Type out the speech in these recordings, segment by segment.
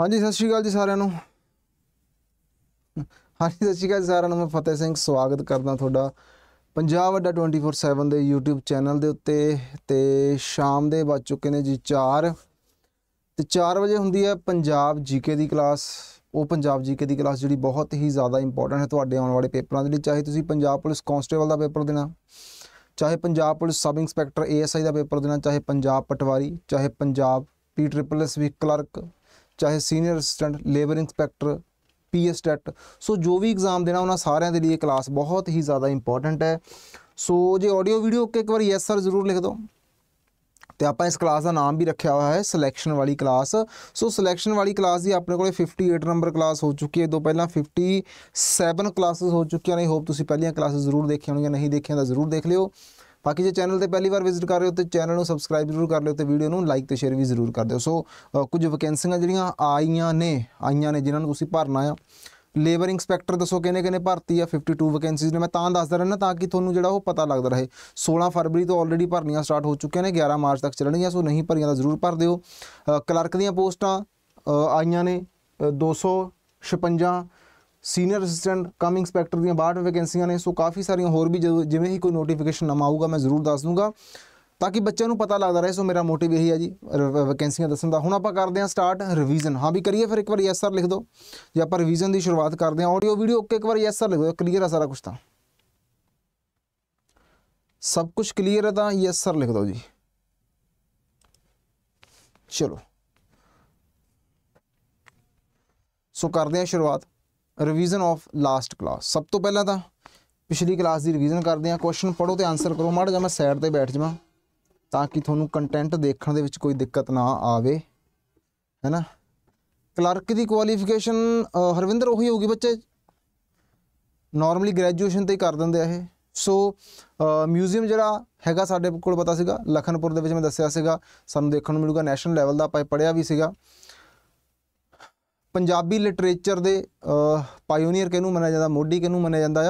ਹਾਂਜੀ ਸਤਿ ਸ਼੍ਰੀ ਅਕਾਲ ਜੀ ਸਾਰਿਆਂ ਨੂੰ ਹਾਂਜੀ ਸਤਿ ਸ਼੍ਰੀ ਅਕਾਲ ਸਾਰਿਆਂ ਨੂੰ ਮੈਂ ਫਤਿਹ ਸਿੰਘ ਸਵਾਗਤ ਕਰਦਾ ਤੁਹਾਡਾ ਪੰਜਾਬ ਅੱਡਾ 24/7 ਦੇ YouTube ਚੈਨਲ ਦੇ ਉੱਤੇ ਤੇ ਸ਼ਾਮ ਦੇ ਵੱਜ ਚੁੱਕੇ ਨੇ ਜੀ 4 ਤੇ 4 ਵਜੇ ਹੁੰਦੀ ਹੈ ਪੰਜਾਬ ਜੀਕੇ ਦੀ ਕਲਾਸ ਉਹ ਪੰਜਾਬ ਜੀਕੇ ਦੀ ਕਲਾਸ ਜਿਹੜੀ ਬਹੁਤ ਹੀ ਜ਼ਿਆਦਾ ਇੰਪੋਰਟੈਂਟ ਹੈ ਤੁਹਾਡੇ ਆਉਣ ਵਾਲੇ ਪੇਪਰਾਂ ਦੇ ਲਈ ਚਾਹੇ ਤੁਸੀਂ ਪੰਜਾਬ ਪੁਲਿਸ ਕਾਂਸਟੇਬਲ ਦਾ ਪੇਪਰ ਦੇਣਾ ਚਾਹੇ Punjab police sub inspector ASI ਦਾ ਪੇਪਰ ਦੇਣਾ ਚਾਹੇ ਪੰਜਾਬ ਪਟਵਾਰੀ ਚਾਹੇ Punjab P triple S B clerk ਚਾਹੇ senior assistant labour inspector PS TET so ਜੋ ਵੀ ਐਗਜ਼ਾਮ ਦੇਣਾ ਉਹਨਾਂ ਸਾਰਿਆਂ ਦੇ ਲਈ ਇਹ ਕਲਾਸ ਬਹੁਤ ਹੀ ਜ਼ਿਆਦਾ ਇੰਪੋਰਟੈਂਟ ਹੈ ਸੋ ਜੇ ਆਡੀਓ ਵੀਡੀਓ ਓਕੇ ਇੱਕ ਵਾਰ ਯੈਸ ਸਰ ਜ਼ਰੂਰ ਲਿਖ ਦਿਓ ਤੇ ਆਪਾਂ ਇਸ ਕਲਾਸ ਦਾ ਨਾਮ ਵੀ ਰੱਖਿਆ ਹੋਇਆ ਹੈ ਸਿਲੈਕਸ਼ਨ ਵਾਲੀ ਕਲਾਸ ਸੋ ਸਿਲੈਕਸ਼ਨ ਵਾਲੀ ਕਲਾਸ ਦੀ ਆਪਣੇ ਕੋਲੇ 58 ਨੰਬਰ ਕਲਾਸ ਹੋ ਚੁੱਕੀ ਹੈ ਦੋ ਪਹਿਲਾਂ 57 ਕਲਾਸਸ ਹੋ ਚੁੱਕੀਆਂ ਨੇ ਹੋਪ ਤੁਸੀਂ ਪਹਿਲੀਆਂ ਕਲਾਸਸ ਜ਼ਰੂਰ ਦੇਖੀਆਂ ਹੋਣਗੀਆਂ ਨਹੀਂ ਦੇਖੀਆਂ ਤਾਂ ਜ਼ਰੂਰ ਦੇਖ ਲਿਓ ਬਾਕੀ ਜੇ ਚੈਨਲ ਤੇ ਪਹਿਲੀ ਵਾਰ ਵਿਜ਼ਿਟ ਕਰ ਰਹੇ ਹੋ ਤੇ ਚੈਨਲ ਨੂੰ ਸਬਸਕ੍ਰਾਈਬ ਜ਼ਰੂਰ ਕਰ ਲਿਓ ਤੇ ਵੀਡੀਓ ਨੂੰ ਲਾਈਕ ਤੇ ਸ਼ੇਅਰ ਵੀ ਜ਼ਰੂਰ ਕਰ ਦਿਓ ਸੋ ਕੁਝ ਵੈਕੈਂਸੀਆਂ ਜਿਹੜੀਆਂ ਆਈਆਂ ਨੇ ਆਈਆਂ ਨੇ ਜਿਨ੍ਹਾਂ ਨੂੰ ਤੁਸੀਂ ਭਰਨਾ ਆ ਲੇਬਰ ਇਨਸਪੈਕਟਰ ਦੱਸੋ ਕਿਨੇ ਕਿਨੇ ਭਰਤੀ ਆ 52 ਵੈਕੈਂਸੀਜ਼ ਨੇ ਮੈਂ ਤਾਂ ਦੱਸ ਦਰਾਂ ਨਾ ਤਾਂ ਕਿ ਤੁਹਾਨੂੰ ਜਿਹੜਾ ਉਹ ਪਤਾ ਲੱਗਦਾ ਰਹੇ 16 ਫਰਵਰੀ ਤੋਂ ਆਲਰੇਡੀ ਭਰਨੀਆਂ ਸਟਾਰਟ ਹੋ ਚੁੱਕੀਆਂ ਨੇ 11 ਮਾਰਚ ਤੱਕ ਚੱਲਣਗੀਆਂ ਸੋ ਨਹੀਂ ਭਰੀਆਂ ਤਾਂ ਜ਼ਰੂਰ ਭਰ ਦਿਓ ਕਲਰਕ ਦੀਆਂ ਪੋਸਟਾਂ ਆਈਆਂ ਨੇ 256 ਸੀਨੀਅਰ ਅਸਿਸਟੈਂਟ ਕਮ ਇੰਸਪੈਕਟਰ ਦੀਆਂ 62 ਵੈਕੈਂਸੀਆਂ ਨੇ ਸੋ ਕਾਫੀ ਸਾਰੀਆਂ ਹੋਰ ਵੀ ਜਿਵੇਂ ਹੀ ਕੋਈ ਨੋਟੀਫਿਕੇਸ਼ਨ ਨਵਾਂ ਆਊਗਾ ਮੈਂ ਜ਼ਰੂਰ ਦੱਸ ਦੂੰਗਾ ਤਾਂ ਕਿ ਬੱਚਿਆਂ ਨੂੰ ਪਤਾ ਲੱਗਦਾ ਰਹੇ ਸੋ ਮੇਰਾ ਮੋਟਿਵ ਇਹੀ ਹੈ ਜੀ ਵੈਕੈਂਸੀਆਂ ਦੱਸਣ ਦਾ ਹੁਣ ਆਪਾਂ ਕਰਦੇ ਹਾਂ ਸਟਾਰਟ ਰਿਵੀਜ਼ਨ ਹਾਂ ਵੀ ਕਰੀਏ ਫਿਰ ਇੱਕ ਵਾਰ ਯੈਸ ਸਰ ਲਿਖ ਦਿਓ ਜੇ ਆਪਾਂ ਰਿਵੀਜ਼ਨ ਦੀ ਸ਼ੁਰੂਆਤ ਕਰਦੇ ਹਾਂ ਆਡੀਓ ਵੀਡੀਓ ਓਕੇ ਇੱਕ ਵਾਰ ਯੈਸ ਸਰ ਲਿਖ ਦਿਓ ਕਲੀਅਰ ਆ ਸਾਰਾ ਕੁਝ ਤਾਂ ਸਭ ਕੁਝ ਕਲੀਅਰ ਹੈ ਤਾਂ ਯੈਸ ਸਰ ਲਿਖ ਦਿਓ ਜੀ ਚਲੋ ਸੋ ਕਰਦੇ ਹਾਂ ਸ਼ੁਰੂਆਤ ਰਿਵੀਜ਼ਨ ਆਫ ਲਾਸਟ ਕਲਾਸ ਸਭ ਤੋਂ ਪਹਿਲਾਂ ਤਾਂ ਪਿਛਲੀ ਕਲਾਸ ਦੀ ਰਿਵੀਜ਼ਨ ਕਰਦੇ ਆ ਕੁਐਸਚਨ ਪੜੋ ਤੇ ਆਨਸਰ ਕਰੋ ਮੜ ਜਾ ਮੈਂ ਸਾਈਡ ਤੇ ਬੈਠ ਜਾਵਾਂ ਤਾਂ ਕਿ ਤੁਹਾਨੂੰ ਕੰਟੈਂਟ ਦੇਖਣ ਦੇ ਵਿੱਚ ਕੋਈ ਦਿੱਕਤ ਨਾ ਆਵੇ ਹੈਨਾ ਕਲਰਕ ਦੀ ਕੁਆਲੀਫਿਕੇਸ਼ਨ ਹਰਵਿੰਦਰ ਉਹੀ ਹੋਊਗੀ ਬੱਚੇ ਨਾਰਮਲੀ ਗ੍ਰੈਜੂਏਸ਼ਨ ਤੇ ਕਰ ਦਿੰਦੇ ਆ ਇਹ ਸੋ ਮਿਊਜ਼ੀਅਮ ਜਿਹੜਾ ਹੈਗਾ ਸਾਡੇ ਕੋਲ ਪਤਾ ਸੀਗਾ ਲਖਨਪੁਰ ਦੇ ਵਿੱਚ ਮੈਂ ਦੱਸਿਆ ਸੀਗਾ ਸਾਨੂੰ ਦੇਖਣ ਨੂੰ ਮਿਲੂਗਾ ਨੈਸ਼ਨਲ ਲੈਵਲ ਦਾ ਆਪਾਂ ਪੜਿਆ ਵੀ ਸੀਗਾ ਪੰਜਾਬੀ ਲਿਟਰੇਚਰ ਦੇ ਪਾਇਓਨੀਅਰ ਕਿਹਨੂੰ ਮੰਨਿਆ ਜਾਂਦਾ ਮੋਢੀ ਕਿਹਨੂੰ ਮੰਨਿਆ ਜਾਂਦਾ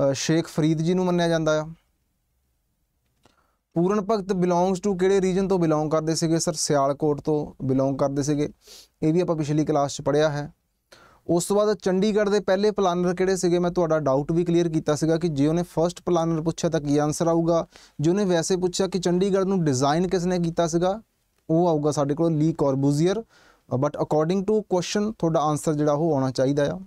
ਆ ਸ਼ੇਖ ਫਰੀਦ ਜੀ ਨੂੰ ਮੰਨਿਆ ਜਾਂਦਾ ਆ ਪੂਰਨ ਭਗਤ ਬਿਲੋਂਗਸ ਟੂ ਕਿਹੜੇ ਰੀਜਨ ਤੋਂ ਬਿਲੋਂਗ ਕਰਦੇ ਸੀਗੇ ਸਰ ਸਿਆਲਕੋਟ ਤੋਂ ਬਿਲੋਂਗ ਕਰਦੇ ਸੀਗੇ ਇਹ ਵੀ ਆਪਾਂ ਪਿਛਲੀ ਕਲਾਸ 'ਚ ਪੜਿਆ ਹੈ ਉਸ ਤੋਂ ਬਾਅਦ ਚੰਡੀਗੜ੍ਹ ਦੇ ਪਹਿਲੇ ਪਲਾਨਰ ਕਿਹੜੇ ਸੀਗੇ ਮੈਂ ਤੁਹਾਡਾ ਡਾਊਟ ਵੀ ਕਲੀਅਰ ਕੀਤਾ ਸੀਗਾ ਕਿ ਜੇ ਉਹਨੇ ਫਰਸਟ ਪਲਾਨਰ ਪੁੱਛਿਆ ਤਾਂ ਕੀ ਆਨਸਰ ਆਊਗਾ ਜੇ ਉਹਨੇ ਵੈਸੇ ਪੁੱਛਿਆ ਕਿ ਚੰਡੀਗੜ੍ਹ ਨੂੰ ਡਿਜ਼ਾਈਨ ਕਿਸ ਨੇ ਕੀਤਾ ਸੀਗਾ ਉਹ ਆਊਗਾ ਸਾਡੇ ਕੋਲ Le Corbusier but according to question ਤੁਹਾਡਾ ਆਨਸਰ ਜਿਹੜਾ ਉਹ ਆਉਣਾ ਚਾਹੀਦਾ ਆ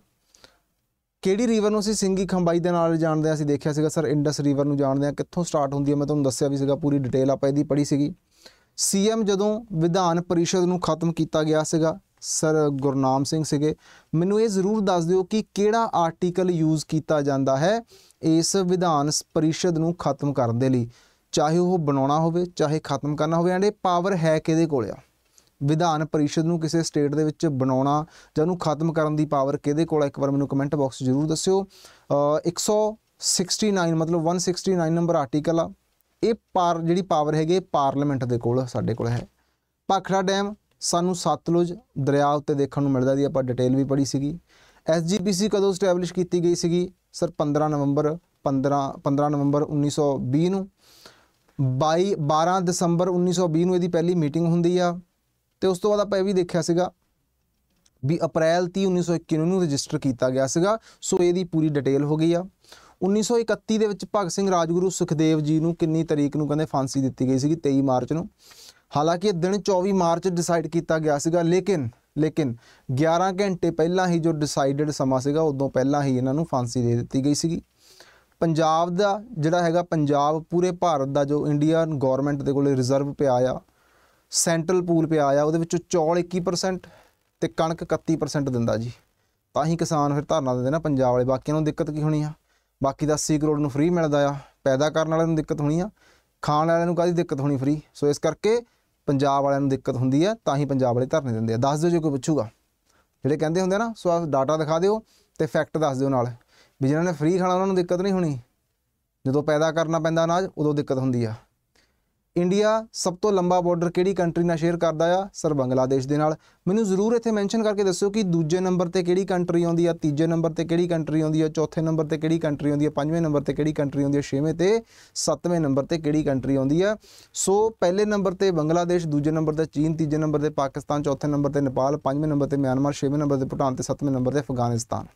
ਕਿਹੜੀ ਰੀਵਰ ਨੂੰ ਅਸੀਂ ਸਿੰਗੀ ਖੰਬਾਈ ਦੇ ਨਾਲ ਜਾਣਦੇ ਆ ਅਸੀਂ ਦੇਖਿਆ ਸੀਗਾ ਸਰ ਇੰਡਸ ਰੀਵਰ ਨੂੰ ਜਾਣਦੇ ਆ ਕਿੱਥੋਂ ਸਟਾਰਟ ਹੁੰਦੀ ਹੈ ਮੈਂ ਤੁਹਾਨੂੰ ਦੱਸਿਆ ਵੀ ਸੀਗਾ ਪੂਰੀ ਡਿਟੇਲ ਆਪਾਂ ਇਹਦੀ ਪੜ੍ਹੀ ਸੀਗੀ ਸੀਐਮ ਜਦੋਂ ਵਿਧਾਨ ਪਰਿਸ਼ਦ ਨੂੰ ਖਤਮ ਕੀਤਾ ਗਿਆ ਸੀਗਾ ਸਰ ਗੁਰਨਾਮ ਸਿੰਘ ਸੀਗੇ ਮੈਨੂੰ ਇਹ ਜ਼ਰੂਰ ਦੱਸ ਦਿਓ ਕਿ ਕਿਹੜਾ ਆਰਟੀਕਲ ਯੂਜ਼ ਕੀਤਾ ਜਾਂਦਾ ਹੈ ਇਸ ਵਿਧਾਨ ਪਰਿਸ਼ਦ ਨੂੰ ਖਤਮ ਕਰਨ ਦੇ ਲਈ ਚਾਹੇ ਉਹ ਬਣਾਉਣਾ ਹੋਵੇ ਚਾਹੇ ਖਤਮ ਕਰਨਾ ਹੋਵੇ ਐਂਡ ਇਹ ਪਾਵਰ ਹੈ ਕਿਹਦੇ ਕੋਲ ਆ ਵਿਧਾਨ ਪਰਿਸ਼ਦ ਨੂੰ ਕਿਸੇ ਸਟੇਟ ਦੇ ਵਿੱਚ ਬਣਾਉਣਾ ਜਾਂ ਉਹਨੂੰ ਖਤਮ ਕਰਨ ਦੀ ਪਾਵਰ ਕਿਹਦੇ ਕੋਲ ਹੈ ਇੱਕ ਵਾਰ ਮੈਨੂੰ ਕਮੈਂਟ ਬਾਕਸ ਜ਼ਰੂਰ ਦੱਸਿਓ 169 ਮਤਲਬ 169 ਨੰਬਰ ਆਰਟੀਕਲ ਆ ਇਹ ਪਾਰ ਜਿਹੜੀ ਪਾਵਰ ਹੈਗੇ ਪਾਰਲੀਮੈਂਟ ਦੇ ਕੋਲ ਸਾਡੇ ਕੋਲ ਹੈ ਪਖੜਾ ਡੈਮ ਸਾਨੂੰ ਸਤਲੁਜ ਦਰਿਆ ਉੱਤੇ ਦੇਖਣ ਨੂੰ ਮਿਲਦਾ ਦੀ ਆਪਾਂ ਡਿਟੇਲ ਵੀ ਪੜ੍ਹੀ ਸੀਗੀ ਐਸਜੀਪੀਸੀ ਕਦੋਂ ਸਟੈਬਲਿਸ਼ ਕੀਤੀ ਗਈ ਸੀਗੀ ਸਰ 15 ਨਵੰਬਰ 15 15 ਨਵੰਬਰ 1920 ਨੂੰ 22 12 ਦਸੰਬਰ 1920 ਨੂੰ ਇਹਦੀ ਪਹਿਲੀ ਮੀਟਿੰਗ ਹੁੰਦੀ ਆ ਤੇ ਉਸ ਤੋਂ ਬਾਅਦ ਆਪਾਂ ਇਹ ਵੀ ਦੇਖਿਆ ਸੀਗਾ ਵੀ ਅਪ੍ਰੈਲ 30 1991 ਨੂੰ ਰਜਿਸਟਰ ਕੀਤਾ ਗਿਆ ਸੀਗਾ ਸੋ ਇਹਦੀ ਪੂਰੀ ਡਿਟੇਲ ਹੋ ਗਈ ਆ 1931 ਦੇ ਵਿੱਚ ਭਗਤ ਸਿੰਘ ਰਾਜਗੁਰੂ ਸੁਖਦੇਵ ਜੀ ਨੂੰ ਕਿੰਨੀ ਤਰੀਕ ਨੂੰ ਕਹਿੰਦੇ ਫਾਂਸੀ ਦਿੱਤੀ ਗਈ ਸੀਗੀ 23 ਮਾਰਚ ਨੂੰ ਹਾਲਾਂਕਿ ਇਹ ਦਿਨ 24 ਮਾਰਚ ਡਿਸਾਈਡ ਕੀਤਾ ਗਿਆ ਸੀਗਾ ਲੇਕਿਨ ਲੇਕਿਨ 11 ਘੰਟੇ ਪਹਿਲਾਂ ਹੀ ਜੋ ਡਿਸਾਈਡਡ ਸਮਾਂ ਸੀਗਾ ਉਦੋਂ ਪਹਿਲਾਂ ਹੀ ਇਹਨਾਂ ਨੂੰ ਫਾਂਸੀ ਦੇ ਦਿੱਤੀ ਗਈ ਸੀਗੀ ਪੰਜਾਬ ਦਾ ਜਿਹੜਾ ਹੈਗਾ ਪੰਜਾਬ ਪੂਰੇ ਭਾਰਤ ਦਾ ਜੋ ਇੰਡੀਅਨ ਗਵਰਨਮੈਂਟ ਦੇ ਕੋਲੇ ਰਿਜ਼ਰਵ ਪਿਆ ਆ ਸੈਂਟਰਲ ਪੂਲ ਪਿਆ ਆ ਉਹਦੇ ਵਿੱਚੋਂ ਚੌਲ 21% ਤੇ ਕਣਕ 31% ਦਿੰਦਾ ਜੀ ਤਾਂ ਹੀ ਕਿਸਾਨ ਫਿਰ ਧਰਨਾ ਦਿੰਦੇ ਨਾ ਪੰਜਾਬ ਵਾਲੇ ਬਾਕੀਆਂ ਨੂੰ ਦਿੱਕਤ ਕੀ ਹੋਣੀ ਆ ਬਾਕੀ ਦਾ 80 ਕਰੋੜ ਨੂੰ ਫ੍ਰੀ ਮਿਲਦਾ ਆ ਪੈਦਾ ਕਰਨ ਵਾਲਿਆਂ ਨੂੰ ਦਿੱਕਤ ਹੋਣੀ ਆ ਖਾਣ ਵਾਲਿਆਂ ਨੂੰ ਕਾਦੀ ਦਿੱਕਤ ਹੋਣੀ ਫ੍ਰੀ ਸੋ ਇਸ ਕਰਕੇ ਪੰਜਾਬ ਵਾਲਿਆਂ ਨੂੰ ਦਿੱਕਤ ਹੁੰਦੀ ਆ ਤਾਂ ਹੀ ਪੰਜਾਬ ਵਾਲੇ ਧਰਨੇ ਦਿੰਦੇ ਆ ਦੱਸ ਦਿਓ ਜੇ ਕੋਈ ਪੁੱਛੂਗਾ ਜਿਹੜੇ ਕਹਿੰਦੇ ਹੁੰਦੇ ਨਾ ਸੋ ਡਾਟਾ ਦਿਖਾ ਦਿਓ ਤੇ ਫੈਕਟ ਦੱਸ ਦਿਓ ਨਾਲ ਵੀ ਜਿਨ੍ਹਾਂ ਨੇ ਫ੍ਰੀ ਖਾਣਾ ਉਹਨਾਂ ਨੂੰ ਦਿੱਕਤ ਨਹੀਂ ਹੋਣੀ ਜਦੋਂ ਪੈਦਾ ਕਰਨਾ ਪੈਂਦਾ ਅਨਾਜ ਉਦੋਂ ਦਿੱਕਤ ਹੁੰਦੀ ਆ ਇੰਡੀਆ ਸਭ ਤੋਂ ਲੰਬਾ ਬਾਰਡਰ ਕਿਹੜੀ ਕੰਟਰੀ ਨਾਲ ਸ਼ੇਅਰ ਕਰਦਾ ਆ ਸਰ ਬੰਗਲਾਦੇਸ਼ ਦੇ ਨਾਲ ਮੈਨੂੰ ਜ਼ਰੂਰ ਇੱਥੇ ਮੈਂਸ਼ਨ ਕਰਕੇ ਦੱਸਿਓ ਕਿ ਦੂਜੇ ਨੰਬਰ ਤੇ ਕਿਹੜੀ ਕੰਟਰੀ ਆਉਂਦੀ ਆ ਤੀਜੇ ਨੰਬਰ ਤੇ ਕਿਹੜੀ ਕੰਟਰੀ ਆਉਂਦੀ ਆ ਚੌਥੇ ਨੰਬਰ ਤੇ ਕਿਹੜੀ ਕੰਟਰੀ ਆਉਂਦੀ ਆ ਪੰਜਵੇਂ ਨੰਬਰ ਤੇ ਕਿਹੜੀ ਕੰਟਰੀ ਆਉਂਦੀ ਆ ਛੇਵੇਂ ਤੇ ਸੱਤਵੇਂ ਨੰਬਰ ਤੇ ਕਿਹੜੀ ਕੰਟਰੀ ਆਉਂਦੀ ਆ ਸੋ ਪਹਿਲੇ ਨੰਬਰ ਤੇ ਬੰਗਲਾਦੇਸ਼ ਦੂਜੇ ਨੰਬਰ ਤੇ ਚੀਨ ਤੀਜੇ ਨੰਬਰ ਤੇ ਪਾਕਿਸਤਾਨ ਚੌਥੇ ਨੰਬਰ ਤੇ ਨੇਪਾਲ ਪੰਜਵੇਂ ਨੰਬਰ ਤੇ ਮਿਆਂਮਾਰ ਛੇਵੇਂ ਨੰਬਰ ਤੇ ਭੂਟਾਨ ਤੇ ਸੱਤਵੇਂ ਨੰਬਰ ਤੇ ਅਫਗਾਨਿਸਤਾਨ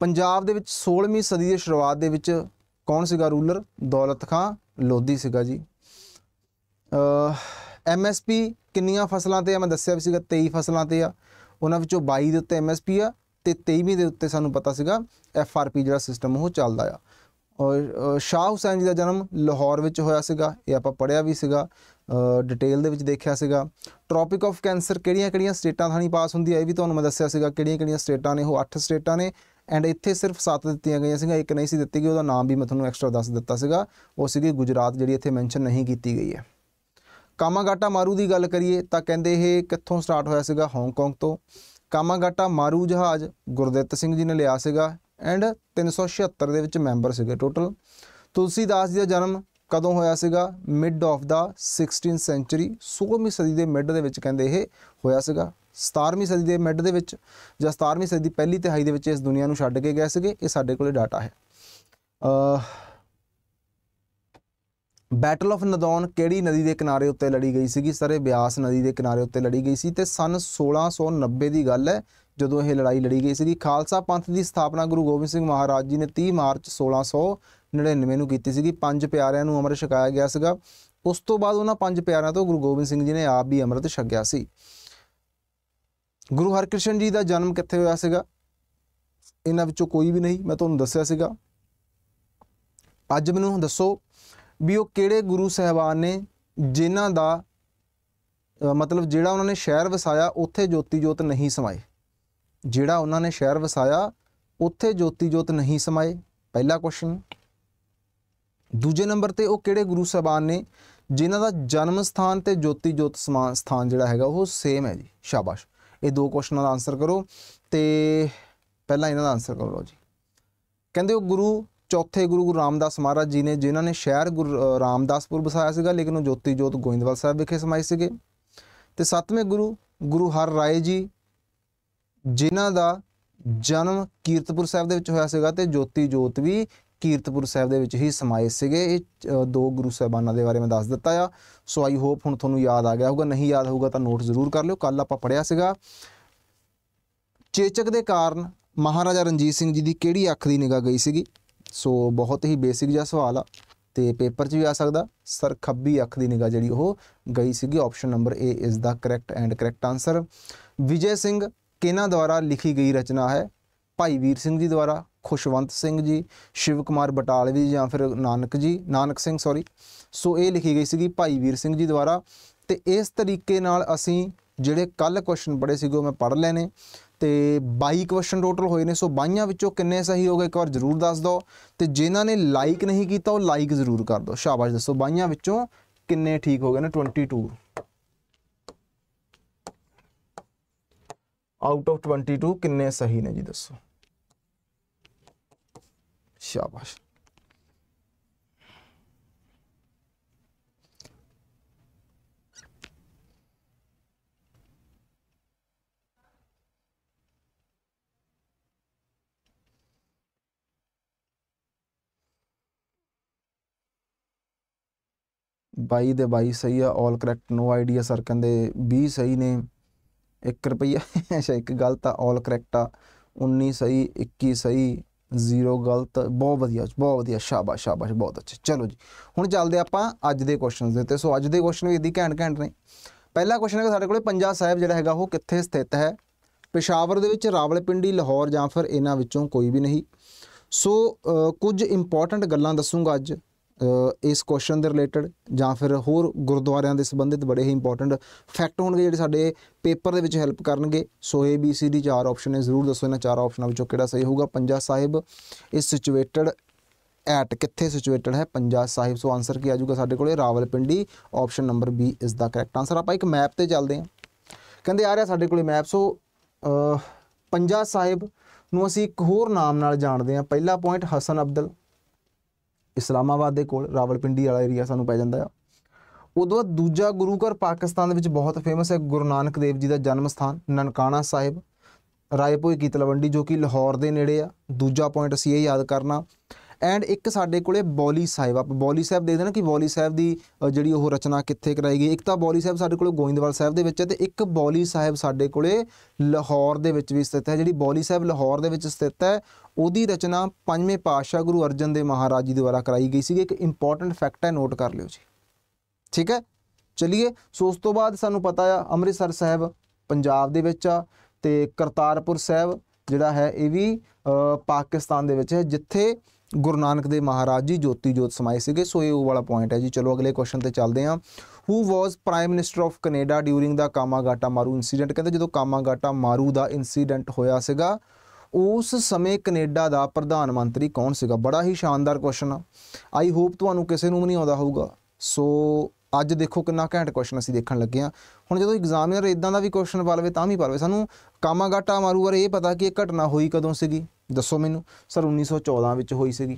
ਪੰਜਾਬ ਦੇ ਵਿੱਚ 16ਵੀਂ ਸਦੀ ਦੀ ਸ਼ੁਰੂਆਤ ਦੇ ਵਿੱਚ ਕੌਣ ਸੀਗਾ ਰੂਲਰ ਦੌਲਤ ਖਾਂ ਲੋਧੀ ਸੀਗਾ ਜੀ ਅ ਐਮਐਸਪੀ ਕਿੰਨੀਆਂ ਫਸਲਾਂ ਤੇ ਆ ਮੈਂ ਦੱਸਿਆ ਵੀ ਸੀਗਾ 23 ਫਸਲਾਂ ਤੇ ਆ ਉਹਨਾਂ ਵਿੱਚੋਂ 22 ਦੇ ਉੱਤੇ ਐਮਐਸਪੀ ਆ ਤੇ 23ਵੀਂ ਦੇ ਉੱਤੇ ਸਾਨੂੰ ਪਤਾ ਸੀਗਾ ਐਫਆਰਪੀ ਜਿਹੜਾ ਸਿਸਟਮ ਉਹ ਚੱਲਦਾ ਆ ਔਰ ਸ਼ਾਹ ਹੁਸੈਨ ਜੀ ਦਾ ਜਨਮ ਲਾਹੌਰ ਵਿੱਚ ਹੋਇਆ ਸੀਗਾ ਇਹ ਆਪਾਂ ਪੜਿਆ ਵੀ ਸੀਗਾ ਡਿਟੇਲ ਦੇ ਵਿੱਚ ਦੇਖਿਆ ਸੀਗਾ ਟ੍ਰੋਪਿਕ ਆਫ ਕੈਂਸਰ ਕਿਹੜੀਆਂ-ਕਿਹੜੀਆਂ ਸਟੇਟਾਂ ਥਾਣੀ ਪਾਸ ਹੁੰਦੀ ਹੈ ਇਹ ਵੀ ਤੁਹਾਨੂੰ ਮੈਂ ਦੱਸਿਆ ਸੀਗਾ ਕਿਹੜੀਆਂ-ਕਿਹੜੀਆਂ ਸਟੇਟਾਂ ਨੇ ਉਹ 8 ਸਟੇਟਾਂ ਨੇ ਐਂਡ ਇੱਥੇ ਸਿਰਫ 7 ਦਿੱਤੀਆਂ ਗਈਆਂ ਸੀਗਾ ਇੱਕ ਨਹੀਂ ਸੀ ਦਿੱਤੀ ਗਈ ਉਹਦਾ ਨਾਮ ਵੀ ਮੈਂ ਤੁਹਾਨੂੰ ਐਕਸਟਰਾ ਦੱਸ ਦਿੱਤਾ ਸੀਗਾ ਉਹ ਸੀਗੀ ਗੁਜਰਾਤ ਜਿਹੜੀ ਇੱਥੇ ਮੈਂਸ਼ਨ ਨਹੀਂ ਕੀਤੀ ਗਈ ਹੈ ਕਾਮਾਗਾਟਾ ਮਾਰੂ ਦੀ ਗੱਲ ਕਰੀਏ ਤਾਂ ਕਹਿੰਦੇ ਇਹ ਕਿੱਥੋਂ ਸਟਾਰਟ ਹੋਇਆ ਸੀਗਾ ਹਾਂਗਕਾਂਗ ਤੋਂ ਕਾਮਾਗਾਟਾ ਮਾਰੂ ਜਹਾਜ਼ ਗੁਰਦਿੱਤ ਸਿੰਘ ਜੀ ਨੇ ਲਿਆ ਸੀਗਾ ਐਂਡ 376 ਦੇ ਵਿੱਚ ਮੈਂਬਰ ਸੀਗੇ ਟੋਟਲ ਤੁਲਸੀਦਾਸ ਜੀ ਦਾ ਜਨਮ ਕਦੋਂ ਹੋਇਆ ਸੀਗਾ mid of the 16th century 16ਵੀਂ ਸਦੀ ਦੇ ਮਿਡ ਦੇ ਵਿੱਚ ਕਹਿੰਦੇ ਇਹ ਹੋਇਆ ਸੀਗਾ 17ਵੀਂ ਸਦੀ ਦੇ ਮਿਡ ਦੇ ਵਿੱਚ ਜਾਂ 17ਵੀਂ ਸਦੀ ਦੀ ਪਹਿਲੀ ਤਿਹਾਈ ਦੇ ਵਿੱਚ ਇਸ ਦੁਨੀਆ ਨੂੰ ਛੱਡ ਕੇ ਗਏ ਸੀਗੇ ਇਹ ਸਾਡੇ ਕੋਲੇ ਡਾਟਾ ਹੈ ਅ ਬੈਟਲ ਆਫ ਨਦੌਨ ਕਿਹੜੀ ਨਦੀ ਦੇ ਕਿਨਾਰੇ ਉੱਤੇ ਲੜੀ ਗਈ ਸੀਗੀ ਸਰੇ ਬਿਆਸ ਨਦੀ ਦੇ ਕਿਨਾਰੇ ਉੱਤੇ ਲੜੀ ਗਈ ਸੀ ਤੇ ਸਨ 1690 ਦੀ ਗੱਲ ਹੈ ਜਦੋਂ ਇਹ ਲੜਾਈ ਲੜੀ ਗਈ ਸੀਗੀ ਖਾਲਸਾ ਪੰਥ ਦੀ ਸਥਾਪਨਾ ਗੁਰੂ ਗੋਬਿੰਦ ਸਿੰਘ ਮਹਾਰਾਜ ਜੀ ਨੇ 30 ਮਾਰਚ 1699 ਨੂੰ ਕੀਤੀ ਸੀਗੀ ਪੰਜ ਪਿਆਰਿਆਂ ਨੂੰ ਅੰਮ੍ਰਿਤ ਛਕਾਇਆ ਗਿਆ ਸੀਗਾ ਉਸ ਤੋਂ ਬਾਅਦ ਉਹਨਾਂ ਪੰਜ ਪਿਆਰਿਆਂ ਤੋਂ ਗੁਰੂ ਗੋਬਿੰਦ ਸਿੰਘ ਜੀ ਨੇ ਆਪ ਵੀ ਅੰਮ੍ਰਿਤ ਛਕਿਆ ਸੀ ਗੁਰੂ ਹਰਕ੍ਰਿਸ਼ਨ ਜੀ ਦਾ ਜਨਮ ਕਿੱਥੇ ਹੋਇਆ ਸੀਗਾ ਇਹਨਾਂ ਵਿੱਚੋਂ ਕੋਈ ਵੀ ਨਹੀਂ ਮੈਂ ਤੁਹਾਨੂੰ ਦੱਸਿਆ ਸੀਗਾ ਅੱਜ ਮੈਨੂੰ ਦੱਸੋ ਵੀ ਉਹ ਕਿਹੜੇ ਗੁਰੂ ਸਹਿਬਾਨ ਨੇ ਜਿਨ੍ਹਾਂ ਦਾ ਮਤਲਬ ਜਿਹੜਾ ਉਹਨਾਂ ਨੇ ਸ਼ਹਿਰ ਵਸਾਇਆ ਉੱਥੇ ਜੋਤੀ ਜੋਤ ਨਹੀਂ ਸਮਾਏ ਜਿਹੜਾ ਉਹਨਾਂ ਨੇ ਸ਼ਹਿਰ ਵਸਾਇਆ ਉੱਥੇ ਜੋਤੀ ਜੋਤ ਨਹੀਂ ਸਮਾਏ ਪਹਿਲਾ ਕੁਐਸਚਨ ਦੂਜੇ ਨੰਬਰ ਤੇ ਉਹ ਕਿਹੜੇ ਗੁਰੂ ਸਹਿਬਾਨ ਨੇ ਜਿਨ੍ਹਾਂ ਦਾ ਜਨਮ ਸਥਾਨ ਤੇ ਜੋਤੀ ਜੋਤ ਸਮਾਨ ਸਥਾਨ ਜਿਹੜਾ ਹੈਗਾ ਉਹ ਸੇਮ ਹੈ ਜੀ ਸ਼ਾਬਾਸ਼ ਇਹ ਦੋ ਕੁਐਸਚਨਾਂ ਦਾ ਆਨਸਰ ਕਰੋ ਤੇ ਪਹਿਲਾਂ ਇਹਨਾਂ ਦਾ ਆਨਸਰ ਕਰੋ ਜੀ ਕਹਿੰਦੇ ਉਹ ਗੁਰੂ ਚੌਥੇ ਗੁਰੂ ਗੁਰੂ ਰਾਮਦਾਸ ਮਹਾਰਾਜ ਜੀ ਨੇ ਜਿਨ੍ਹਾਂ ਨੇ ਸ਼ਹਿਰ ਗੁਰੂ ਰਾਮਦਾਸਪੁਰ ਬਸਾਇਆ ਸੀਗਾ ਲੇਕਿਨ ਉਹ ਜੋਤੀ ਜੋਤ ਗੋਇੰਦਵਾਲ ਸਾਹਿਬ ਵਿਖੇ ਸਮਾਈ ਸੀਗੇ ਤੇ ਸੱਤਵੇਂ ਗੁਰੂ ਗੁਰੂ ਹਰ ਰਾਏ ਜੀ ਜਿਨ੍ਹਾਂ ਦਾ ਜਨਮ ਕੀਰਤਪੁਰ ਸਾਹਿਬ ਦੇ ਵਿੱਚ ਹੋਇਆ ਸੀਗਾ ਤੇ ਜੋਤੀ ਜੋਤ ਵੀ ਕੀਰਤਪੁਰ ਸਾਹਿਬ ਦੇ ਵਿੱਚ ਹੀ ਸਮਾਏ ਸੀਗੇ ਇਹ ਦੋ ਗੁਰੂ ਸਾਹਿਬਾਨਾਂ ਦੇ ਬਾਰੇ ਮੈਂ ਦੱਸ ਦਿੱਤਾ ਆ ਸੋ ਆਈ ਹੋਪ ਹੁਣ ਤੁਹਾਨੂੰ ਯਾਦ ਆ ਗਿਆ ਹੋਊਗਾ ਨਹੀਂ ਯਾਦ ਹੋਊਗਾ ਤਾਂ ਨੋਟ ਜ਼ਰੂਰ ਕਰ ਲਿਓ ਕੱਲ ਆਪਾਂ ਪੜਿਆ ਸੀਗਾ ਚੇਚਕ ਦੇ ਕਾਰਨ ਮਹਾਰਾਜਾ ਰਣਜੀਤ ਸਿੰਘ ਜੀ ਦੀ ਕਿਹੜੀ ਅੱਖ ਦੀ ਨਿਗਾ ਗਈ ਸੀਗੀ ਸੋ ਬਹੁਤ ਹੀ ਬੇਸਿਕ ਜਿਹਾ ਸਵਾਲ ਆ ਤੇ ਪੇਪਰ 'ਚ ਵੀ ਆ ਸਕਦਾ ਸਰ ਖੱਬੀ ਅੱਖ ਦੀ ਨਿਗਾ ਜਿਹੜੀ ਉਹ ਗਈ ਸੀਗੀ option number A is the correct and correct answer Vijay Singh ਕਿਹਨਾਂ ਦੁਆਰਾ ਲਿਖੀ ਗਈ ਰਚਨਾ ਹੈ ਭਾਈ ਵੀਰ ਸਿੰਘ ਜੀ ਦੁਆਰਾ ਖੁਸ਼ਵੰਤ ਸਿੰਘ ਜੀ ਸ਼ਿਵ ਕੁਮਾਰ ਬਟਾਲਵੀ ਜਾਂ ਫਿਰ ਨਾਨਕ ਜੀ ਨਾਨਕ ਸਿੰਘ ਸੌਰੀ ਸੋ ਇਹ ਲਿਖੀ ਗਈ ਸੀਗੀ ਭਾਈ ਵੀਰ ਸਿੰਘ ਜੀ ਦੁਆਰਾ ਤੇ ਇਸ ਤਰੀਕੇ ਨਾਲ ਅਸੀਂ ਜਿਹੜੇ ਕੱਲ ਕੁਐਸਚਨ ਪੜੇ ਸੀਗੇ ਉਹ ਮੈਂ ਪੜ ਲਏ ਨੇ ਤੇ 22 ਕੁਐਸਚਨ ਟੋਟਲ ਹੋਏ ਨੇ ਸੋ 22ਾਂ ਵਿੱਚੋਂ ਕਿੰਨੇ ਸਹੀ ਹੋ ਗਏ ਇੱਕ ਵਾਰ ਜ਼ਰੂਰ ਦੱਸ ਦਿਓ ਤੇ ਜਿਨ੍ਹਾਂ ਨੇ ਲਾਈਕ ਨਹੀਂ ਕੀਤਾ ਉਹ ਲਾਈਕ ਜ਼ਰੂਰ ਕਰ ਦਿਓ ਸ਼ਾਬਾਸ਼ ਦੱਸੋ 22ਾਂ ਵਿੱਚੋਂ ਕਿੰਨੇ ਠੀਕ ਹੋ ਗਏ ਨੇ 22 ਆਊਟ ਆਫ 22 ਕਿੰਨੇ ਸਹੀ ਨੇ ਜੀ ਦੱਸੋ ਸ਼ਾਬਾਸ਼ 22 ਦੇ 22 ਸਹੀ ਆ 올 ਕਰੈਕਟ ਨੋ ਆਈਡੀਆ ਸਰ ਕਹਿੰਦੇ 20 ਸਹੀ ਨੇ 1 ਰੁਪਈਆ ਅੱਛਾ ਇੱਕ ਗਲਤ ਆ 올 ਕਰੈਕਟ ਆ 19 ਸਹੀ 21 ਸਹੀ ਜ਼ੀਰੋ ਗਲਤ ਬਹੁਤ ਵਧੀਆ ਬਹੁਤ ਵਧੀਆ ਸ਼ਾਬਾਸ਼ ਸ਼ਾਬਾਸ਼ ਬਹੁਤ ਅੱਛੇ ਚਲੋ ਜੀ ਹੁਣ ਚੱਲਦੇ ਆਪਾਂ ਅੱਜ ਦੇ ਕੁਐਸਚਨਸ ਦੇ ਤੇ ਸੋ ਅੱਜ ਦੇ ਕੁਐਸਚਨ ਵੀ ਇਦੀ ਘੈਂਟ ਘੈਂਟ ਨੇ ਪਹਿਲਾ ਕੁਐਸਚਨ ਹੈ ਸਾਡੇ ਕੋਲੇ ਪੰਜਾ ਸਾਹਿਬ ਜਿਹੜਾ ਹੈਗਾ ਉਹ ਕਿੱਥੇ ਸਥਿਤ ਹੈ ਪਿਸ਼ਾਵਰ ਦੇ ਵਿੱਚ ਰਾਵਲਪਿੰਡੀ ਲਾਹੌਰ ਜਾਂ ਫਿਰ ਇਹਨਾਂ ਵਿੱਚੋਂ ਕੋਈ ਵੀ ਨਹੀਂ ਸੋ ਕੁਝ ਇੰਪੋਰਟੈਂਟ ਗੱਲਾਂ ਦੱਸੂਗਾ ਅੱਜ ਇਸ ਕੁਐਸਚਨ ਦੇ ਰਿਲੇਟਡ ਜਾਂ ਫਿਰ ਹੋਰ ਗੁਰਦੁਆਰਿਆਂ ਦੇ ਸੰਬੰਧਿਤ ਬੜੇ ਹੀ ਇੰਪੋਰਟੈਂਟ ਫੈਕਟ ਹੋਣਗੇ ਜਿਹੜੇ ਸਾਡੇ ਪੇਪਰ ਦੇ ਵਿੱਚ ਹੈਲਪ ਕਰਨਗੇ ਸੋ ਏ ਬੀ ਸੀ ਦੀ ਚਾਰ ਆਪਸ਼ਨ ਨੇ ਜ਼ਰੂਰ ਦੱਸੋ ਇਹਨਾਂ ਚਾਰ ਆਪਸ਼ਨਾਂ ਵਿੱਚੋਂ ਕਿਹੜਾ ਸਹੀ ਹੋਊਗਾ ਪੰਜਾ ਸਾਹਿਬ ਇਸ ਸਿਚੁਏਟਡ ਐਟ ਕਿੱਥੇ ਸਿਚੁਏਟਡ ਹੈ ਪੰਜਾ ਸਾਹਿਬ ਸੋ ਆਨਸਰ ਕੀ ਆਜੂਗਾ ਸਾਡੇ ਕੋਲੇ ਰਾਵਲਪਿੰਡੀ ਆਪਸ਼ਨ ਨੰਬਰ ਬੀ ਇਸ ਦਾ ਕਰੈਕਟ ਆਨਸਰ ਆਪਾਂ ਇੱਕ ਮੈਪ ਤੇ ਚੱਲਦੇ ਹਾਂ ਕਹਿੰਦੇ ਆ ਰਿਹਾ ਸਾਡੇ ਕੋਲੇ ਮੈਪ ਸੋ ਪੰਜਾ ਸਾਹਿਬ ਨੂੰ ਅਸੀਂ ਇੱਕ ਹੋਰ ਨਾਮ ਨਾਲ ਜਾਣਦੇ ਹਾਂ ਪਹਿਲਾ ਪੁਆਇੰਟ ਹਸਨ ਅਬਦਲ ਇਸਲਾਮਾਬਾਦ ਦੇ ਕੋਲ ਰਾਵਲਪਿੰਡੀ ਵਾਲਾ ਏਰੀਆ ਸਾਨੂੰ ਪੈ ਜਾਂਦਾ ਆ ਉਦੋਂ ਬਾਅਦ ਦੂਜਾ ਗੁਰੂ ਘਰ ਪਾਕਿਸਤਾਨ ਦੇ ਵਿੱਚ ਬਹੁਤ ਫੇਮਸ ਹੈ ਗੁਰੂ ਨਾਨਕ ਦੇਵ ਜੀ ਦਾ ਜਨਮ ਸਥਾਨ ਨਨਕਾਣਾ ਸਾਹਿਬ ਰਾਏਪੁਰ ਕੀ ਤਲਵੰਡੀ ਜੋ ਕਿ ਲਾਹੌਰ ਦੇ ਨੇੜੇ ਆ ਦੂਜਾ ਪੁਆਇੰਟ ਅਸੀਂ ਇਹ ਯਾਦ ਕਰਨਾ ਐਂਡ ਇੱਕ ਸਾਡੇ ਕੋਲੇ ਬੌਲੀ ਸਾਹਿਬ ਆ ਬੌਲੀ ਸਾਹਿਬ ਦੇਖਦੇ ਨਾ ਕਿ ਬੌਲੀ ਸਾਹਿਬ ਦੀ ਜਿਹੜੀ ਉਹ ਰਚਨਾ ਕਿੱਥੇ ਕਰਾਈ ਗਈ ਇੱਕ ਤਾਂ ਬੌਲੀ ਸਾਹਿਬ ਸਾਡੇ ਕੋਲੇ ਗੋਇੰਦਵਾਲ ਸਾਹਿਬ ਦੇ ਵਿੱਚ ਹੈ ਤੇ ਇੱਕ ਬੌਲੀ ਸਾਹਿਬ ਸਾਡੇ ਕੋਲੇ ਲਾਹੌਰ ਦੇ ਵਿੱਚ ਵੀ ਸਥਿਤ ਹੈ ਜਿਹੜੀ ਬੌਲੀ ਸਾਹਿਬ ਲਾਹੌਰ ਦੇ ਵਿੱਚ ਸਥਿਤ ਹੈ ਉਹਦੀ ਰਚਨਾ ਪੰਜਵੇਂ ਪਾਤਸ਼ਾਹ ਗੁਰੂ ਅਰਜਨ ਦੇ ਮਹਾਰਾਜ ਜੀ ਦੁਆਰਾ ਕਰਾਈ ਗਈ ਸੀ ਇੱਕ ਇੰਪੋਰਟੈਂਟ ਫੈਕਟ ਹੈ ਨੋਟ ਕਰ ਲਿਓ ਜੀ ਠੀਕ ਹੈ ਚਲਿਏ ਸੋ ਉਸ ਤੋਂ ਬਾਅਦ ਸਾਨੂੰ ਪਤਾ ਆ ਅੰਮ੍ਰਿਤਸਰ ਸਾਹਿਬ ਪੰਜਾਬ ਦੇ ਵਿੱਚ ਆ ਤੇ ਕਰਤਾਰਪੁਰ ਸਾਹਿਬ ਜਿਹੜਾ ਹੈ ਇਹ ਵੀ ਪਾਕਿਸਤਾਨ ਦੇ ਵਿੱਚ ਹੈ ਜਿੱਥੇ ਗੁਰੂ ਨਾਨਕ ਦੇ ਮਹਾਰਾਜ ਜੀ ਜੋਤੀ ਜੋਤ ਸਮਾਏ ਸੀਗੇ ਸੋ ਇਹ ਉਹ ਵਾਲਾ ਪੁਆਇੰਟ ਹੈ ਜੀ ਚਲੋ ਅਗਲੇ ਕੁਐਸਚਨ ਤੇ ਚੱਲਦੇ ਆ who was prime minister of Canada during the Komagata Maru incident ਕਹਿੰਦੇ ਜਦੋਂ ਕਾਮਾਗਾਟਾ ਮਾਰੂ ਦਾ ਇਨਸੀਡੈਂਟ ਹੋਇਆ ਸੀਗਾ ਉਸ ਸਮੇਂ ਕੈਨੇਡਾ ਦਾ ਪ੍ਰਧਾਨ ਮੰਤਰੀ ਕੌਣ ਸੀਗਾ ਬੜਾ ਹੀ ਸ਼ਾਨਦਾਰ ਕੁਐਸਚਨ ਆ ਆਈ ਹੋਪ ਤੁਹਾਨੂੰ ਕਿਸੇ ਨੂੰ ਵੀ ਨਹੀਂ ਆਉਂਦਾ ਹੋਊਗਾ ਸੋ ਅੱਜ ਦੇਖੋ ਕਿੰਨਾ ਘੈਂਟ ਕੁਐਸਚਨ ਅਸੀਂ ਦੇਖਣ ਲੱਗੇ ਆ ਹੁਣ ਜਦੋਂ ਐਗਜ਼ਾਮੀਨਰ ਇਦਾਂ ਦਾ ਵੀ ਕੁਐਸਚਨ ਪਾਲਵੇ ਤਾਂ ਵੀ ਪਾਲਵੇ ਸਾਨੂੰ ਕਾਮਾਗਾਟਾ ਮਾਰੂ ਪਰ ਇਹ ਪਤਾ ਕਿ ਇਹ ਘਟਨਾ ਹੋਈ ਕਦੋਂ ਸੀਗੀ ਦੱਸੋ ਮੈਨੂੰ ਸਰ 1914 ਵਿੱਚ ਹੋਈ ਸੀਗੀ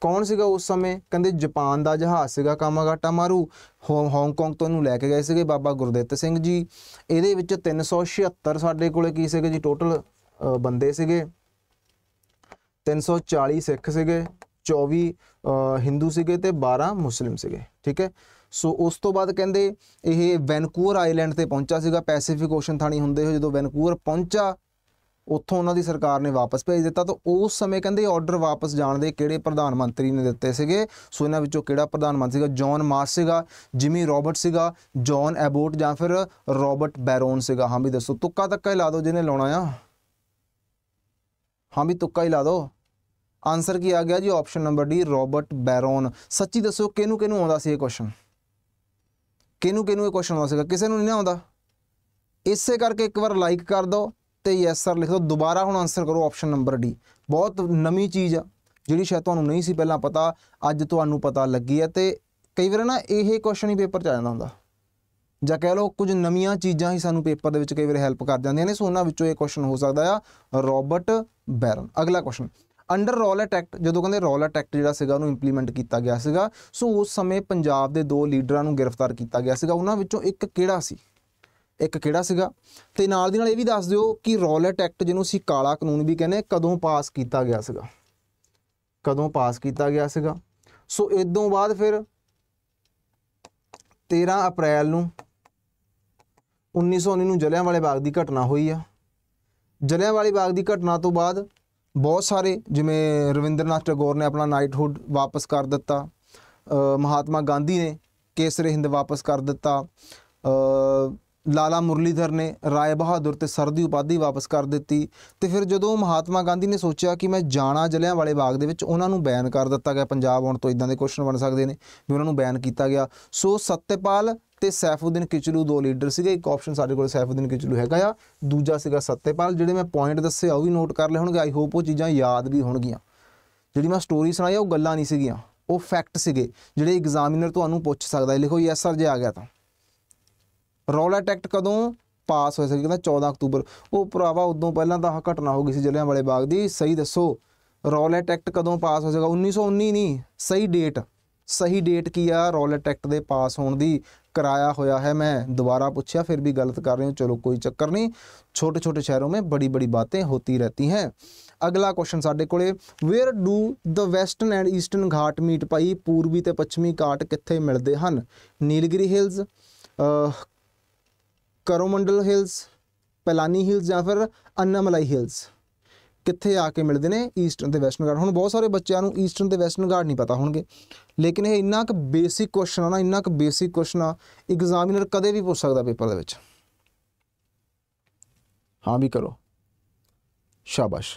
ਕੌਣ ਸੀਗਾ ਉਸ ਸਮੇਂ ਕਹਿੰਦੇ ਜਾਪਾਨ ਦਾ ਜਹਾਜ਼ ਸੀਗਾ ਕਾਮਾਗਾਟਾ ਮਾਰੂ ਹਾਂਗਕਾਂਗ ਤੋਂ ਨੂੰ ਲੈ ਕੇ ਗਏ ਸੀਗੇ ਬਾਬਾ ਗੁਰਦਿੱਤ ਸਿੰਘ ਜੀ ਇਹਦੇ ਵਿੱਚ 376 ਸਾਡੇ ਕੋਲੇ ਕੀ ਸੀਗੇ ਜੀ ਟੋਟਲ ਬੰਦੇ ਸੀਗੇ 340 ਸਿੱਖ ਸੀਗੇ 24 ਹਿੰਦੂ ਸੀਗੇ ਤੇ 12 ਮੁਸਲਮ ਸੀਗੇ ਠੀਕ ਹੈ ਸੋ ਉਸ ਤੋਂ ਬਾਅਦ ਕਹਿੰਦੇ ਇਹ ਵੈਨਕੂਵਰ ਆਈਲੈਂਡ ਤੇ ਪਹੁੰਚਾ ਸੀਗਾ ਪੈਸੀਫਿਕ ਓਸ਼ਨ ਥਾਣੀ ਹੁੰਦੇ ਹੋ ਜਦੋਂ ਵੈਨਕੂਵਰ ਪਹੁੰਚਾ ਉੱਥੋਂ ਉਹਨਾਂ ਦੀ ਸਰਕਾਰ ਨੇ ਵਾਪਸ ਭੇਜ ਦਿੱਤਾ ਤਾਂ ਉਸ ਸਮੇਂ ਕਹਿੰਦੇ ਆਰਡਰ ਵਾਪਸ ਜਾਣ ਦੇ ਕਿਹੜੇ ਪ੍ਰਧਾਨ ਮੰਤਰੀ ਨੇ ਦਿੱਤੇ ਸੀਗੇ ਸੋ ਇਹਨਾਂ ਵਿੱਚੋਂ ਕਿਹੜਾ ਪ੍ਰਧਾਨ ਮੰਤਰੀ ਸੀਗਾ ਜੌਨ ਮਾਸ ਸੀਗਾ ਜਿਮੀ ਰੌਬਰਟ ਸੀਗਾ ਜੌਨ ਐਬੋਟ ਜਾਂ ਫਿਰ ਰੌਬਰਟ ਬੈਰੋਨ ਸੀਗਾ ਹਾਂ ਵੀ ਦੱਸੋ ਤੁੱਕਾ ਤੱਕਾ ਹੀ ਲਾ ਦਿਓ ਜਿਹਨੇ ਲਾਉਣਾ ਆ ਹਾਂ ਵੀ ਤੁੱਕਾ ਹੀ ਲਾ ਦਿਓ ਆਨਸਰ ਕੀ ਆ ਗਿਆ ਜੀ option number D Robert Borden ਸੱਚੀ ਦੱਸੋ ਕਿਹਨੂੰ ਕਿਹਨੂੰ ਆਉਂਦਾ ਸੀ ਇਹ ਕੁਐਸਚਨ ਕਿਹਨੂੰ ਕਿਹਨੂੰ ਇਹ ਕੁਐਸਚਨ ਆਉਂਦਾ ਸੀਗਾ ਕਿਸੇ ਨੂੰ ਨਹੀਂ ਆਉਂਦਾ ਇਸੇ ਕਰਕੇ ਇੱਕ ਵਾਰ ਲਾਈਕ ਕਰ ਦਿਓ ਤੇ ਯੈਸ ਸਰ ਲਿਖ ਦਿਓ ਦੁਬਾਰਾ ਹੁਣ ਆਨਸਰ ਕਰੋ ਆਪਸ਼ਨ ਨੰਬਰ ਡੀ ਬਹੁਤ ਨਵੀਂ ਚੀਜ਼ ਆ ਜਿਹੜੀ ਸ਼ਾਇਦ ਤੁਹਾਨੂੰ ਨਹੀਂ ਸੀ ਪਹਿਲਾਂ ਪਤਾ ਅੱਜ ਤੁਹਾਨੂੰ ਪਤਾ ਲੱਗੀ ਹੈ ਤੇ ਕਈ ਵਾਰ ਨਾ ਇਹ ਕੁਐਸਚਨ ਹੀ ਪੇਪਰ ਚ ਆ ਜਾਂਦਾ ਹੁੰਦਾ ਜਾਂ ਕਹਿ ਲਓ ਕੁਝ ਨਵੀਆਂ ਚੀਜ਼ਾਂ ਹੀ ਸਾਨੂੰ ਪੇਪਰ ਦੇ ਵਿੱਚ ਕਈ ਵਾਰ ਹੈਲਪ ਕਰ ਜਾਂਦੀਆਂ ਨੇ ਸੋ ਉਹਨਾਂ ਵਿੱਚੋਂ ਇਹ ਕੁਐਸਚਨ ਹੋ ਸਕਦਾ ਆ ਰੋਬਰਟ ਬੈਰਨ ਅਗਲਾ ਕੁਐਸਚਨ ਅੰਡਰ ਰੋਲਟ ਐਕਟ ਜਦੋਂ ਕਹਿੰਦੇ ਰੋਲਟ ਐਕਟ ਜਿਹੜਾ ਸੀਗਾ ਉਹਨੂੰ ਇੰਪਲੀਮੈਂਟ ਕੀਤਾ ਗਿਆ ਸੀਗਾ ਸੋ ਉਸ ਸਮੇਂ ਪੰਜਾਬ ਦੇ ਦੋ ਲੀਡਰਾਂ ਨੂੰ ਗ੍ਰਿਫਤਾਰ ਕੀਤਾ ਗਿਆ ਸੀਗਾ ਉਹਨਾਂ ਵਿੱਚੋਂ ਇੱਕ ਕਿਹੜਾ ਸੀ ਇੱਕ ਕਿਹੜਾ ਸੀਗਾ ਤੇ ਨਾਲ ਦੀ ਨਾਲ ਇਹ ਵੀ ਦੱਸ ਦਿਓ ਕਿ ਰੋਲਟ ਐਕਟ ਜਿਹਨੂੰ ਅਸੀਂ ਕਾਲਾ ਕਾਨੂੰਨ ਵੀ ਕਹਿੰਦੇ ਕਦੋਂ ਪਾਸ ਕੀਤਾ ਗਿਆ ਸੀਗਾ ਕਦੋਂ ਪਾਸ ਕੀਤਾ ਗਿਆ ਸੀਗਾ ਸੋ ਇਦੋਂ ਬਾਅਦ ਫਿਰ 13 ਅਪ੍ਰੈਲ ਨੂੰ 1919 ਨੂੰ ਵਾਲੇ ਬਾਗ ਦੀ ਘਟਨਾ ਹੋਈ ਆ ਵਾਲੇ ਬਾਗ ਦੀ ਘਟਨਾ ਤੋਂ ਬਾਅਦ ਬਹੁਤ ਸਾਰੇ ਜਿਵੇਂ ਰਵਿੰਦਰਨਾਥ ਟੈਗੋਰ ਨੇ ਆਪਣਾ ਨਾਈਟਹੁੱਡ ਵਾਪਸ ਕਰ ਦਿੱਤਾ ਮਹਾਤਮਾ ਗਾਂਧੀ ਨੇ ਕੇਸਰੇ ਹਿੰਦ ਵਾਪਸ ਕਰ ਦਿੱਤਾ ਲਾਲਾ ਮੁਰਲੀਧਰ ਨੇ ਰਾਏ ਬਹਾਦਰ ਤੇ ਸਰਦੀ ਉਪਾਧੀ ਵਾਪਸ ਕਰ ਦਿੱਤੀ ਤੇ ਫਿਰ ਜਦੋਂ ਮਹਾਤਮਾ ਗਾਂਧੀ ਨੇ ਸੋਚਿਆ ਕਿ ਮੈਂ ਜਾਣਾ ਜਲਿਆਂ ਵਾਲੇ ਬਾਗ ਦੇ ਵਿੱਚ ਉਹਨਾਂ ਨੂੰ ਬੈਨ ਕਰ ਦਿੱਤਾ ਗਿਆ ਪੰਜਾਬ ਆਉਣ ਤੋਂ ਇਦਾਂ ਦੇ ਕੁਐਸਚਨ ਬਣ ਸਕਦੇ ਨੇ ਵੀ ਉਹਨਾਂ ਨੂੰ ਬੈਨ ਕੀਤਾ ਗਿਆ ਸੋ ਸਤਪਾਲ ਤੇ ਸੈਫੁਦੀਨ ਕਿਚਲੂ ਦੋ ਲੀਡਰ ਸੀਗੇ ਇੱਕ ਆਪਸ਼ਨ ਸਾਡੇ ਕੋਲ ਸੈਫੁਦੀਨ ਕਿਚਲੂ ਹੈਗਾ ਆ ਦੂਜਾ ਸੀਗਾ ਸੱਤੇਪਾਲ ਜਿਹੜੇ ਮੈਂ ਪੁਆਇੰਟ ਦੱਸੇ ਉਹ ਵੀ ਨੋਟ ਕਰ ਲਏ ਹੋਣਗੇ ਆਈ ਹੋਪ ਉਹ ਚੀਜ਼ਾਂ ਯਾਦ ਵੀ ਹੋਣਗੀਆਂ ਜਿਹੜੀ ਮੈਂ ਸਟੋਰੀ ਸੁਣਾਈ ਆ ਉਹ ਗੱਲਾਂ ਨਹੀਂ ਸੀਗੀਆਂ ਉਹ ਫੈਕਟ ਸੀਗੇ ਜਿਹੜੇ ਐਗਜ਼ਾਮੀਨਰ ਤੁਹਾਨੂੰ ਪੁੱਛ ਸਕਦਾ ਹੈ ਲਿਖੋ ਯੈਸ ਸਰ ਜੇ ਆ ਗਿਆ ਤਾਂ ਰੌਲਾ ਟੈਕਟ ਕਦੋਂ ਪਾਸ ਹੋਇਆ ਸੀ ਕਹਿੰਦਾ 14 ਅਕਤੂਬਰ ਉਹ ਭਰਾਵਾ ਉਦੋਂ ਪਹਿਲਾਂ ਤਾਂ ਘਟਨਾ ਹੋ ਗਈ ਸੀ ਜਲਿਆਂ ਵਾਲੇ ਬਾਗ ਦੀ ਸਹੀ ਦੱਸੋ ਰੌਲੈਟ ਐਕਟ ਕਦੋਂ ਪਾਸ ਹੋ ਜਾਏਗਾ 1919 ਨਹੀਂ ਸਹੀ ਡੇਟ ਸਹੀ ਡੇਟ ਕੀ ਆ ਰੌਲੈਟ ਐਕਟ ਦੇ ਪਾਸ ਹੋਣ ਦੀ कराया होया है मैं दोबारा पूछा फिर भी गलत कर रहे हो चलो कोई चक्कर नहीं छोटे छोटे शहरों में बड़ी बड़ी बातें होती रहती हैं ਅਗਲਾ ਕੁਐਸਚਨ ਸਾਡੇ ਕੋਲੇ where do the Western and Eastern Ghat meet ਭਾਈ ਪੂਰਬੀ ਤੇ ਪੱਛਮੀ ਘਾਟ ਕਿੱਥੇ ਮਿਲਦੇ ਹਨ Nilgiri Hills Coromandel Hills Palani Hills ਜਾਂ ਫਿਰ ਅੰਨਾਮਲਾਈ ਹਿਲਸ ਕਿੱਥੇ ਆ ਕੇ ਮਿਲਦੇ ਨੇ ਈਸਟਰਨ ਤੇ ਵੈਸਟਰਨ ਗਾਰਡ ਹੁਣ ਬਹੁਤ ਸਾਰੇ ਬੱਚਿਆਂ ਨੂੰ ਈਸਟਰਨ ਤੇ ਵੈਸਟਰਨ ਗਾਰਡ ਨਹੀਂ ਪਤਾ ਹੋਣਗੇ ਲੇਕਿਨ ਇਹ ਇੰਨਾ ਕੁ ਬੇਸਿਕ ਕੁਐਸਚਨ ਆ ਨਾ ਇੰਨਾ ਕੁ ਬੇਸਿਕ ਕੁਐਸਚਨ ਆ ਐਗਜ਼ਾਮੀਨਰ ਕਦੇ ਵੀ ਪੁੱਛ ਸਕਦਾ ਪੇਪਰ ਦੇ ਵਿੱਚ ਹਾਂ ਵੀ ਕਰੋ ਸ਼ਾਬਾਸ਼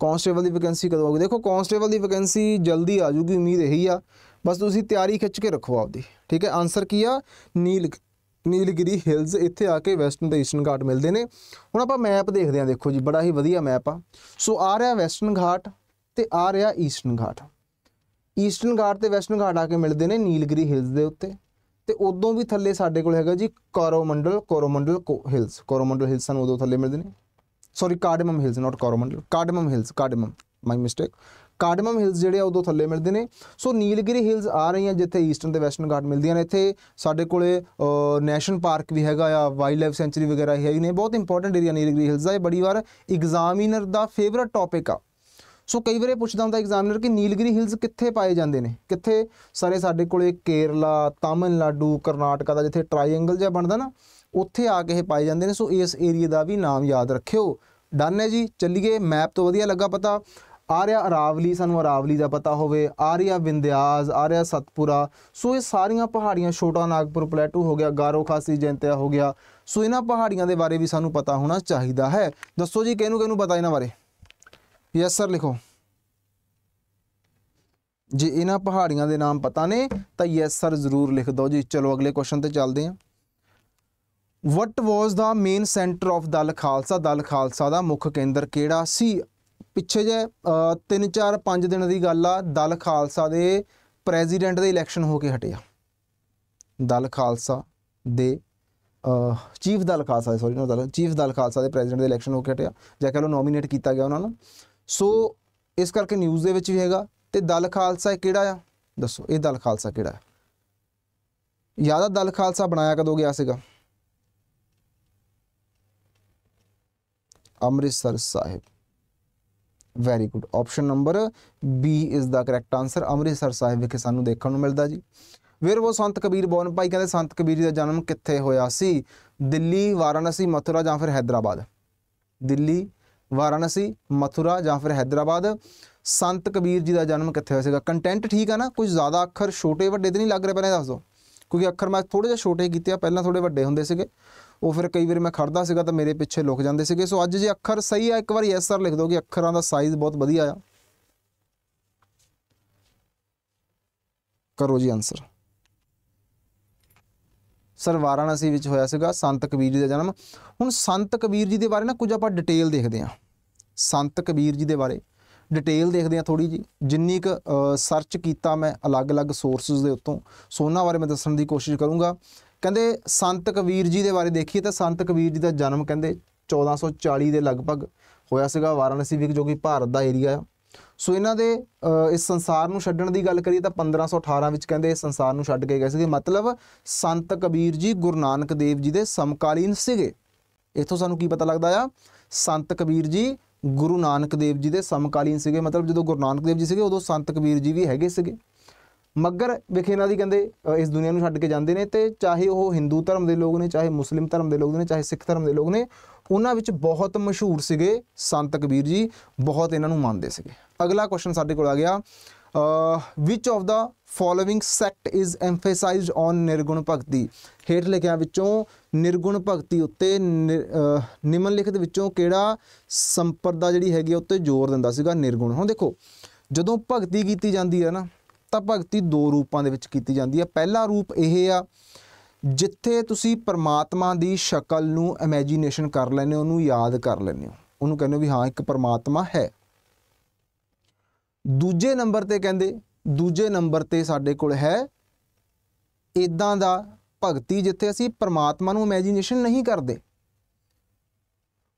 ਕਾਂਸਟੇਬਲ ਦੀ ਵੈਕੈਂਸੀ ਕਦੋਂ ਆਊਗੀ ਦੇਖੋ ਕਾਂਸਟੇਬਲ ਦੀ ਵੈਕੈਂਸੀ ਜਲਦੀ ਆ ਜੂਗੀ ਉਮੀਦ ਇਹੀ ਆ ਬਸ ਤੁਸੀਂ ਤਿਆਰੀ ਖਿੱਚ ਕੇ ਰੱਖੋ ਆਪਦੀ ਠੀਕ ਹੈ ਆਨਸਰ ਕੀ ਆ ਨੀਲ ਨੀਲਗਿਰੀ ਹਿਲਸ ਇੱਥੇ ਆ ਕੇ ਵੈਸਟਰਨ ਤੇ ਈਸਟਰਨ ਘਾਟ ਮਿਲਦੇ ਨੇ ਹੁਣ ਆਪਾਂ ਮੈਪ ਦੇਖਦੇ ਆਂ ਦੇਖੋ ਜੀ ਬੜਾ ਹੀ ਵਧੀਆ ਮੈਪ ਆ ਸੋ ਆ ਰਿਹਾ ਵੈਸਟਰਨ ਘਾਟ ਤੇ ਆ ਰਿਹਾ ਈਸਟਰਨ ਘਾਟ ਈਸਟਰਨ ਘਾਟ ਤੇ ਵੈਸਟਰਨ ਘਾਟ ਆ ਕੇ ਮਿਲਦੇ ਨੇ ਨੀਲਗਿਰੀ ਹਿਲਸ ਦੇ ਉੱਤੇ ਤੇ ਉਦੋਂ ਵੀ ਥੱਲੇ ਸਾਡੇ ਕੋਲ ਹੈਗਾ ਜੀ ਕੋਰੋਮੰਡਲ ਕੋਰੋਮੰਡਲ ਹਿਲਸ ਕੋਰੋਮੰਡਲ ਹਿਲਸ ਸਾਨੂੰ ਉਦੋਂ ਥੱਲੇ ਮਿਲਦੇ ਨੇ sorry Cardamom Hills not Coromandel Cardamom Hills Cardamom my mistake Cardamom Hills ਜਿਹੜੇ ਆ ਉਦੋਂ ਥੱਲੇ ਮਿਲਦੇ ਨੇ ਸੋ ਨੀਲਗਿਰੀ ਹਿਲਸ ਆ ਰਹੀਆਂ ਜਿੱਥੇ ਈਸਟਰਨ ਤੇ ਵੈਸਟਰਨ ਗਾਰਡ ਮਿਲਦੀਆਂ ਨੇ ਇੱਥੇ ਸਾਡੇ ਕੋਲੇ ਨੈਸ਼ਨਲ ਪਾਰਕ ਵੀ ਹੈਗਾ ਆ ਵਾਈਲਡ ਲਾਈਫ ਸੈਂਚਰੀ ਵਗੈਰਾ ਹੈ ਨੇ ਬਹੁਤ ਇੰਪੋਰਟੈਂਟ ਏਰੀਆ ਨੀਲਗਿਰੀ ਹਿਲਸ ਦਾ ਇਹ ਬੜੀ ਵਾਰ ਐਗਜ਼ਾਮੀਨਰ ਦਾ ਫੇਵਰਟ ਟੌਪਿਕ ਆ ਸੋ ਕਈ ਵਾਰੇ ਪੁੱਛਦਾ ਹੁੰਦਾ ਐਗਜ਼ਾਮੀਨਰ ਕਿ ਨੀਲਗਿਰੀ ਹਿਲਸ ਕਿੱਥੇ ਪਾਏ ਜਾਂਦੇ ਨੇ ਕਿੱਥੇ ਸਾਰੇ ਸਾਡੇ ਕੋਲੇ ਕੇਰਲਾ ਤਾਮਿਲਨਾਡੂ ਕਰਨਾਟਕਾ ਦਾ ਜਿੱਥੇ ਟ੍ਰਾਈਐਂਗਲ ਜਿਹਾ ਬਣਦਾ ਨਾ ਉੱਥੇ ਆ ਕੇ ਇਹ ਪਾਏ ਜਾਂਦੇ ਨੇ ਸੋ ਇਸ ਏਰੀਆ ਦਾ ਵੀ ਨਾਮ ਯਾਦ ਰੱਖਿਓ ਡਨ ਹੈ ਜੀ ਚੱਲੀਏ ਮੈਪ ਤੋਂ ਵਧੀਆ ਲੱਗਾ ਪਤਾ ਆਰਿਆ ਅਰਾਵਲੀ ਸਾਨੂੰ ਅਰਾਵਲੀ ਦਾ ਪਤਾ ਹੋਵੇ ਆਰਿਆ ਵਿੰਦਿਆਜ਼ ਆਰਿਆ ਸਤਪੁਰਾ ਸੋ ਇਹ ਸਾਰੀਆਂ ਪਹਾੜੀਆਂ ਛੋਟਾ ਨਾਗਪੁਰ ਪਲੇਟੂ ਹੋ ਗਿਆ ਗਾਰੋ ਖਾਸੀ ਜੈਂਤਿਆ ਹੋ ਗਿਆ ਸੋ ਇਹਨਾਂ ਪਹਾੜੀਆਂ ਦੇ ਬਾਰੇ ਵੀ ਸਾਨੂੰ ਪਤਾ ਹੋਣਾ ਚਾਹੀਦਾ ਹੈ ਦੱਸੋ ਜੀ ਕਿਹਨੂੰ ਕਿਹਨੂੰ ਪਤਾ ਇਹਨਾਂ ਬਾਰੇ ਯੈਸ ਸਰ ਲਿਖੋ ਜੇ ਇਹਨਾਂ ਪਹਾੜੀਆਂ ਦੇ ਨਾਮ ਪਤਾ ਨੇ ਤਾਂ ਯੈਸ ਸਰ ਜ਼ਰੂਰ ਲਿਖ ਦਿਓ ਜੀ ਚਲੋ ਅਗਲੇ ਕੁਐਸਚਨ ਤੇ ਚੱਲਦੇ ਹਾਂ what was the main centre of Dal Khalsa Dal Khalsa ਦਾ ਮੁੱਖ ਕੇਂਦਰ ਕਿਹੜਾ ਸੀ ਪਿੱਛੇ ਜੇ 3 4 5 ਦਿਨ ਦੀ ਗੱਲ ਆ ਦਲ ਖਾਲਸਾ ਦੇ ਪ੍ਰੈਜ਼ੀਡੈਂਟ ਦੇ ਇਲੈਕਸ਼ਨ ਹੋ ਕੇ ਹਟਿਆ ਦਲ ਖਾਲਸਾ ਦੇ ਚੀਫ ਦਲ ਖਾਲਸਾ ਸੌਰੀ ਨਾ ਦਲ ਚੀਫ ਦਲ ਖਾਲਸਾ ਦੇ ਪ੍ਰੈਜ਼ੀਡੈਂਟ ਦੇ ਇਲੈਕਸ਼ਨ ਹੋ ਕੇ ਹਟਿਆ ਜਾਂ ਕਹ ਲੋ ਨੋਮੀਨੇਟ ਕੀਤਾ ਗਿਆ ਉਹਨਾਂ ਨੂੰ ਸੋ ਇਸ ਕਰਕੇ ਨਿਊਜ਼ ਦੇ ਵਿੱਚ ਵੀ ਹੈਗਾ ਤੇ ਦਲ ਖਾਲਸਾ ਕਿਹੜਾ ਆ ਦੱਸੋ ਇਹ ਦਲ ਖਾਲਸਾ ਕਿਹੜਾ ਆ ਯਾਦਾ ਦਲ ਖਾਲਸਾ ਬਣਾਇਆ ਕਦੋਂ ਗਿਆ ਸੀਗਾ Amritsar Sahib very good option number B is the correct answer Amritsar Sahib ਵਿਖੇ ਸਾਨੂੰ ਦੇਖਣ ਨੂੰ ਮਿਲਦਾ ਜੀ ਵੇਰ ਉਹ ਸੰਤ ਕਬੀਰ ਬੋਨ ਭਾਈ ਕਹਿੰਦੇ ਸੰਤ ਕਬੀਰ ਜੀ ਦਾ ਜਨਮ ਕਿੱਥੇ ਹੋਇਆ ਸੀ ਦਿੱਲੀ ਵਾਰਾਣਸੀ ਮਥੁਰਾ ਜਾਂ ਫਿਰ ਹైదరాబాద్ ਦਿੱਲੀ ਵਾਰਾਣਸੀ ਮਥੁਰਾ ਜਾਂ ਫਿਰ ਹైదరాబాద్ ਸੰਤ ਕਬੀਰ ਜੀ ਦਾ ਜਨਮ ਕਿੱਥੇ ਹੋਇਆ ਸੀਗਾ ਕੰਟੈਂਟ ਠੀਕ ਆ ਨਾ ਕੁਝ ਜ਼ਿਆਦਾ ਅੱਖਰ ਛੋਟੇ ਵੱਡੇ ਤੇ ਨਹੀਂ ਲੱਗ ਰਹੇ ਪਹਿਲਾਂ ਦੱਸ ਦੋ ਕਿਉਂਕਿ ਅੱਖਰ ਮੈਂ ਥੋੜੇ ਜਿਹਾ ਛੋਟੇ ਕੀਤੇ ਆ ਪਹਿਲਾਂ ਥੋੜੇ ਵੱਡੇ ਹੁੰਦੇ ਸੀਗੇ ਉਹ ਫਿਰ ਕਈ ਵਾਰ ਮੈਂ ਖੜਦਾ ਸੀਗਾ ਤਾਂ ਮੇਰੇ ਪਿੱਛੇ ਲੁਕ ਜਾਂਦੇ ਸੀਗੇ ਸੋ ਅੱਜ ਜੇ ਅੱਖਰ ਸਹੀ ਆ ਇੱਕ ਵਾਰ ਐਸ ਆਰ ਲਿਖ ਦੋਗੇ ਅੱਖਰਾਂ ਦਾ ਸਾਈਜ਼ ਬਹੁਤ ਵਧੀਆ ਆ ਕਰੋ ਜੀ ਆਨਸਰ ਸਰ ਵਾਰਾਣਸੀ ਵਿੱਚ ਹੋਇਆ ਸੀਗਾ ਸੰਤ ਕਬੀਰ ਜੀ ਦਾ ਜਨਮ ਹੁਣ ਸੰਤ ਕਬੀਰ ਜੀ ਦੇ ਬਾਰੇ ਨਾ ਕੁਝ ਆਪਾਂ ਡਿਟੇਲ ਦੇਖਦੇ ਹਾਂ ਸੰਤ ਕਬੀਰ ਜੀ ਦੇ ਬਾਰੇ ਡਿਟੇਲ ਦੇਖਦੇ ਆ ਥੋੜੀ ਜੀ ਜਿੰਨੀ ਕ ਸਰਚ ਕੀਤਾ ਮੈਂ ਅਲੱਗ-ਅਲੱਗ ਸੋਰਸਸ ਦੇ ਉੱਤੋਂ ਸੋਨਾ ਬਾਰੇ ਮੈਂ ਦੱਸਣ ਦੀ ਕੋਸ਼ਿਸ਼ ਕਰੂੰਗਾ ਕਹਿੰਦੇ ਸੰਤ ਕਬੀਰ ਜੀ ਦੇ ਬਾਰੇ ਦੇਖੀਏ ਤਾਂ ਸੰਤ ਕਬੀਰ ਜੀ ਦਾ ਜਨਮ ਕਹਿੰਦੇ 1440 ਦੇ ਲਗਭਗ ਹੋਇਆ ਸੀਗਾ ਵਾਰਾਣਸੀ ਵਿੱਚ ਜੋ ਕਿ ਭਾਰਤ ਦਾ ਏਰੀਆ ਆ ਸੋ ਇਹਨਾਂ ਦੇ ਇਸ ਸੰਸਾਰ ਨੂੰ ਛੱਡਣ ਦੀ ਗੱਲ ਕਰੀਏ ਤਾਂ 1518 ਵਿੱਚ ਕਹਿੰਦੇ ਇਸ ਸੰਸਾਰ ਨੂੰ ਛੱਡ ਕੇ ਗਏ ਸੀਗੇ ਮਤਲਬ ਸੰਤ ਕਬੀਰ ਜੀ ਗੁਰੂ ਨਾਨਕ ਦੇਵ ਜੀ ਦੇ ਸਮਕਾਲੀਨ ਸੀਗੇ ਇਥੋਂ ਸਾਨੂੰ ਕੀ ਪਤਾ ਲੱਗਦਾ ਆ ਸੰਤ ਕਬੀਰ ਜੀ ਗੁਰੂ ਨਾਨਕ ਦੇਵ ਜੀ ਦੇ ਸਮਕਾਲੀਨ ਸੀਗੇ ਮਤਲਬ ਜਦੋਂ ਗੁਰੂ ਨਾਨਕ ਦੇਵ ਜੀ ਸੀਗੇ ਉਦੋਂ ਸੰਤ ਕਬੀਰ ਜੀ ਵੀ ਹੈਗੇ ਸੀਗੇ ਮੱਗਰ ਵਿਖੇ ਇਹਨਾਂ ਦੀ ਕਹਿੰਦੇ ਇਸ ਦੁਨੀਆ ਨੂੰ ਛੱਡ ਕੇ ਜਾਂਦੇ ਨੇ ਤੇ ਚਾਹੇ ਉਹ ਹਿੰਦੂ ਧਰਮ ਦੇ ਲੋਕ ਨੇ ਚਾਹੇ ਮੁਸਲਿਮ ਧਰਮ ਦੇ ਲੋਕ ਨੇ ਚਾਹੇ ਸਿੱਖ ਧਰਮ ਦੇ ਲੋਕ ਨੇ ਉਹਨਾਂ ਵਿੱਚ ਬਹੁਤ ਮਸ਼ਹੂਰ ਸੀਗੇ ਸੰਤ ਕਬੀਰ ਜੀ ਬਹੁਤ ਇਹਨਾਂ ਨੂੰ ਮੰਨਦੇ ਸੀਗੇ ਅਗਲਾ ਕੁਐਸਚਨ ਸਾਡੇ ਕੋਲ ਆ ਗਿਆ which of the following sect is emphasised on nirgun bhakti ਹੇਠ ਲਿਖਿਆਂ ਵਿੱਚੋਂ ਨਿਰਗੁਣ ਭਗਤੀ ਉੱਤੇ ਨਿਮਨਲਿਖਤ ਵਿੱਚੋਂ ਕਿਹੜਾ ਸੰਪਰਦਾ ਜਿਹੜੀ ਹੈਗੀ ਉੱਤੇ ਜ਼ੋਰ ਦਿੰਦਾ ਸੀਗਾ ਨਿਰਗੁਣ ਹੁਣ ਦੇਖੋ ਜਦੋਂ ਭਗਤੀ ਕੀਤੀ ਜਾਂਦੀ ਹੈ ਨਾ ਤਾਂ ਭਗਤੀ ਦੋ ਰੂਪਾਂ ਦੇ ਵਿੱਚ ਕੀਤੀ ਜਾਂਦੀ ਹੈ ਪਹਿਲਾ ਰੂਪ ਇਹ ਆ ਜਿੱਥੇ ਤੁਸੀਂ ਪਰਮਾਤਮਾ ਦੀ ਸ਼ਕਲ ਨੂੰ ਇਮੇਜਿਨੇਸ਼ਨ ਕਰ ਲੈਨੇ ਉਹਨੂੰ ਯਾਦ ਕਰ ਲੈਨੇ ਹੋ ਉਹਨੂੰ ਕਹਿੰਦੇ ਵੀ ਹਾਂ ਇੱਕ ਪਰਮਾਤਮਾ ਹੈ ਦੂਜੇ ਨੰਬਰ ਤੇ ਕਹਿੰਦੇ ਦੂਜੇ ਨੰਬਰ ਤੇ ਸਾਡੇ ਕੋਲ ਹੈ ਇਦਾਂ ਦਾ ਭਗਤੀ ਜਿੱਥੇ ਅਸੀਂ ਪਰਮਾਤਮਾ ਨੂੰ ਇਮੇਜਿਨੇਸ਼ਨ ਨਹੀਂ ਕਰਦੇ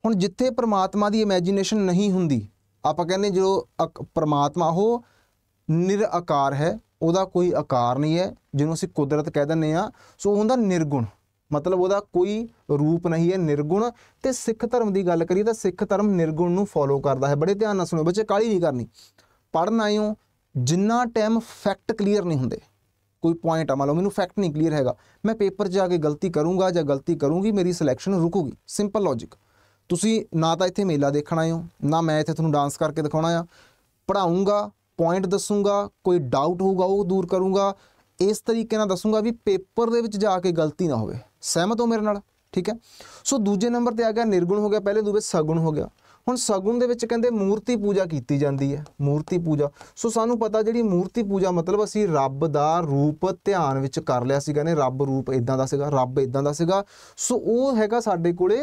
ਹੁਣ ਜਿੱਥੇ ਪਰਮਾਤਮਾ ਦੀ ਇਮੇਜਿਨੇਸ਼ਨ ਨਹੀਂ ਹੁੰਦੀ ਆਪਾਂ ਕਹਿੰਦੇ ਜੋ ਪਰਮਾਤਮਾ ਉਹ ਨਿਰਆਕਾਰ ਹੈ ਉਹਦਾ ਕੋਈ ਆਕਾਰ ਨਹੀਂ ਹੈ ਜਿਹਨੂੰ ਅਸੀਂ ਕੁਦਰਤ ਕਹਿ ਦਿੰਨੇ ਆ ਸੋ ਹੁੰਦਾ ਨਿਰਗੁਣ ਮਤਲਬ ਉਹਦਾ ਕੋਈ ਰੂਪ ਨਹੀਂ ਹੈ ਨਿਰਗੁਣ ਤੇ ਸਿੱਖ ਧਰਮ ਦੀ ਗੱਲ ਕਰੀਏ ਤਾਂ ਸਿੱਖ ਧਰਮ ਨਿਰਗੁਣ ਨੂੰ ਫੋਲੋ ਕਰਦਾ ਹੈ ਬੜੇ ਧਿਆਨ ਨਾਲ ਸੁਣੋ ਬੱਚੇ ਕਾਲੀ ਨਹੀਂ ਕਰਨੀ ਪੜਨ ਆਇਓ ਜਿੰਨਾ ਟਾਈਮ ਫੈਕਟ ਕਲੀਅਰ ਨਹੀਂ ਹੁੰਦੇ ਕੋਈ ਪੁਆਇੰਟ ਆ ਮੰਨ ਲਓ ਮੈਨੂੰ ਫੈਕਟ ਨਹੀਂ ਕਲੀਅਰ ਹੈਗਾ ਮੈਂ ਪੇਪਰ 'ਚ ਜਾ ਕੇ ਗਲਤੀ ਕਰੂੰਗਾ ਜਾਂ ਗਲਤੀ ਕਰੂੰਗੀ ਮੇਰੀ ਸਿਲੈਕਸ਼ਨ ਰੁਕੂਗੀ ਸਿੰਪਲ ਲੌਜੀਕ ਤੁਸੀਂ ਨਾ ਤਾਂ ਇੱਥੇ ਮੇਲਾ ਦੇਖਣ ਆਇਓ ਨਾ ਮੈਂ ਇੱਥੇ ਤੁਹਾਨੂੰ ਡਾਂਸ ਕਰਕੇ ਦਿਖਾਉਣਾ ਆ ਪੜਾਉਂਗਾ ਪੁਆਇੰਟ ਦੱਸੂਗਾ ਕੋਈ ਡਾਊਟ ਹੋਊਗਾ ਉਹ ਦੂਰ ਕਰੂੰਗਾ ਇਸ ਤਰੀਕੇ ਨਾਲ ਦੱਸੂਗਾ ਵੀ ਪੇਪਰ ਦੇ ਵਿੱਚ ਜਾ ਕੇ ਗਲਤੀ ਨਾ ਹੋਵੇ ਸਹਿਮਤ ਹੋ ਮੇਰੇ ਨਾਲ ਠੀਕ ਹੈ ਸੋ ਦੂਜੇ ਨੰਬਰ ਤੇ ਆ ਗਿਆ ਨਿਰਗੁਣ ਹੋ ਗਿਆ ਪਹਿਲੇ ਦੂਵੇ ਸਗੁਣ ਹੋ ਗਿਆ ਹੁਣ ਸਗੁਣ ਦੇ ਵਿੱਚ ਕਹਿੰਦੇ ਮੂਰਤੀ ਪੂਜਾ ਕੀਤੀ ਜਾਂਦੀ ਹੈ ਮੂਰਤੀ ਪੂਜਾ ਸੋ ਸਾਨੂੰ ਪਤਾ ਜਿਹੜੀ ਮੂਰਤੀ ਪੂਜਾ ਮਤਲਬ ਅਸੀਂ ਰੱਬ ਦਾ ਰੂਪ ਧਿਆਨ ਵਿੱਚ ਕਰ ਲਿਆ ਸੀਗਾ ਨੇ ਰੱਬ ਰੂਪ ਇਦਾਂ ਦਾ ਸੀਗਾ ਰੱਬ ਇਦਾਂ ਦਾ ਸੀਗਾ ਸੋ ਉਹ ਹੈਗਾ ਸਾਡੇ ਕੋਲੇ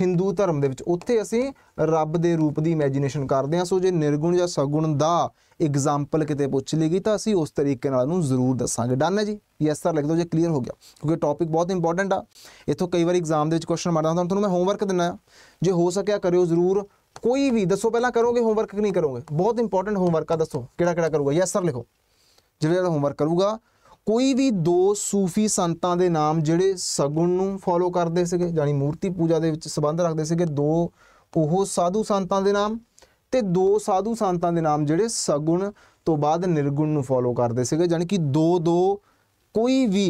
ਹਿੰਦੂ ਧਰਮ ਦੇ ਵਿੱਚ ਉੱਥੇ ਅਸੀਂ ਰੱਬ ਦੇ ਰੂਪ ਦੀ ਇਮੇਜਿਨੇਸ਼ਨ ਕਰਦੇ ਹਾਂ ਸੋ ਜੇ ਨਿਰਗੁਣ ਜਾਂ ਸਗੁਣ ਦਾ ਐਗਜ਼ਾਮਪਲ ਕਿਤੇ ਪੁੱਛ ਗਈ ਤਾਂ ਅਸੀਂ ਉਸ ਤਰੀਕੇ ਨਾਲ ਉਹਨੂੰ ਜ਼ਰੂਰ ਦੱਸਾਂਗੇ ਡਨ ਹੈ ਜੀ ਯੈਸ ਸਰ ਲਿਖ ਦਿਓ ਜੇ ਕਲੀਅਰ ਹੋ ਗਿਆ ਕਿਉਂਕਿ ਟੌਪਿਕ ਬਹੁਤ ਇੰਪੋਰਟੈਂਟ ਆ ਇਥੋਂ ਕਈ ਵਾਰ ਐਗਜ਼ਾਮ ਦੇ ਵਿੱਚ ਕੁਐਸਚਨ ਮਾਰਦਾ ਹੁੰਦਾ ਤੁਹਾਨੂੰ ਮੈਂ ਹੋਮਵਰਕ ਦਿੰਨਾ ਜੇ ਹੋ ਸਕਿਆ ਕਰਿਓ ਜ਼ਰੂਰ ਕੋਈ ਵੀ ਦੱਸੋ ਪਹਿਲਾਂ ਕਰੋਗੇ ਹੋਮਵਰਕ ਕਿ ਨਹੀਂ ਕਰੋਗੇ ਬਹੁਤ ਇੰਪੋਰਟੈਂਟ ਹੋਮਵਰਕ ਆ ਦੱਸੋ ਕਿਹੜਾ ਕਿਹੜਾ ਕਰੂਗਾ ਯੈਸ ਸਰ ਲਿਖੋ ਜਿਹੜਾ ਜਿਹੜਾ ਹੋਮਵਰਕ ਕਰੂਗਾ ਕੋਈ ਵੀ ਦੋ ਸੂਫੀ ਸੰਤਾਂ ਦੇ ਨਾਮ ਜਿਹੜੇ ਸਗੁਣ ਨੂੰ ਫੋਲੋ ਕਰਦੇ ਸੀਗੇ ਜਾਨੀ ਮੂਰਤੀ ਪੂਜਾ ਦੇ ਵਿੱਚ ਸਬੰਧ ਰੱਖਦੇ ਸੀਗੇ ਦੋ ਉਹ ਸਾਧੂ ਸੰਤਾਂ ਦੇ ਨਾਮ ਤੇ ਦੋ ਸਾਧੂ ਸੰਤਾਂ ਦੇ ਨਾਮ ਜਿਹੜੇ ਸਗੁਣ ਤੋਂ ਬਾਅਦ ਨਿਰਗੁਣ ਨੂੰ ਫੋਲੋ ਕਰਦੇ ਸੀਗੇ ਜਾਨੀ ਕਿ ਦੋ ਦੋ ਕੋਈ ਵੀ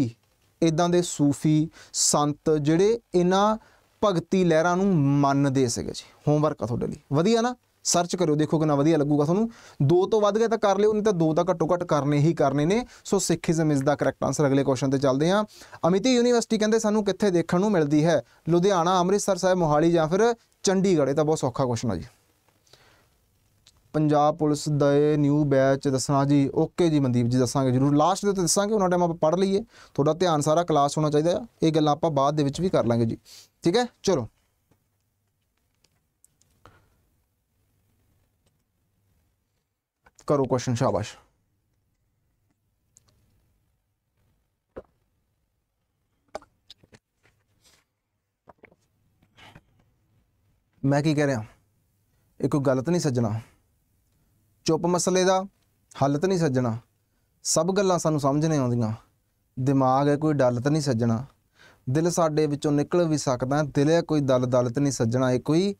ਇਦਾਂ ਦੇ ਸੂਫੀ ਸੰਤ ਜਿਹੜੇ ਇਹਨਾਂ ਭਗਤੀ ਲਹਿਰਾਂ ਨੂੰ ਮੰਨਦੇ ਸੀਗੇ ਜੀ ਹੋਮਵਰਕ ਆ ਤੁਹਾਡੇ ਲਈ ਵਧੀਆ ਨਾ ਸਰਚ ਕਰਿਓ ਦੇਖੋ ਕਿੰਨਾ ਵਧੀਆ ਲੱਗੂਗਾ ਤੁਹਾਨੂੰ ਦੋ ਤੋਂ ਵੱਧ ਗਿਆ ਤਾਂ ਕਰ ਲਿਓ ਨਹੀਂ ਤਾਂ ਦੋ ਤਾਂ ਘੱਟੋ ਘੱਟ ਕਰਨੇ ਹੀ ਕਰਨੇ ਨੇ so Sikhism is the correct answer ਅਗਲੇ ਕੁਐਸਚਨ ਤੇ ਚੱਲਦੇ ਹਾਂ ਅਮਿਤੀ ਯੂਨੀਵਰਸਿਟੀ ਕਹਿੰਦੇ ਸਾਨੂੰ ਕਿੱਥੇ ਦੇਖਣ ਨੂੰ ਮਿਲਦੀ ਹੈ ਲੁਧਿਆਣਾ ਅੰਮ੍ਰਿਤਸਰ ਸਾਹਿਬ ਮੋਹਾਲੀ ਜਾਂ ਫਿਰ ਚੰਡੀਗੜ੍ਹ ਇਹ ਤਾਂ ਬਹੁਤ ਸੌਖਾ ਕੁਐਸਚਨ ਆ ਜੀ ਪੰਜਾਬ ਪੁਲਿਸ ਦੇ ਨਿਊ ਬੈਚ ਦੱਸਣਾ ਜੀ ਓਕੇ ਜੀ ਮਨਦੀਪ ਜੀ ਦੱਸਾਂਗੇ ਜਰੂਰ ਲਾਸਟ ਦੇ ਉੱਤੇ ਦੱਸਾਂਗੇ ਉਹਨਾਂ ਟਾਈਮ ਆਪਾਂ ਪੜ੍ਹ ਲਈਏ ਤੁਹਾਡਾ ਧਿਆਨ ਸਾਰਾ ਕਲਾਸ ਹੋਣਾ ਚਾਹੀਦਾ ਇਹ ਗੱਲਾਂ ਆਪਾਂ ਬਾਅਦ ਦੇ ਵਿੱਚ ਵੀ ਕਰ ਲਾਂਗੇ ਜੀ ਠੀਕ ਹੈ ਚਲੋ ਕਰੋ ਕੁਐਸਚਨ ਸ਼ਾਬਾਸ਼ ਮੈਂ ਕੀ ਕਹਿ ਰਿਹਾ ਇਹ ਕੋਈ ਗਲਤ ਨਹੀਂ ਸੱਜਣਾ ਚੁੱਪ ਮਸਲੇ ਦਾ ਹੱਲ ਤਾਂ ਨਹੀਂ ਸੱਜਣਾ ਸਭ ਗੱਲਾਂ ਸਾਨੂੰ ਸਮਝਣੇ ਆਉਂਦੀਆਂ ਦਿਮਾਗ ਹੈ ਕੋਈ ਡਲਤ ਨਹੀਂ ਸੱਜਣਾ ਦਿਲ ਸਾਡੇ ਵਿੱਚੋਂ ਨਿਕਲ ਵੀ ਸਕਦਾ ਦਿਲ ਹੈ ਕੋਈ ਦਲ ਦਲਤ ਨਹੀਂ ਸੱਜਣਾ ਇਹ ਕੋਈ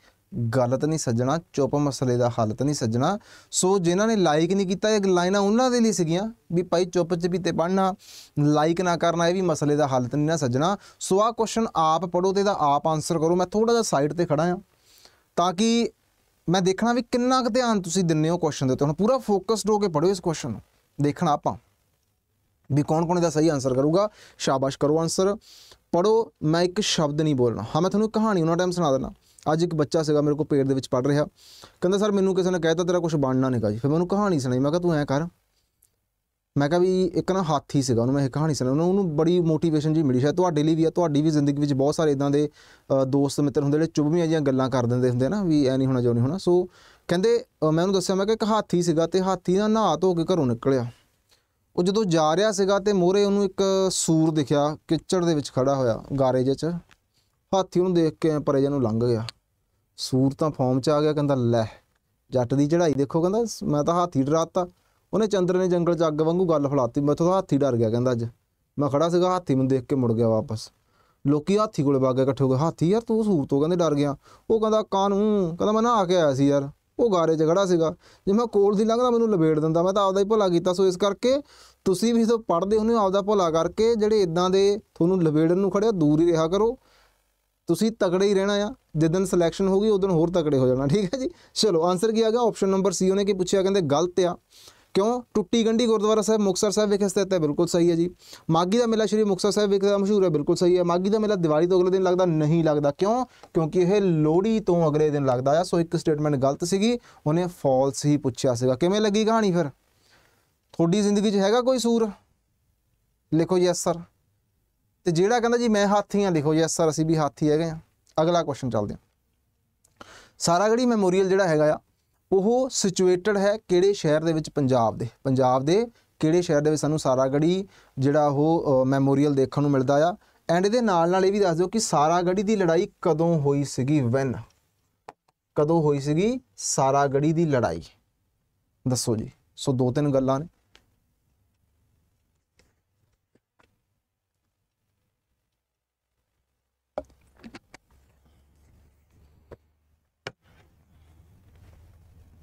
ਗਲਤ ਨਹੀਂ ਸੱਜਣਾ ਚੁੱਪ ਮਸਲੇ ਦਾ ਹਾਲਤ ਨਹੀਂ ਸੱਜਣਾ ਸੋ ਜਿਨ੍ਹਾਂ ਨੇ ਲਾਈਕ ਨਹੀਂ ਕੀਤਾ ਇਹ ਲਾਈਨਾਂ ਉਹਨਾਂ ਦੇ ਲਈ ਸੀਗੀਆਂ ਵੀ ਭਾਈ ਚੁੱਪ ਚ ਵੀ ਤੇ ਪੜਨਾ ਲਾਈਕ ਨਾ ਕਰਨਾ ਇਹ ਵੀ ਮਸਲੇ ਦਾ ਹਾਲਤ ਨਹੀਂ ਨਾ ਸੱਜਣਾ ਸੋ ਆ ਕੁਐਸਚਨ ਆਪ ਪੜੋ ਤੇ ਇਹਦਾ ਆਪ ਆਨਸਰ ਕਰੋ ਮੈਂ ਥੋੜਾ ਜਿਹਾ ਸਾਈਡ ਤੇ ਖੜਾ ਆ ਤਾਂ ਕਿ ਮੈਂ ਦੇਖਣਾ ਵੀ ਕਿੰਨਾ ਕੁ ਧਿਆਨ ਤੁਸੀਂ ਦਿੰਨੇ ਹੋ ਕੁਐਸਚਨ ਦੇ ਉੱਤੇ ਹੁਣ ਪੂਰਾ ਫੋਕਸਡ ਹੋ ਕੇ ਪੜੋ ਇਸ ਕੁਐਸਚਨ ਨੂੰ ਦੇਖਣਾ ਆਪਾਂ ਵੀ ਕੌਣ ਕੌਣ ਇਹਦਾ ਸਹੀ ਆਨਸਰ ਕਰੂਗਾ ਸ਼ਾਬਾਸ਼ ਕਰੋ ਆਨਸਰ ਪੜੋ ਮੈਂ ਇੱਕ ਸ਼ਬਦ ਨਹੀਂ ਬੋਲਣਾ ਹਾਂ ਮੈਂ ਤੁਹਾਨੂੰ ਕਹਾਣੀ ਉਹਨਾਂ ਟਾਈਮ ਸੁਣਾ ਦੇਣਾ ਅੱਜ ਇੱਕ ਬੱਚਾ ਸੀਗਾ ਮੇਰੇ ਕੋਲ ਪੇੜ ਦੇ ਵਿੱਚ ਪੜ ਰਿਹਾ ਕਹਿੰਦਾ ਸਰ ਮੈਨੂੰ ਕਿਸੇ ਨੇ ਕਹਿਤਾ ਤੇਰਾ ਕੁਝ ਬਣਨਾ ਨਹੀਂਗਾ ਜੀ ਫਿਰ ਮੈਂ ਉਹਨੂੰ ਕਹਾਣੀ ਸੁਣਾਈ ਮੈਂ ਕਿਹਾ ਤੂੰ ਐ ਕਰ ਮੈਂ ਕਿਹਾ ਵੀ ਇੱਕ ਨਾ ਹਾਥੀ ਸੀਗਾ ਉਹਨੂੰ ਮੈਂ ਇਹ ਕਹਾਣੀ ਸੁਣਾਈ ਉਹਨੂੰ ਬੜੀ ਮੋਟੀਵੇਸ਼ਨ ਜੀ ਮਿਲੀ ਸ਼ਾਇਦ ਤੁਹਾਡੇ ਲਈ ਵੀ ਆ ਤੁਹਾਡੀ ਵੀ ਜ਼ਿੰਦਗੀ ਵਿੱਚ ਬਹੁਤ ਸਾਰੇ ਇਦਾਂ ਦੇ ਦੋਸਤ ਮਿੱਤਰ ਹੁੰਦੇ ਜਿਹੜੇ ਚੁਬਵੀਆਂ ਜੀਆਂ ਗੱਲਾਂ ਕਰ ਦਿੰਦੇ ਹੁੰਦੇ ਨਾ ਵੀ ਐ ਨਹੀਂ ਹੋਣਾ ਜੋ ਨਹੀਂ ਹੋਣਾ ਸੋ ਕਹਿੰਦੇ ਮੈਂ ਉਹਨੂੰ ਦੱਸਿਆ ਮੈਂ ਕਿ ਇੱਕ ਹਾਥੀ ਸੀਗਾ ਤੇ ਹਾਥੀ ਨਾ ਨਹਾ ਧੋ ਕੇ ਘਰੋਂ ਨਿਕਲਿਆ ਉਹ ਜਦੋਂ ਜਾ ਰਿਹਾ ਸੀਗਾ ਤੇ ਮੋਰੇ ਉਹਨੂੰ ਇੱਕ ਸੂਰ ਦਿਖਿਆ ਕਿਚੜ ਦੇ ਵਿੱਚ ਖੜਾ ਹੋਇਆ ਗਾਰੇਜ ਵਿੱਚ ਹਾਥੀ ਉਹਨੂੰ ਦੇਖ ਕੇ ਐ ਪਰੇ ਨੂੰ ਲੰਘ ਗਿਆ ਸੂਰ ਤਾਂ ਫਾਰਮ 'ਚ ਆ ਗਿਆ ਕਹਿੰਦਾ ਲੈ ਜੱਟ ਦੀ ਚੜ੍ਹਾਈ ਦੇਖੋ ਕਹਿੰਦਾ ਮੈਂ ਤਾਂ ਹਾਥੀ ਡਰਾਤਾ ਉਹਨੇ ਚੰਦਰ ਨੇ ਜੰਗਲ 'ਚ ਅੱਗ ਵਾਂਗੂ ਗੱਲ ਫਲਾਤੀ ਮੈਂ ਤਾਂ ਹਾਥੀ ਡਰ ਗਿਆ ਕਹਿੰਦਾ ਅੱਜ ਮੈਂ ਖੜਾ ਸੀਗਾ ਹਾਥੀ ਨੂੰ ਦੇਖ ਕੇ ਮੁੜ ਗਿਆ ਵਾਪਸ ਲੋਕੀ ਹਾਥੀ ਕੋਲੇ ਵਾਗੇ ਇਕੱਠੇ ਹੋ ਗਏ ਹਾਥੀ ਯਾਰ ਤੂੰ ਸੂਰ ਤੋਂ ਕਹਿੰਦੇ ਡਰ ਗਿਆ ਉਹ ਕਹਿੰਦਾ ਕਾਨੂੰ ਕਹਿੰਦਾ ਮੈਂ ਨਾ ਆ ਕੇ ਆਇਆ ਸੀ ਯਾਰ ਉਹ ਗਾਰੇ 'ਚ ਖੜਾ ਸੀਗਾ ਜੇ ਮੈਂ ਕੋਲ ਦੀ ਲੰਘਦਾ ਮੈਨੂੰ ਲਵੇੜ ਦਿੰਦਾ ਮੈਂ ਤਾਂ ਆਪਦਾ ਹੀ ਭਲਾ ਕੀਤਾ ਸੋ ਇਸ ਕਰਕੇ ਤੁਸੀਂ ਵੀ ਸੋ ਪੜਦੇ ਹੁੰਦੇ ਆਪਦਾ ਭਲਾ ਕਰਕੇ ਜਿਹੜੇ ਇਦਾਂ ਦੇ ਤੁਹਾਨੂੰ ਲਵੇੜਨ ਨੂੰ ਖੜਿਆ ਦੂਰ ਹੀ ਰਿਹਾ ਕਰੋ ਤੁਸੀਂ ਤਕੜੇ ਹੀ ਰਹਿਣਾ ਆ ਦਿਨ ਸਿਲੈਕਸ਼ਨ ਹੋਗੀ ਉਦੋਂ ਹੋਰ ਤਕੜੇ ਹੋ ਜਾਣਾ ਠੀਕ ਹੈ ਜੀ ਚਲੋ ਆਨਸਰ ਕੀ ਆ ਗਿਆ ਆਪਸ਼ਨ ਨੰਬਰ ਸੀ ਉਹਨੇ ਕੀ ਪੁੱਛਿਆ ਕਹਿੰਦੇ ਗਲਤ ਆ ਕਿਉਂ ਟੁੱਟੀ ਗੰਢੀ ਗੁਰਦੁਆਰਾ ਸਾਹਿਬ ਮੁਕਸਰ ਸਾਹਿਬ ਵਿਖੇ ਸਥਿਤ ਹੈ ਬਿਲਕੁਲ ਸਹੀ ਹੈ ਜੀ ਮਾਗੀ ਦਾ ਮੇਲਾ ਸ਼੍ਰੀ ਮੁਕਸਰ ਸਾਹਿਬ ਵਿਖੇ ਦਾ ਮਸ਼ਹੂਰ ਹੈ ਬਿਲਕੁਲ ਸਹੀ ਹੈ ਮਾਗੀ ਦਾ ਮੇਲਾ ਦੀਵਾਲੀ ਤੋਂ ਅਗਲੇ ਦਿਨ ਲੱਗਦਾ ਨਹੀਂ ਲੱਗਦਾ ਕਿਉਂ ਕਿਉਂਕਿ ਇਹ ਲੋਹੜੀ ਤੋਂ ਅਗਲੇ ਦਿਨ ਲੱਗਦਾ ਆ ਸੋ ਇੱਕ ਸਟੇਟਮੈਂਟ ਗਲਤ ਸੀਗੀ ਉਹਨੇ ਫਾਲਸ ਹੀ ਪੁੱਛਿਆ ਸੀਗਾ ਕਿਵੇਂ ਲੱਗੀ ਕਹਾਣੀ ਫਿਰ ਤੁਹਾਡੀ ਜ਼ਿੰਦਗੀ 'ਚ ਹੈਗਾ ਕੋਈ ਸੂਰ ਲਿਖੋ ਯੈਸ ਸਰ ਤੇ ਜਿਹੜਾ ਕਹਿੰਦਾ ਜੀ ਮੈਂ ਹਾਥੀਆਂ ਲਿਖੋ ਜੀ ਸਰ ਅਸੀਂ ਵੀ ਹਾਥੀ ਹੈਗੇ ਆ ਅਗਲਾ ਕੁਐਸਚਨ ਚੱਲਦੇ ਆ ਸਾਰਾਗੜੀ ਮੈਮੋਰੀਅਲ ਜਿਹੜਾ ਹੈਗਾ ਆ ਉਹ ਸਿਚੁਏਟਡ ਹੈ ਕਿਹੜੇ ਸ਼ਹਿਰ ਦੇ ਵਿੱਚ ਪੰਜਾਬ ਦੇ ਪੰਜਾਬ ਦੇ ਕਿਹੜੇ ਸ਼ਹਿਰ ਦੇ ਵਿੱਚ ਸਾਨੂੰ ਸਾਰਾਗੜੀ ਜਿਹੜਾ ਉਹ ਮੈਮੋਰੀਅਲ ਦੇਖਣ ਨੂੰ ਮਿਲਦਾ ਆ ਐਂਡ ਇਹਦੇ ਨਾਲ ਨਾਲ ਇਹ ਵੀ ਦੱਸ ਦਿਓ ਕਿ ਸਾਰਾਗੜੀ ਦੀ ਲੜਾਈ ਕਦੋਂ ਹੋਈ ਸੀਗੀ ਵੈਨ ਕਦੋਂ ਹੋਈ ਸੀਗੀ ਸਾਰਾਗੜੀ ਦੀ ਲੜਾਈ ਦੱਸੋ ਜੀ ਸੋ ਦੋ ਤਿੰਨ ਗੱਲਾਂ ਨੇ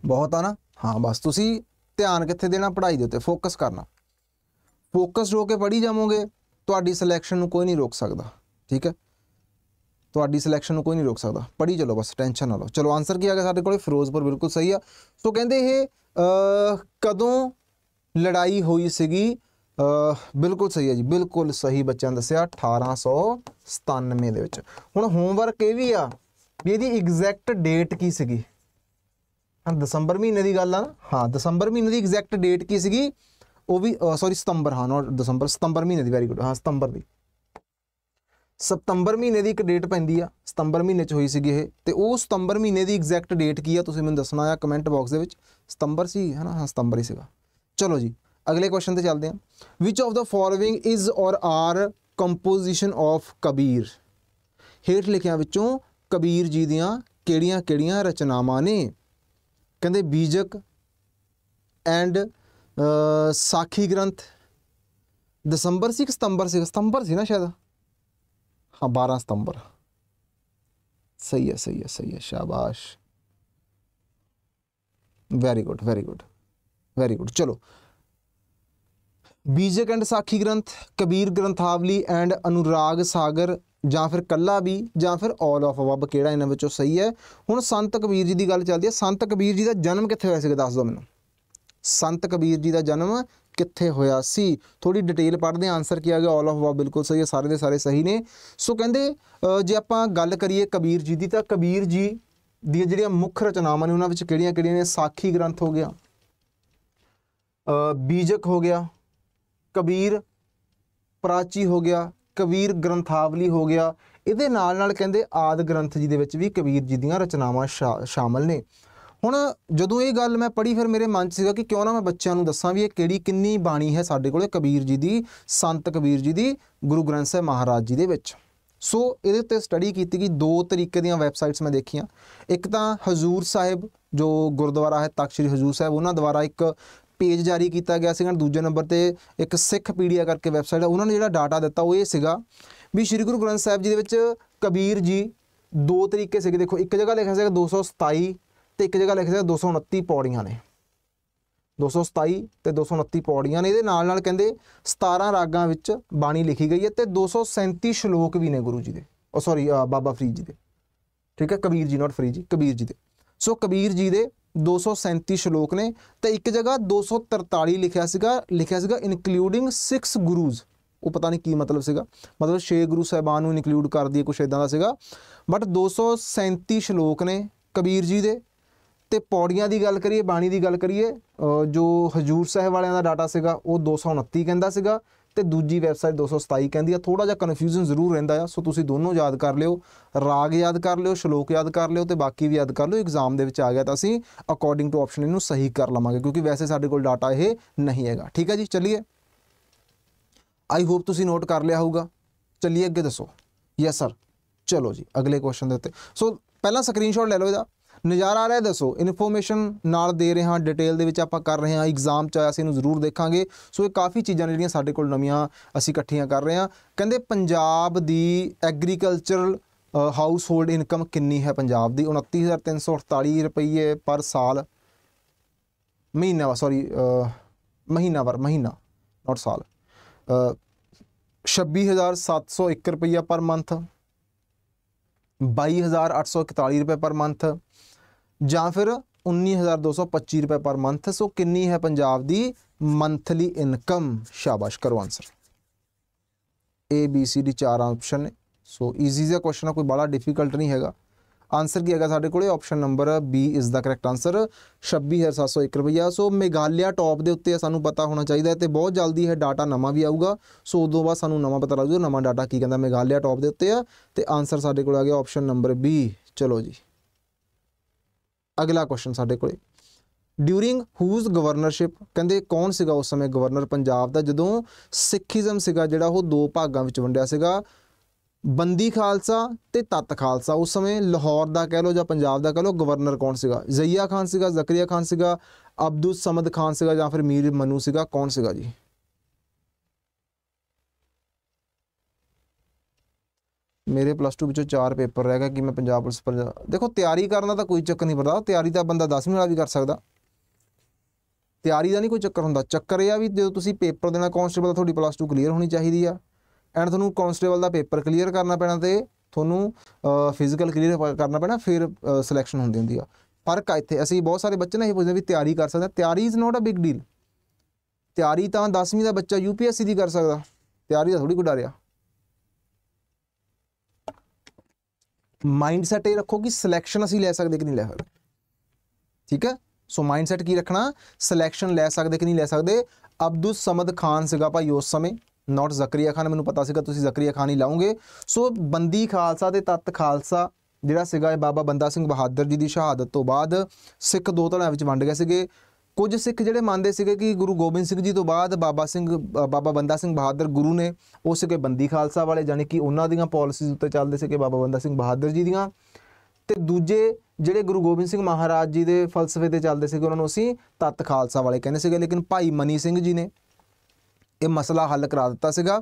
ਬਹੁਤ ਆ ਨਾ ਹਾਂ ਬਸ ਤੁਸੀਂ ਧਿਆਨ ਕਿੱਥੇ ਦੇਣਾ ਪੜ੍ਹਾਈ ਦੇ ਉੱਤੇ ਫੋਕਸ ਕਰਨਾ ਫੋਕਸ ਹੋ ਕੇ ਪੜ੍ਹੀ ਜਾਵੋਗੇ ਤੁਹਾਡੀ ਸਿਲੈਕਸ਼ਨ ਨੂੰ ਕੋਈ ਨਹੀਂ ਰੋਕ ਸਕਦਾ ਠੀਕ ਹੈ ਤੁਹਾਡੀ ਸਿਲੈਕਸ਼ਨ ਨੂੰ ਕੋਈ ਨਹੀਂ ਰੋਕ ਸਕਦਾ ਪੜ੍ਹੀ ਚਲੋ ਬਸ ਟੈਨਸ਼ਨ ਨਾ ਲਓ ਚਲੋ ਆਨਸਰ ਕੀ ਆ ਗਿਆ ਸਾਡੇ ਕੋਲੇ ਫਿਰੋਜ਼ਪੁਰ ਬਿਲਕੁਲ ਸਹੀ ਆ ਸੋ ਕਹਿੰਦੇ ਇਹ ਕਦੋਂ ਲੜਾਈ ਹੋਈ ਸੀਗੀ ਬਿਲਕੁਲ ਸਹੀ ਹੈ ਜੀ ਬਿਲਕੁਲ ਸਹੀ ਬੱਚਿਆਂ ਦੱਸਿਆ 1897 ਦੇ ਵਿੱਚ ਹੁਣ ਹੋਮਵਰਕ ਇਹ ਵੀ ਆ ਵੀ ਇਹਦੀ ਐਗਜ਼ੈਕਟ ਡੇਟ ਕੀ ਸੀਗੀ ਹਾਂ ਦਸੰਬਰ ਮਹੀਨੇ ਦੀ ਗੱਲ ਆ ਨਾ ਹਾਂ ਦਸੰਬਰ ਮਹੀਨੇ ਦੀ ਐਗਜ਼ੈਕਟ ਡੇਟ ਕੀ ਸੀਗੀ ਉਹ ਵੀ ਸੌਰੀ ਸਤੰਬਰ ਹਾਂ ਨਾ ਦਸੰਬਰ ਸਤੰਬਰ ਮਹੀਨੇ ਦੀ ਵੈਰੀ ਗੁੱਡ ਹਾਂ ਸਤੰਬਰ ਦੀ ਸਤੰਬਰ ਮਹੀਨੇ ਦੀ ਇੱਕ ਡੇਟ ਪੈਂਦੀ ਆ ਸਤੰਬਰ ਮਹੀਨੇ ਚ ਹੋਈ ਸੀਗੀ ਇਹ ਤੇ ਉਹ ਸਤੰਬਰ ਮਹੀਨੇ ਦੀ ਐਗਜ਼ੈਕਟ ਡੇਟ ਕੀ ਆ ਤੁਸੀਂ ਮੈਨੂੰ ਦੱਸਣਾ ਆ ਕਮੈਂਟ ਬਾਕਸ ਦੇ ਵਿੱਚ ਸਤੰਬਰ ਸੀ ਹਨਾ ਹਾਂ ਸਤੰਬਰ ਹੀ ਸੀਗਾ ਚਲੋ ਜੀ ਅਗਲੇ ਕੁਐਸਚਨ ਤੇ ਚੱਲਦੇ ਹਾਂ which of the following is or are composition of Kabir ਹੇਠ ਲਿਖਿਆਂ ਵਿੱਚੋਂ ਕਬੀਰ ਜੀ ਦੀਆਂ ਕਿਹੜੀਆਂ-ਕਿਹੜੀਆਂ ਰਚਨਾਵਾਂ ਨੇ कहते बीजक एंड साखी ग्रंथ दसंबर से सितंबर से सितंबर से ना शायद हाँ बारह सितंबर सही है सही है सही है शाबाश very good very good very good चलो बीजक एंड साखी ग्रंथ कबीर ग्रंथावली एंड अनुराग सागर ਜਾਂ ਫਿਰ ਕੱਲਾ ਵੀ ਜਾਂ ਫਿਰ 올 ਆਫ ਅਬਵ ਕਿਹੜਾ ਇਹਨਾਂ ਵਿੱਚੋਂ ਸਹੀ ਹੈ ਹੁਣ ਸੰਤ ਕਬੀਰ ਜੀ ਦੀ ਗੱਲ ਚੱਲਦੀ ਹੈ ਸੰਤ ਕਬੀਰ ਜੀ ਦਾ ਜਨਮ ਕਿੱਥੇ ਹੋਇਆ ਸੀ ਦੱਸ ਦਿਓ ਮੈਨੂੰ ਸੰਤ ਕਬੀਰ ਜੀ ਦਾ ਜਨਮ ਕਿੱਥੇ ਹੋਇਆ ਸੀ ਥੋੜੀ ਡਿਟੇਲ ਪੜ੍ਹਦੇ ਆਨਸਰ ਕੀ ਆ ਗਿਆ 올 ਆਫ ਅਬਵ ਬਿਲਕੁਲ ਸਹੀ ਹੈ ਸਾਰੇ ਦੇ ਸਾਰੇ ਸਹੀ ਨੇ ਸੋ ਕਹਿੰਦੇ ਜੇ ਆਪਾਂ ਗੱਲ ਕਰੀਏ ਕਬੀਰ ਜੀ ਦੀ ਤਾਂ ਕਬੀਰ ਜੀ ਦੀ ਜਿਹੜੀਆਂ ਮੁੱਖ ਰਚਨਾਵਾਂ ਨੇ ਉਹਨਾਂ ਵਿੱਚ ਕਿਹੜੀਆਂ ਕਿਹੜੀਆਂ ਨੇ ਸਾਖੀ ਗ੍ਰੰਥ ਹੋ ਗਿਆ ਬੀਜਕ ਹੋ ਗਿਆ ਕਬੀਰ ਪ੍ਰਾਚੀ ਹੋ ਗਿਆ ਕਬੀਰ ਗ੍ਰੰਥਾਵਲੀ ਹੋ ਗਿਆ ਇਹਦੇ ਨਾਲ ਨਾਲ ਕਹਿੰਦੇ ਆਦ ਗ੍ਰੰਥ ਜੀ ਦੇ ਵਿੱਚ ਵੀ ਕਬੀਰ ਜੀ ਦੀਆਂ ਰਚਨਾਵਾਂ ਸ਼ਾਮਲ ਨੇ ਹੁਣ ਜਦੋਂ ਇਹ ਗੱਲ ਮੈਂ ਪੜ੍ਹੀ ਫਿਰ ਮੇਰੇ ਮਨ 'ਚ ਸੀਗਾ ਕਿ ਕਿਉਂ ਨਾ ਮੈਂ ਬੱਚਿਆਂ ਨੂੰ ਦੱਸਾਂ ਵੀ ਇਹ ਕਿਹੜੀ ਕਿੰਨੀ ਬਾਣੀ ਹੈ ਸਾਡੇ ਕੋਲੇ ਕਬੀਰ ਜੀ ਦੀ ਸੰਤ ਕਬੀਰ ਜੀ ਦੀ ਗੁਰੂ ਗ੍ਰੰਥ ਸਾਹਿਬ ਮਹਾਰਾਜ ਜੀ ਦੇ ਵਿੱਚ ਸੋ ਇਹਦੇ ਉੱਤੇ ਸਟੱਡੀ ਕੀਤੀ ਗਈ ਦੋ ਤਰੀਕੇ ਦੀਆਂ ਵੈਬਸਾਈਟਸ ਮੈਂ ਦੇਖੀਆਂ ਇੱਕ ਤਾਂ ਹਜ਼ੂਰ ਸਾਹਿਬ ਜੋ ਗੁਰਦੁਆਰਾ ਹੈ ਤਖਤ ਸ੍ਰੀ ਹਜ਼ੂਰ ਸਾਹਿਬ ਉਹਨਾਂ ਦੁਆਰਾ ਇੱਕ ਪੇਜ ਜਾਰੀ ਕੀਤਾ ਗਿਆ ਸੀਗਾ ਦੂਜੇ ਨੰਬਰ ਤੇ ਇੱਕ ਸਿੱਖ ਪੀਡੀਆ ਕਰਕੇ ਵੈਬਸਾਈਟ ਉਹਨਾਂ ਨੇ ਜਿਹੜਾ ਡਾਟਾ ਦਿੱਤਾ ਉਹ ਇਹ ਸੀਗਾ ਵੀ ਸ੍ਰੀ ਗੁਰੂ ਗ੍ਰੰਥ ਸਾਹਿਬ ਜੀ ਦੇ ਵਿੱਚ ਕਬੀਰ ਜੀ ਦੋ ਤਰੀਕੇ ਸੀਗੇ ਦੇਖੋ ਇੱਕ ਜਗ੍ਹਾ ਲਿਖਿਆ ਸੀਗਾ 227 ਤੇ ਇੱਕ ਜਗ੍ਹਾ ਲਿਖਿਆ ਸੀਗਾ 229 ਪੌੜੀਆਂ ਨੇ 227 ਤੇ 229 ਪੌੜੀਆਂ ਨੇ ਇਹਦੇ ਨਾਲ ਨਾਲ ਕਹਿੰਦੇ 17 ਰਾਗਾਂ ਵਿੱਚ ਬਾਣੀ ਲਿਖੀ ਗਈ ਹੈ ਤੇ 237 ਸ਼ਲੋਕ ਵੀ ਨੇ ਗੁਰੂ ਜੀ ਦੇ ਉਹ ਸੌਰੀ ਬਾਬਾ ਫਰੀਦ ਜੀ ਦੇ ਠੀਕ ਹੈ ਕਬੀਰ ਜੀ ਨਾਟ ਫਰੀਦ ਜੀ ਕਬੀਰ ਜੀ ਦੇ ਸੋ ਕਬੀਰ ਜੀ ਦੇ 237 ਸ਼ਲੋਕ ਨੇ ਤੇ ਇੱਕ ਜਗ੍ਹਾ 243 ਲਿਖਿਆ ਸੀਗਾ ਲਿਖਿਆ ਸੀਗਾ ਇਨਕਲੂਡਿੰਗ 6 ਗੁਰੂਜ਼ ਉਹ ਪਤਾ ਨਹੀਂ ਕੀ ਮਤਲਬ ਸੀਗਾ ਮਤਲਬ 6 ਗੁਰੂ ਸਾਹਿਬਾਨ ਨੂੰ ਇਨਕਲੂਡ ਕਰ ਦਈਏ ਕੁਝ ਇਦਾਂ ਦਾ ਸੀਗਾ ਬਟ 237 ਸ਼ਲੋਕ ਨੇ ਕਬੀਰ ਜੀ ਦੇ ਤੇ ਪੌੜੀਆਂ ਦੀ ਗੱਲ ਕਰੀਏ ਬਾਣੀ ਦੀ ਗੱਲ ਕਰੀਏ ਜੋ ਹਜੂਰ ਸਾਹਿਬ ਵਾਲਿਆਂ ਦਾ ਡਾਟਾ ਸੀਗਾ ਉਹ 229 ਕਹਿੰਦਾ ਸੀਗਾ ਤੇ ਦੂਜੀ ਵੈਬਸਾਈਟ 227 ਕਹਿੰਦੀ ਆ ਥੋੜਾ ਜਿਹਾ ਕਨਫਿਊਜ਼ਨ ਜ਼ਰੂਰ ਰਹਿੰਦਾ ਆ ਸੋ ਤੁਸੀਂ ਦੋਨੋਂ ਯਾਦ ਕਰ ਲਿਓ ਰਾਗ ਯਾਦ ਕਰ ਲਿਓ ਸ਼ਲੋਕ ਯਾਦ ਕਰ ਲਿਓ ਤੇ ਬਾਕੀ ਵੀ ਯਾਦ ਕਰ ਲਿਓ ਐਗਜ਼ਾਮ ਦੇ ਵਿੱਚ ਆ ਗਿਆ ਤਾਂ ਅਸੀਂ ਅਕੋਰਡਿੰਗ ਟੂ ਆਪਸ਼ਨ ਇਹਨੂੰ ਸਹੀ ਕਰ ਲਵਾਂਗੇ ਕਿਉਂਕਿ ਵੈਸੇ ਸਾਡੇ ਕੋਲ ਡਾਟਾ ਇਹ ਨਹੀਂ ਹੈਗਾ ਠੀਕ ਹੈ ਜੀ ਚਲਿਏ ਆਈ ਹੋਪ ਤੁਸੀਂ ਨੋਟ ਕਰ ਲਿਆ ਹੋਊਗਾ ਚਲਿਏ ਅੱਗੇ ਦੱਸੋ ਯੈਸ ਸਰ ਚਲੋ ਜੀ ਅਗਲੇ ਕੁਐਸਚਨ ਦੇ ਉੱਤੇ ਸੋ ਪਹਿਲਾਂ ਸਕਰੀਨਸ਼ਾਟ ਲੈ ਲਓ ਇਹਦਾ ਨਜ਼ਾਰਾ ਆ ਰਿਹਾ ਦੱਸੋ ਇਨਫੋਰਮੇਸ਼ਨ ਨਾਲ ਦੇ ਰਹੇ ਹਾਂ ਡਿਟੇਲ ਦੇ ਵਿੱਚ ਆਪਾਂ ਕਰ ਰਹੇ ਹਾਂ ਐਗਜ਼ਾਮ ਚ ਆਇਆ ਸੀ ਇਹਨੂੰ ਜ਼ਰੂਰ ਦੇਖਾਂਗੇ ਸੋ ਇਹ ਕਾਫੀ ਚੀਜ਼ਾਂ ਜਿਹੜੀਆਂ ਸਾਡੇ ਕੋਲ ਨਵੀਆਂ ਅਸੀਂ ਇਕੱਠੀਆਂ ਕਰ ਰਹੇ ਹਾਂ ਕਹਿੰਦੇ ਪੰਜਾਬ ਦੀ ਐਗਰੀਕਲਚਰਲ ਹਾਊਸ ਹੋਲਡ ਇਨਕਮ ਕਿੰਨੀ ਹੈ ਪੰਜਾਬ ਦੀ 29348 ਰੁਪਏ ਪਰ ਸਾਲ ਮਹੀਨਾ ਸੌਰੀ ਮਹੀਨਾਵਰ ਮਹੀਨਾ ਨਾਟ ਸਾਲ 26701 ਰੁਪਇਆ ਪਰ ਮੰਥ 22841 ਰੁਪਏ ਪਰ ਮੰਥ ਜਾਂ ਫਿਰ 19225 ਰੁਪਏ ਪਰ ਮੰਥ ਸੋ ਕਿੰਨੀ ਹੈ ਪੰਜਾਬ ਦੀ ਮੰਥਲੀ ਇਨਕਮ ਸ਼ਾਬਾਸ਼ ਕਰੋ ਆਨਸਰ ਏ ਬੀ ਸੀ ਦੀ ਚਾਰ ਆਪਸ਼ਨ ਨੇ ਸੋ ਈਜ਼ੀ ਜਿਹਾ ਕੁਐਸਚਨ ਹੈ ਕੋਈ ਬੜਾ ਡਿਫਿਕਲਟ ਨਹੀਂ ਹੈਗਾ ਆਨਸਰ ਕੀ ਹੈਗਾ ਸਾਡੇ ਕੋਲੇ option number B is the correct answer 26701 ਰੁਪਇਆ ਸੋ ਮੇਗਾਲਿਆ ਟੌਪ ਦੇ ਉੱਤੇ ਸਾਨੂੰ ਪਤਾ ਹੋਣਾ ਚਾਹੀਦਾ ਹੈ ਤੇ ਬਹੁਤ ਜਲਦੀ ਹੈ ਡਾਟਾ ਨਵਾਂ ਵੀ ਆਊਗਾ ਸੋ ਉਦੋਂ ਬਾਅਦ ਸਾਨੂੰ ਨਵਾਂ ਪਤਾ ਲੱਗ ਜੂ ਨਵਾਂ ਡਾਟਾ ਕੀ ਕਹਿੰਦਾ ਮੇਗਾਲਿਆ ਟੌਪ ਦੇ ਉੱਤੇ ਆ ਤੇ ਆਨਸਰ ਸਾਡੇ ਕੋਲ ਆ ਗਿਆ ਆਪਸ਼ਨ ਨੰਬਰ ਬੀ ਚਲੋ ਜੀ ਅਗਲਾ ਕੁਐਸਚਨ ਸਾਡੇ ਕੋਲੇ ਡਿਊਰਿੰਗ ਹੂਜ਼ ਗਵਰਨਰਸ਼ਿਪ ਕਹਿੰਦੇ ਕੌਣ ਸੀਗਾ ਉਸ ਸਮੇਂ ਗਵਰਨਰ ਪੰਜਾਬ ਦਾ ਜਦੋਂ ਸਿੱਖੀਜ਼ਮ ਸੀਗਾ ਜਿਹੜਾ ਉਹ ਦੋ ਭਾਗਾਂ ਵਿੱਚ ਵੰਡਿਆ ਸੀਗਾ ਬੰਦੀ ਖਾਲਸਾ ਤੇ ਤਤ ਖਾਲਸਾ ਉਸ ਸਮੇਂ ਲਾਹੌਰ ਦਾ ਕਹਿ ਲੋ ਜਾਂ ਪੰਜਾਬ ਦਾ ਕਹਿ ਲੋ ਗਵਰਨਰ ਕੌਣ ਸੀਗਾ ਜ਼ਈਆ ਖਾਨ ਸੀਗਾ ਜ਼ਕਰੀਆ ਖਾਨ ਸੀਗਾ ਅਬਦੁਲ ਸਮਦ ਖਾਨ ਸੀਗਾ ਜਾਂ ਫਿਰ ਮੀਰ ਮਨੂ ਸੀਗਾ ਕੌਣ ਸੀਗਾ ਜੀ ਮੇਰੇ ਪਲੱਸ 2 ਵਿੱਚੋਂ ਚਾਰ ਪੇਪਰ ਰਹਿ ਗਏ ਕਿ ਮੈਂ ਪੰਜਾਬ ਪੁਲਿਸ ਪਰ ਦੇਖੋ ਤਿਆਰੀ ਕਰਨ ਦਾ ਤਾਂ ਕੋਈ ਚੱਕਰ ਨਹੀਂ ਪੜਦਾ ਤਿਆਰੀ ਤਾਂ ਬੰਦਾ 10ਵੀਂ ਵਾਲਾ ਵੀ ਕਰ ਸਕਦਾ ਤਿਆਰੀ ਦਾ ਨਹੀਂ ਕੋਈ ਚੱਕਰ ਹੁੰਦਾ ਚੱਕਰ ਇਹ ਆ ਵੀ ਜੇ ਤੁਸੀਂ ਪੇਪਰ ਦੇਣਾ ਕਾਂਸਟੇਬਲ ਦਾ ਤੁਹਾਡੀ ਪਲੱਸ 2 ਕਲੀਅਰ ਹੋਣੀ ਚਾਹੀਦੀ ਆ ਐਂਡ ਤੁਹਾਨੂੰ ਕਾਂਸਟੇਬਲ ਦਾ ਪੇਪਰ ਕਲੀਅਰ ਕਰਨਾ ਪੈਣਾ ਤੇ ਤੁਹਾਨੂੰ ਫਿਜ਼ੀਕਲ ਕਲੀਅਰ ਕਰਨਾ ਪੈਣਾ ਫਿਰ ਸਿਲੈਕਸ਼ਨ ਹੁੰਦੀ ਹੁੰਦੀ ਆ ਫਰਕ ਆ ਇੱਥੇ ਅਸੀਂ ਬਹੁਤ ਸਾਰੇ ਬੱਚੇ ਨੇ ਇਹ ਪੁੱਛਦੇ ਵੀ ਤਿਆਰੀ ਕਰ ਸਕਦਾ ਤਿਆਰੀ is not a big deal ਤਿਆਰੀ ਤਾਂ 10ਵੀਂ ਦਾ ਬੱਚਾ ਯੂਪੀਐਸਸੀ ਦੀ ਕਰ ਸਕਦਾ ਤਿਆਰੀ ਦਾ ਥੋੜੀ ਕੋ ਡਰਿਆ ਮਾਈਂਡਸੈਟ ਇਹ ਰੱਖੋ ਕਿ ਸਿਲੈਕਸ਼ਨ ਅਸੀਂ ਲੈ ਸਕਦੇ ਕਿ ਨਹੀਂ ਲੈ ਸਕਦੇ ਠੀਕ ਹੈ ਸੋ ਮਾਈਂਡਸੈਟ ਕੀ ਰੱਖਣਾ ਸਿਲੈਕਸ਼ਨ ਲੈ ਸਕਦੇ ਕਿ ਨਹੀਂ ਲੈ ਸਕਦੇ ਅਬਦੁਲ ਸਮਦ ਖਾਨ ਸੀਗਾ ਭਾਈ ਉਸ ਸਮੇਂ ਨਾਟ ਜ਼ਕਰੀਆ ਖਾਨ ਮੈਨੂੰ ਪਤਾ ਸੀਗਾ ਤੁਸੀਂ ਜ਼ਕਰੀਆ ਖਾਨ ਹੀ ਲਾਉਂਗੇ ਸੋ ਬੰਦੀ ਖਾਲਸਾ ਤੇ ਤਤ ਖਾਲਸਾ ਜਿਹੜਾ ਸੀਗਾ ਇਹ ਬਾਬਾ ਬੰਦਾ ਸਿੰਘ ਬਹਾਦਰ ਜੀ ਦੀ ਸ਼ਹਾਦਤ ਤੋਂ ਬਾਅਦ ਸਿੱਖ ਦੋ ਧੜਾਂ ਵਿੱਚ ਵੰਡ ਗਏ ਸੀਗੇ ਕੁਝ ਸਿੱਖ ਜਿਹੜੇ ਮੰਨਦੇ ਸੀਗੇ ਕਿ ਗੁਰੂ ਗੋਬਿੰਦ ਸਿੰਘ ਜੀ ਤੋਂ ਬਾਅਦ ਬਾਬਾ ਸਿੰਘ ਬਾਬਾ ਬੰਦਾ ਸਿੰਘ ਬਹਾਦਰ ਗੁਰੂ ਨੇ ਉਹ ਸੀਗੇ ਬੰਦੀ ਖਾਲਸਾ ਵਾਲੇ ਜਾਨੀ ਕਿ ਉਹਨਾਂ ਦੀਆਂ ਪਾਲਿਸੀਜ਼ ਉੱਤੇ ਚੱਲਦੇ ਸੀਗੇ ਬਾਬਾ ਬੰਦਾ ਸਿੰਘ ਬਹਾਦਰ ਜੀ ਦੀਆਂ ਤੇ ਦੂਜੇ ਜਿਹੜੇ ਗੁਰੂ ਗੋਬਿੰਦ ਸਿੰਘ ਮਹਾਰਾਜ ਜੀ ਦੇ ਫਲਸਫੇ ਤੇ ਚੱਲਦੇ ਸੀਗੇ ਉਹਨਾਂ ਨੂੰ ਅਸੀਂ ਤਤ ਖਾਲਸਾ ਵਾਲੇ ਕਹਿੰਦੇ ਸੀਗੇ ਲੇਕਿਨ ਭਾਈ ਮਨੀ ਸਿੰਘ ਜੀ ਨੇ ਇਹ ਮਸਲਾ ਹੱਲ ਕਰਾ ਦਿੱਤਾ ਸੀਗਾ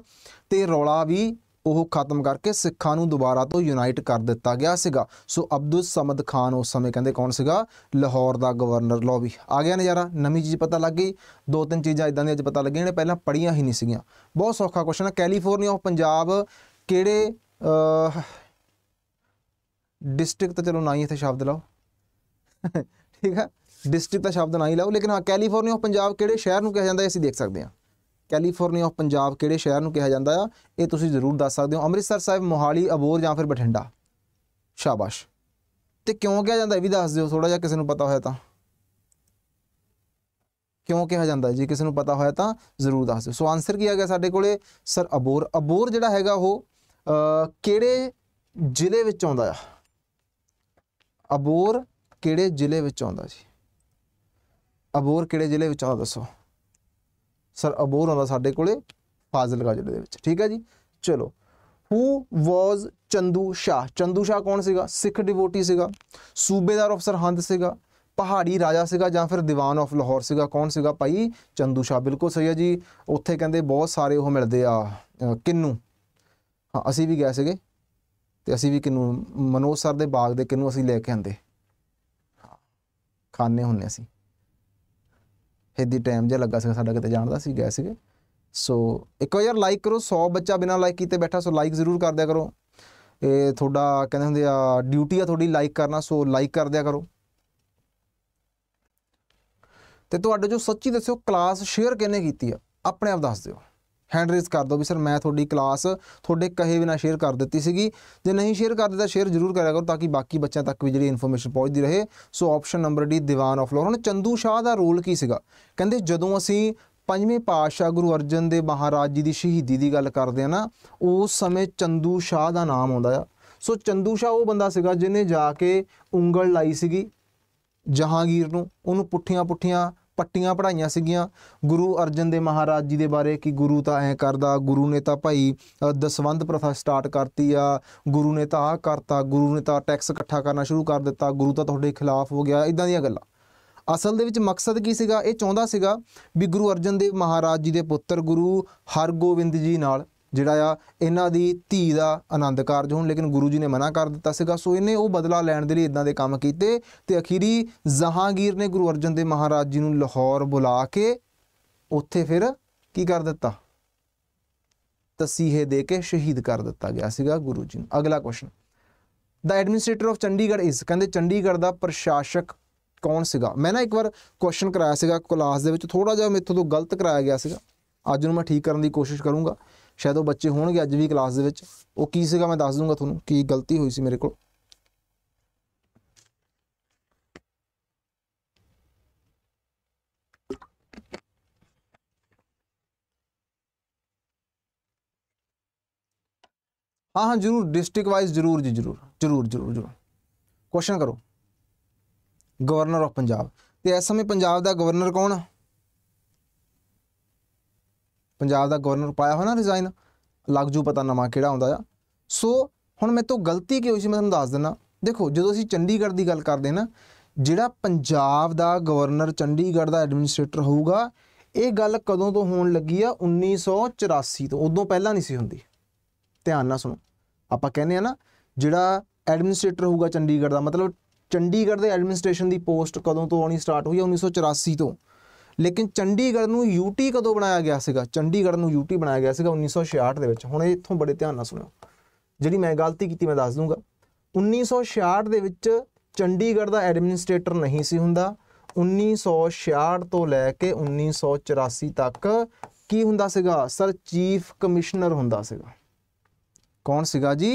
ਤੇ ਰੌਲਾ ਵੀ ਉਹ ਖਤਮ ਕਰਕੇ ਸਿੱਖਾਂ ਨੂੰ ਦੁਬਾਰਾ ਤੋਂ ਯੂਨਾਈਟ ਕਰ ਦਿੱਤਾ ਗਿਆ ਸੀਗਾ ਸੋ ਅਬਦੁਲ ਸਮਦ ਖਾਨ ਉਸ ਸਮੇਂ ਕਹਿੰਦੇ ਕੌਣ ਸੀਗਾ ਲਾਹੌਰ ਦਾ ਗਵਰਨਰ ਲੋ ਵੀ ਆ ਗਿਆ ਨਜ਼ਾਰਾ ਨਵੀਂ ਚੀਜ਼ ਪਤਾ ਲੱਗ ਗਈ ਦੋ ਤਿੰਨ ਚੀਜ਼ਾਂ ਇਦਾਂ ਦੀਆਂ ਅੱਜ ਪਤਾ ਲੱਗੀਆਂ ਜਿਹੜੇ ਪਹਿਲਾਂ ਪੜੀਆਂ ਹੀ ਨਹੀਂ ਸੀਗੀਆਂ ਬਹੁਤ ਸੌਖਾ ਕੁਐਸਚਨ ਹੈ ਕੈਲੀਫੋਰਨੀਆ ਆਫ ਪੰਜਾਬ ਕਿਹੜੇ ਡਿਸਟ੍ਰਿਕਟ ਤਾਂ ਚਲੋ ਨਾ ਹੀ ਇੱਥੇ ਸ਼ਬਦ ਲਾਓ ਠੀਕ ਹੈ ਡਿਸਟ੍ਰਿਕਟ ਦਾ ਸ਼ਬਦ ਨਾ ਹੀ ਲਾਓ ਲੇਕਿਨ ਹਾਂ ਕੈਲੀਫੋਰਨੀਆ ਆਫ ਪੰਜਾਬ ਕਿਹੜੇ ਸ਼ਹਿਰ ਨੂੰ ਕਿਹਾ ਜਾਂਦਾ ਹੈ ਅਸੀਂ ਦੇਖ ਸਕਦੇ ਹਾਂ ਕੈਲੀਫੋਰਨੀਆ ਆਫ ਪੰਜਾਬ ਕਿਹੜੇ ਸ਼ਹਿਰ ਨੂੰ ਕਿਹਾ ਜਾਂਦਾ ਆ ਇਹ ਤੁਸੀਂ ਜ਼ਰੂਰ ਦੱਸ ਸਕਦੇ ਹੋ ਅੰਮ੍ਰਿਤਸਰ ਸਾਹਿਬ ਮੋਹਾਲੀ ਅਬੋਰ ਜਾਂ ਫਿਰ ਬਠਿੰਡਾ ਸ਼ਾਬਾਸ਼ ਤੇ ਕਿਉਂ ਕਿਹਾ ਜਾਂਦਾ ਇਹ ਵੀ ਦੱਸ ਦਿਓ ਥੋੜਾ ਜਿਹਾ ਕਿਸੇ ਨੂੰ ਪਤਾ ਹੋਇਆ ਤਾਂ ਕਿਉਂ ਕਿਹਾ ਜਾਂਦਾ ਜੀ ਕਿਸੇ ਨੂੰ ਪਤਾ ਹੋਇਆ ਤਾਂ ਜ਼ਰੂਰ ਦੱਸ ਦਿਓ ਸੋ ਆਨਸਰ ਕੀ ਆ ਗਿਆ ਸਾਡੇ ਕੋਲੇ ਸਰ ਅਬੋਰ ਅਬੋਰ ਜਿਹੜਾ ਹੈਗਾ ਉਹ ਕਿਹੜੇ ਜ਼ਿਲ੍ਹੇ ਵਿੱਚ ਆਉਂਦਾ ਆ ਅਬੋਰ ਕਿਹੜੇ ਜ਼ਿਲ੍ਹੇ ਵਿੱਚ ਆਉਂਦਾ ਜੀ ਅਬੋਰ ਕਿਹੜੇ ਜ਼ਿਲ੍ਹੇ ਵਿੱਚ ਆਉਂਦਾ ਦੱਸੋ ਸਰ ਅਬੋਰ ਹੁੰਦਾ ਸਾਡੇ ਕੋਲੇ ਫਾਜ਼ਲ ਜ਼ਿਲ੍ਹੇ ਦੇ ਵਿੱਚ ਠੀਕ ਹੈ ਜੀ ਚਲੋ ਹੂ ਵਾਜ਼ ਚੰਦੂ ਸ਼ਾਹ ਚੰਦੂ ਸ਼ਾਹ ਕੌਣ ਸੀਗਾ ਸਿੱਖ ਡਿਵੋਟੀ ਸੀਗਾ ਸੂਬੇਦਾਰ ਅਫਸਰ ਹੰਦ ਸੀਗਾ ਪਹਾੜੀ ਰਾਜਾ ਸੀਗਾ ਜਾਂ ਫਿਰ ਦੀਵਾਨ ਆਫ ਲਾਹੌਰ ਸੀਗਾ ਕੌਣ ਸੀਗਾ ਭਾਈ ਚੰਦੂ ਸ਼ਾਹ ਬਿਲਕੁਲ ਸਹੀ ਹੈ ਜੀ ਉੱਥੇ ਕਹਿੰਦੇ ਬਹੁਤ ਸਾਰੇ ਉਹ ਮਿਲਦੇ ਆ ਕਿੰਨੂ ਹਾਂ ਅਸੀਂ ਵੀ ਗਏ ਸੀਗੇ ਤੇ ਅਸੀਂ ਵੀ ਕਿੰਨੂ ਮਨੋਜ ਸਰ ਦੇ ਬਾਗ ਦੇ ਕਿੰਨੂ ਅਸੀਂ ਲੈ ਕੇ ਆਂਦੇ ਖਾਣੇ ਹੁੰਨੇ ਸੀ ਹੈਦੀ ਟਾਈਮ ਜਿਹਾ ਲੱਗਾ ਸੀਗਾ ਸਾਡਾ ਕਿਤੇ ਜਾਣ ਦਾ ਸੀ ਗਏ ਸੀਗੇ ਸੋ ਇੱਕ ਵਾਰ ਲਾਈਕ ਕਰੋ 100 ਬੱਚਾ ਬਿਨਾ ਲਾਈਕ ਕੀਤੇ ਬੈਠਾ ਸੋ ਲਾਈਕ ਜ਼ਰੂਰ ਕਰ ਦਿਆ ਕਰੋ ਇਹ ਤੁਹਾਡਾ ਕਹਿੰਦੇ ਹੁੰਦੇ ਆ ਡਿਊਟੀ ਆ ਤੁਹਾਡੀ ਲਾਈਕ ਕਰਨਾ ਸੋ ਲਾਈਕ ਕਰ ਦਿਆ ਕਰੋ ਤੇ ਤੁਹਾਡੇ ਜੋ ਸੱਚੀ ਦੱਸਿਓ ਕਲਾਸ ਸ਼ੇਅਰ ਕਿਨੇ ਕੀਤੀ ਆ ਆਪਣੇ ਆਪ ਦੱਸ ਦਿਓ ਹੈਂਡ ਰੇਜ਼ ਕਰ ਦਿਓ ਵੀ ਸਰ ਮੈਂ ਤੁਹਾਡੀ ਕਲਾਸ ਤੁਹਾਡੇ ਕਹੇ ਬਿਨਾ ਸ਼ੇਅਰ ਕਰ ਦਿੱਤੀ ਸੀਗੀ ਜੇ ਨਹੀਂ ਸ਼ੇਅਰ ਕਰ ਦਿੱਤਾ ਸ਼ੇਅਰ ਜ਼ਰੂਰ ਕਰਿਆ ਕਰੋ ਤਾਂ ਕਿ ਬਾਕੀ ਬੱਚਿਆਂ ਤੱਕ ਵੀ ਜਿਹੜੀ ਇਨਫੋਰਮੇਸ਼ਨ ਪਹੁੰਚਦੀ ਰਹੇ so option number D Diwan of Lahore ਹੁਣ ਚੰਦੂ ਸ਼ਾਹ ਦਾ ਰੋਲ ਕੀ ਸੀਗਾ ਕਹਿੰਦੇ ਜਦੋਂ ਅਸੀਂ ਪੰਜਵੇਂ ਪਾਤਸ਼ਾਹ ਗੁਰੂ ਅਰਜਨ ਦੇ ਮਹਾਰਾਜ ਜੀ ਦੀ ਸ਼ਹੀਦੀ ਦੀ ਗੱਲ ਕਰਦੇ ਆ ਨਾ ਉਸ ਸਮੇਂ ਚੰਦੂ ਸ਼ਾਹ ਦਾ ਨਾਮ ਆਉਂਦਾ ਆ ਸੋ ਚੰਦੂ ਸ਼ਾਹ ਉਹ ਬੰਦਾ ਸੀਗਾ ਜਿਹਨੇ ਜਾ ਕੇ ਉਂਗਲ ਲਾਈ ਸੀਗੀ ਜਹਾਂਗੀਰ ਨੂੰ ਉਹਨੂੰ ਪੁੱਠੀਆਂ ਪੁੱਠੀਆਂ ਪੱਟੀਆਂ ਪੜਾਈਆਂ ਸੀਗੀਆਂ ਗੁਰੂ ਅਰਜਨ ਦੇ ਮਹਾਰਾਜ ਜੀ ਦੇ ਬਾਰੇ ਕਿ ਗੁਰੂ ਤਾਂ ਐ ਕਰਦਾ ਗੁਰੂ ਨੇ ਤਾਂ ਭਾਈ ਦਸਵੰਦ ਪ੍ਰਥਾ ਸਟਾਰਟ ਕਰਤੀ ਆ ਗੁਰੂ ਨੇ ਤਾਂ ਆ ਕਰਤਾ ਗੁਰੂ ਨੇ ਤਾਂ ਟੈਕਸ ਇਕੱਠਾ ਕਰਨਾ ਸ਼ੁਰੂ ਕਰ ਦਿੱਤਾ ਗੁਰੂ ਤਾਂ ਤੁਹਾਡੇ ਖਿਲਾਫ ਹੋ ਗਿਆ ਇਦਾਂ ਦੀਆਂ ਗੱਲਾਂ ਅਸਲ ਦੇ ਵਿੱਚ ਮਕਸਦ ਕੀ ਸੀਗਾ ਇਹ ਚਾਹੁੰਦਾ ਸੀਗਾ ਵੀ ਗੁਰੂ ਅਰਜਨ ਦੇਵ ਮਹਾਰਾਜ ਜੀ ਦੇ ਪੁੱਤਰ ਗੁਰੂ ਹਰਗੋਬਿੰਦ ਜੀ ਨਾਲ ਜਿਹੜਾ ਆ ਇਹਨਾਂ ਦੀ ਧੀ ਦਾ ਆਨੰਦ ਕਾਰਜ ਹੋਣ ਲੇਕਿਨ ਗੁਰੂ ਜੀ ਨੇ ਮਨਾ ਕਰ ਦਿੱਤਾ ਸੀਗਾ ਸੋ ਇਹਨੇ ਉਹ ਬਦਲਾ ਲੈਣ ਦੇ ਲਈ ਇਦਾਂ ਦੇ ਕੰਮ ਕੀਤੇ ਤੇ ਅਖੀਰੀ ਜ਼ਹਾਂਗੀਰ ਨੇ ਗੁਰੂ ਅਰਜਨ ਦੇਵ ਮਹਾਰਾਜ ਜੀ ਨੂੰ ਲਾਹੌਰ ਬੁਲਾ ਕੇ ਉੱਥੇ ਫਿਰ ਕੀ ਕਰ ਦਿੱਤਾ ਤਸੀਹੇ ਦੇ ਕੇ ਸ਼ਹੀਦ ਕਰ ਦਿੱਤਾ ਗਿਆ ਸੀਗਾ ਗੁਰੂ ਜੀ ਨੂੰ ਅਗਲਾ ਕੁਐਸਚਨ ਦਾ ਐਡਮਿਨਿਸਟ੍ਰੇਟਰ ਆਫ ਚੰਡੀਗੜ੍ਹ ਇਸ ਕਹਿੰਦੇ ਚੰਡੀਗੜ੍ਹ ਦਾ ਪ੍ਰਸ਼ਾਸਕ ਕੌਣ ਸੀਗਾ ਮੈਂ ਨਾ ਇੱਕ ਵਾਰ ਕੁਐਸਚਨ ਕਰਾਇਆ ਸੀਗਾ ਕਲਾਸ ਦੇ ਵਿੱਚ ਥੋੜਾ ਜਿਹਾ ਮੇਥੋਂ ਤੋਂ ਗਲਤ ਕਰਾਇਆ ਗਿਆ ਸੀਗਾ ਅੱਜ ਨੂੰ ਮੈਂ ਠੀਕ ਕਰਨ ਦੀ ਕੋਸ਼ਿਸ਼ ਕਰੂੰਗਾ ਸ਼ਾਇਦ ਉਹ ਬੱਚੇ ਹੋਣਗੇ ਅੱਜ ਵੀ ਕਲਾਸ ਦੇ ਵਿੱਚ ਉਹ ਕੀ ਸੀਗਾ ਮੈਂ ਦੱਸ ਦੂੰਗਾ ਤੁਹਾਨੂੰ ਕੀ ਗਲਤੀ ਹੋਈ ਸੀ ਮੇਰੇ ਕੋਲ ਹਾਂ ਹਾਂ ਜਰੂਰ ਡਿਸਟ੍ਰਿਕਟ ਵਾਈਜ਼ ਜਰੂਰ ਜੀ ਜਰੂਰ ਜਰੂਰ ਜਰੂਰ ਜਰੂਰ ਕੁਐਸਚਨ ਕਰੋ ਗਵਰਨਰ ਆਫ ਪੰਜਾਬ ਤੇ ਇਸ ਸਮੇਂ ਪੰਜਾਬ ਦਾ ਗਵਰਨਰ ਕੌਣ ਹੈ ਪੰਜਾਬ ਦਾ ਗਵਰਨਰ ਪਾਇਆ ਹੋਣਾ ਰਿਜ਼ਾਈਨ ਲੱਗ ਜੂ ਪਤਾ ਨਾ ਮਾ ਕਿਹੜਾ ਆਉਂਦਾ ਆ ਸੋ ਹੁਣ ਮੇਰੇ ਤੋਂ ਗਲਤੀ ਕੀ ਹੋਈ ਸੀ ਮੈਂ ਤੁਹਾਨੂੰ ਦੱਸ ਦਿੰਦਾ ਦੇਖੋ ਜਦੋਂ ਅਸੀਂ ਚੰਡੀਗੜ੍ਹ ਦੀ ਗੱਲ ਕਰਦੇ ਨਾ ਜਿਹੜਾ ਪੰਜਾਬ ਦਾ ਗਵਰਨਰ ਚੰਡੀਗੜ੍ਹ ਦਾ ਐਡਮਿਨਿਸਟ੍ਰੇਟਰ ਹੋਊਗਾ ਇਹ ਗੱਲ ਕਦੋਂ ਤੋਂ ਹੋਣ ਲੱਗੀ ਆ 1984 ਤੋਂ ਉਦੋਂ ਪਹਿਲਾਂ ਨਹੀਂ ਸੀ ਹੁੰਦੀ ਧਿਆਨ ਨਾਲ ਸੁਣੋ ਆਪਾਂ ਕਹਿੰਦੇ ਆ ਨਾ ਜਿਹੜਾ ਐਡਮਿਨਿਸਟ੍ਰੇਟਰ ਹੋਊਗਾ ਚੰਡੀਗੜ੍ਹ ਦਾ ਮਤਲਬ ਚੰਡੀਗੜ੍ਹ ਦੇ ਐਡਮਿਨਿਸਟ੍ਰੇਸ਼ਨ ਦੀ ਪੋਸਟ ਕਦੋਂ ਤੋਂ ਆਉਣੀ ਸਟਾਰਟ ਹੋਈ 1984 ਤੋਂ ਲੇਕਿਨ ਚੰਡੀਗੜ੍ਹ ਨੂੰ ਯੂਟੀ ਕਦੋਂ ਬਣਾਇਆ ਗਿਆ ਸੀਗਾ ਚੰਡੀਗੜ੍ਹ ਨੂੰ ਯੂਟੀ ਬਣਾਇਆ ਗਿਆ ਸੀਗਾ 1966 ਦੇ ਵਿੱਚ ਹੁਣ ਇੱਥੋਂ ਬੜੇ ਧਿਆਨ ਨਾਲ ਸੁਣੋ ਜਿਹੜੀ ਮੈਂ ਗਲਤੀ ਕੀਤੀ ਮੈਂ ਦੱਸ ਦੂੰਗਾ 1966 ਦੇ ਵਿੱਚ ਚੰਡੀਗੜ੍ਹ ਦਾ ਐਡਮਿਨਿਸਟ੍ਰੇਟਰ ਨਹੀਂ ਸੀ ਹੁੰਦਾ 1966 ਤੋਂ ਲੈ ਕੇ 1984 ਤੱਕ ਕੀ ਹੁੰਦਾ ਸੀਗਾ ਸਰ ਚੀਫ ਕਮਿਸ਼ਨਰ ਹੁੰਦਾ ਸੀਗਾ ਕੌਣ ਸੀਗਾ ਜੀ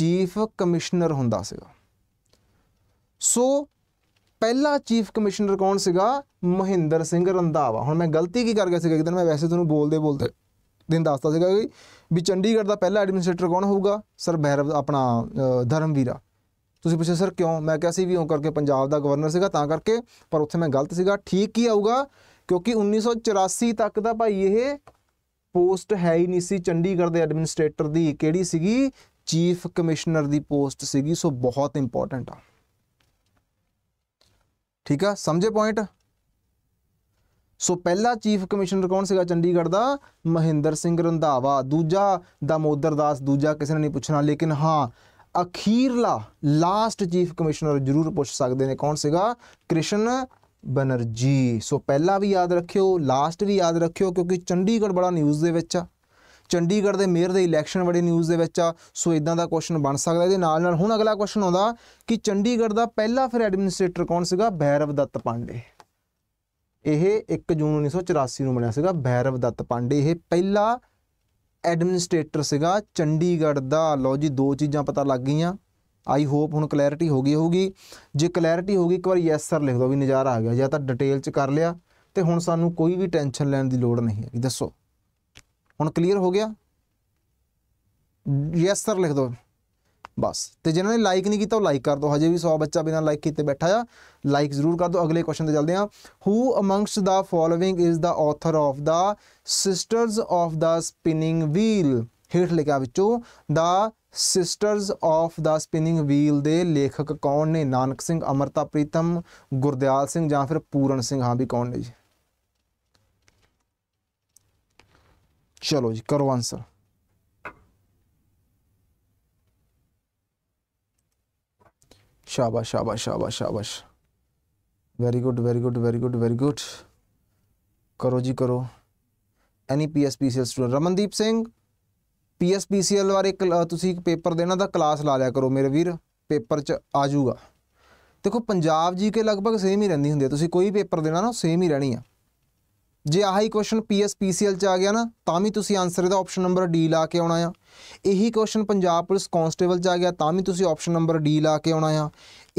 ਚੀਫ ਕਮਿਸ਼ਨਰ ਹੁੰਦਾ ਸੀਗਾ ਸੋ ਪਹਿਲਾ ਚੀਫ ਕਮਿਸ਼ਨਰ ਕੌਣ ਸੀਗਾ ਮਹਿੰਦਰ ਸਿੰਘ ਰੰਧਾਵਾ ਹੁਣ ਮੈਂ ਗਲਤੀ ਕੀ ਕਰ ਗਿਆ ਸੀਗਾ ਇੱਕ ਦਿਨ ਮੈਂ ਵੈਸੇ ਤੁਹਾਨੂੰ ਬੋਲਦੇ ਬੋਲਦੇ ਦਿਨ ਦੱਸਦਾ ਸੀਗਾ ਕਿ ਵੀ ਚੰਡੀਗੜ੍ਹ ਦਾ ਪਹਿਲਾ ਐਡਮਿਨਿਸਟ੍ਰੇਟਰ ਕੌਣ ਹੋਊਗਾ ਸਰ ਬਹਿਰਵ ਆਪਣਾ ਧਰਮਵੀਰਾ ਤੁਸੀਂ ਪੁੱਛਿਆ ਸਰ ਕਿਉਂ ਮੈਂ ਕਿਹਾ ਸੀ ਵੀ ਉਹ ਕਰਕੇ ਪੰਜਾਬ ਦਾ ਗਵਰਨਰ ਸੀਗਾ ਤਾਂ ਕਰਕੇ ਪਰ ਉੱਥੇ ਮੈਂ ਗਲਤ ਸੀਗਾ ਠੀਕ ਕੀ ਆਊਗਾ ਕਿਉਂਕਿ 1984 ਤੱਕ ਦਾ ਭਾਈ ਇਹ ਪੋਸਟ ਹੈ ਹੀ ਨਹੀਂ ਸੀ ਚੰਡੀਗੜ੍ਹ ਦੇ ਐਡਮਿਨਿਸਟ੍ਰੇਟਰ ਦੀ ਕਿਹੜੀ ਸੀਗੀ ਚੀਫ ਕਮਿਸ਼ਨਰ ਦੀ ਪੋਸਟ ਸੀਗੀ ਸੋ ਬਹੁਤ ਇੰਪੋਰਟੈਂਟ ਆ ਠੀਕ ਆ ਸਮਝੇ ਪੁਆਇੰਟ ਸੋ ਪਹਿਲਾ ਚੀਫ ਕਮਿਸ਼ਨਰ ਕੌਣ ਸੀਗਾ ਚੰਡੀਗੜ੍ਹ ਦਾ ਮਹਿੰਦਰ ਸਿੰਘ ਰੰਧਾਵਾ ਦੂਜਾ ਦਮੋਦਰ ਦਾਸ ਦੂਜਾ ਕਿਸੇ ਨੇ ਨਹੀਂ ਪੁੱਛਣਾ ਲੇਕਿਨ ਹਾਂ ਅਖੀਰਲਾ ਲਾਸਟ ਚੀਫ ਕਮਿਸ਼ਨਰ ਜ਼ਰੂਰ ਪੁੱਛ ਸਕਦੇ ਨੇ ਕੌਣ ਸੀਗਾ ਕ੍ਰਿਸ਼ਨ ਬਨਰਜੀ ਸੋ ਪਹਿਲਾ ਵੀ ਯਾਦ ਰੱਖਿਓ ਲਾਸਟ ਵੀ ਯਾਦ ਰੱਖਿਓ ਕਿਉਂਕਿ ਚੰਡੀਗੜ੍ਹ ਬੜਾ ਨਿਊਜ਼ ਦੇ ਵਿੱਚ ਆ ਚੰਡੀਗੜ੍ਹ ਦੇ ਮੇਅਰ ਦੇ ਇਲੈਕਸ਼ਨ ਵਾਲੀ ਨਿਊਜ਼ ਦੇ ਵਿੱਚ ਆ ਸੋ ਇਦਾਂ ਦਾ ਕੁਐਸਚਨ ਬਣ ਸਕਦਾ ਇਹਦੇ ਨਾਲ ਨਾਲ ਹੁਣ ਅਗਲਾ ਕੁਐਸਚਨ ਆਉਂਦਾ ਕਿ ਚੰਡੀਗੜ੍ਹ ਦਾ ਪਹਿਲਾ ਫਿਰ ਐਡਮਿਨਿਸਟ੍ਰੇਟਰ ਕੌਣ ਸੀਗਾ ਭੈਰਵ ਦੱਤ ਪਾਂਡੇ ਇਹ 1 ਜੂਨ 1984 ਨੂੰ ਬਣਿਆ ਸੀਗਾ ਭੈਰਵ ਦੱਤ ਪਾਂਡੇ ਇਹ ਪਹਿਲਾ ਐਡਮਿਨਿਸਟ੍ਰੇਟਰ ਸੀਗਾ ਚੰਡੀਗੜ੍ਹ ਦਾ ਲਓ ਜੀ ਦੋ ਚੀਜ਼ਾਂ ਪਤਾ ਲੱਗ ਗਈਆਂ ਆਈ ਹੋਪ ਹੁਣ ਕਲੈਰਿਟੀ ਹੋ ਗਈ ਹੋਊਗੀ ਜੇ ਕਲੈਰਿਟੀ ਹੋ ਗਈ ਇੱਕ ਵਾਰ ਯੈਸ ਸਰ ਲਿਖ ਦਿਓ ਵੀ ਨਜ਼ਾਰਾ ਆ ਗਿਆ ਜਾਂ ਤਾਂ ਡਿਟੇਲ ਚ ਕਰ ਲਿਆ ਤੇ ਹੁਣ ਸਾਨੂੰ ਕੋਈ ਵੀ ਟੈਨਸ਼ਨ ਲੈਣ ਦੀ ਲੋੜ ਨਹੀਂ ਹੈ ਦੱਸੋ ਹੁਣ ਕਲੀਅਰ ਹੋ ਗਿਆ ਯੈਸ ਸਰ ਲਿਖ ਦਿਓ ਬਸ ਤੇ ਜਿਨ੍ਹਾਂ ਨੇ ਲਾਈਕ ਨਹੀਂ ਕੀਤਾ ਉਹ ਲਾਈਕ ਕਰ ਦਿਓ ਹਜੇ ਵੀ 100 ਬੱਚਾ ਬਿਨਾਂ ਲਾਈਕ ਕੀਤੇ ਬੈਠਾ ਆ ਲਾਈਕ ਜ਼ਰੂਰ ਕਰ ਦਿਓ ਅਗਲੇ ਕੁਐਸਚਨ ਤੇ ਚੱਲਦੇ ਆ who amongst the following is the author of the Sisters of the Spinning Wheel ਹੇਠ ਲਿਖਿਆ ਵਿੱਚੋਂ ਦਾ Sisters of the Spinning Wheel ਦੇ ਲੇਖਕ ਕੌਣ ਨੇ ਨਾਨਕ ਸਿੰਘ ਅਮਰਤਾ ਪ੍ਰੀਤਮ ਗੁਰਦਿਆਲ ਸਿੰਘ ਜਾਂ ਫਿਰ ਪੂਰਨ ਸਿੰਘ ਹਾਂ ਵੀ ਕੌਣ ਨੇ ਜੀ ਚਲੋ ਜੀ ਕਰੋ ਆਨਸਰ ਸ਼ਾਬਾਸ਼ ਸ਼ਾਬਾਸ਼ ਸ਼ਾਬਾਸ਼ ਸ਼ਾਬਾਸ਼ very good very good very good very good ਕਰੋ ਜੀ ਕਰੋ any PSPCL student Ramandeep Singh PSPCL ਬਾਰੇ ਤੁਸੀਂ ਇੱਕ ਪੇਪਰ ਦੇਣਾ ਦਾ ਕਲਾਸ ਲਾ ਲਿਆ ਕਰੋ ਮੇਰੇ ਵੀਰ ਪੇਪਰ ਚ ਆ ਜਾਊਗਾ ਦੇਖੋ ਪੰਜਾਬ ਜੀ ਕੇ ਲਗਭਗ ਸੇਮ ਹੀ ਰਹਿੰਦੀ ਹੁੰਦੀ ਹੈ ਤੁਸੀਂ ਕੋਈ ਪੇਪਰ ਦੇਣਾ ਨਾ ਸੇਮ ਹੀ ਰਹਿਣੀ ਆ ਜੇ ਆਹੀ ਕੁਐਸਚਨ ਪੀਐਸਪੀਸੀਐਲ ਚ ਆ ਗਿਆ ਨਾ ਤਾਂ ਵੀ ਤੁਸੀਂ ਆਨਸਰ ਇਹਦਾ ਆਪਸ਼ਨ ਨੰਬਰ ਡੀ ਲਾ ਕੇ ਆਉਣਾ ਆ ਇਹੀ ਕੁਐਸਚਨ ਪੰਜਾਬ ਪੁਲਿਸ ਕਾਂਸਟੇਬਲ ਚ ਆ ਗਿਆ ਤਾਂ ਵੀ ਤੁਸੀਂ ਆਪਸ਼ਨ ਨੰਬਰ ਡੀ ਲਾ ਕੇ ਆਉਣਾ ਆ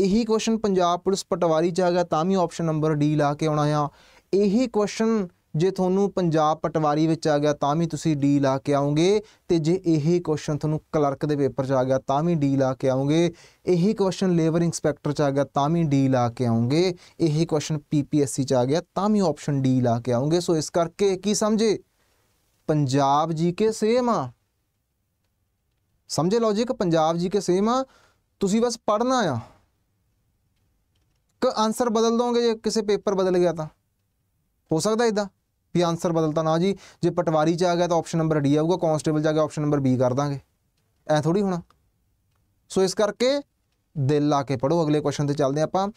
ਇਹੀ ਕੁਐਸਚਨ ਪੰਜਾਬ ਪੁਲਿਸ ਪਟਵਾਰੀ ਚ ਆ ਗਿਆ ਤਾਂ ਵੀ ਆਪਸ਼ਨ ਨੰਬਰ ਡੀ ਲਾ ਕੇ ਆਉਣਾ ਆ ਇਹੀ ਕੁਐਸਚਨ ਜੇ ਤੁਹਾਨੂੰ ਪੰਜਾਬ ਪਟਵਾਰੀ ਵਿੱਚ ਆ ਗਿਆ ਤਾਂ ਵੀ ਤੁਸੀਂ ਡੀ ਲਾ ਕੇ ਆਉਂਗੇ ਤੇ ਜੇ ਇਹੀ ਕੁਐਸਚਨ ਤੁਹਾਨੂੰ ਕਲਰਕ ਦੇ ਪੇਪਰ 'ਚ ਆ ਗਿਆ ਤਾਂ ਵੀ ਡੀ ਲਾ ਕੇ ਆਉਂਗੇ ਇਹੀ ਕੁਐਸਚਨ ਲੇਬਰ ਇਨਸਪੈਕਟਰ 'ਚ ਆ ਗਿਆ ਤਾਂ ਵੀ ਡੀ ਲਾ ਕੇ ਆਉਂਗੇ ਇਹੀ ਕੁਐਸਚਨ ਪੀਪੀਐਸਸੀ 'ਚ ਆ ਗਿਆ ਤਾਂ ਵੀ ਆਪਸ਼ਨ ਡੀ ਲਾ ਕੇ ਆਉਂਗੇ ਸੋ ਇਸ ਕਰਕੇ ਕੀ ਸਮਝੇ ਪੰਜਾਬ ਜੀਕੇ ਸੇਮ ਆ ਸਮਝੇ ਲੌਜੀਕ ਪੰਜਾਬ ਜੀਕੇ ਸੇਮ ਆ ਤੁਸੀਂ ਬਸ ਪੜਨਾ ਆ ਕਿ ਆਨਸਰ ਬਦਲ ਦੋਗੇ ਜੇ ਕਿਸੇ ਪੇਪਰ ਬਦਲ ਗਿਆ ਤਾਂ ਹੋ ਸਕਦਾ ਇਦਾਂ ਵੀ ਆਨਸਰ ਬਦਲਤਾ ਨਾ ਜੀ ਜੇ ਪਟਵਾਰੀ ਚ ਆ ਗਿਆ ਤਾਂ ਆਪਸ਼ਨ ਨੰਬਰ ਡੀ ਆਊਗਾ ਕਨਸਟੇਬਲ ਚ ਆ ਗਿਆ ਆਪਸ਼ਨ ਨੰਬਰ ਬੀ ਕਰ ਦਾਂਗੇ ਐ ਥੋੜੀ ਹੋਣਾ ਸੋ ਇਸ ਕਰਕੇ ਦਿਲ ਲਾ ਕੇ ਪੜੋ ਅਗਲੇ ਕੁਐਸਚਨ ਤੇ ਚੱਲਦੇ ਆਪਾਂ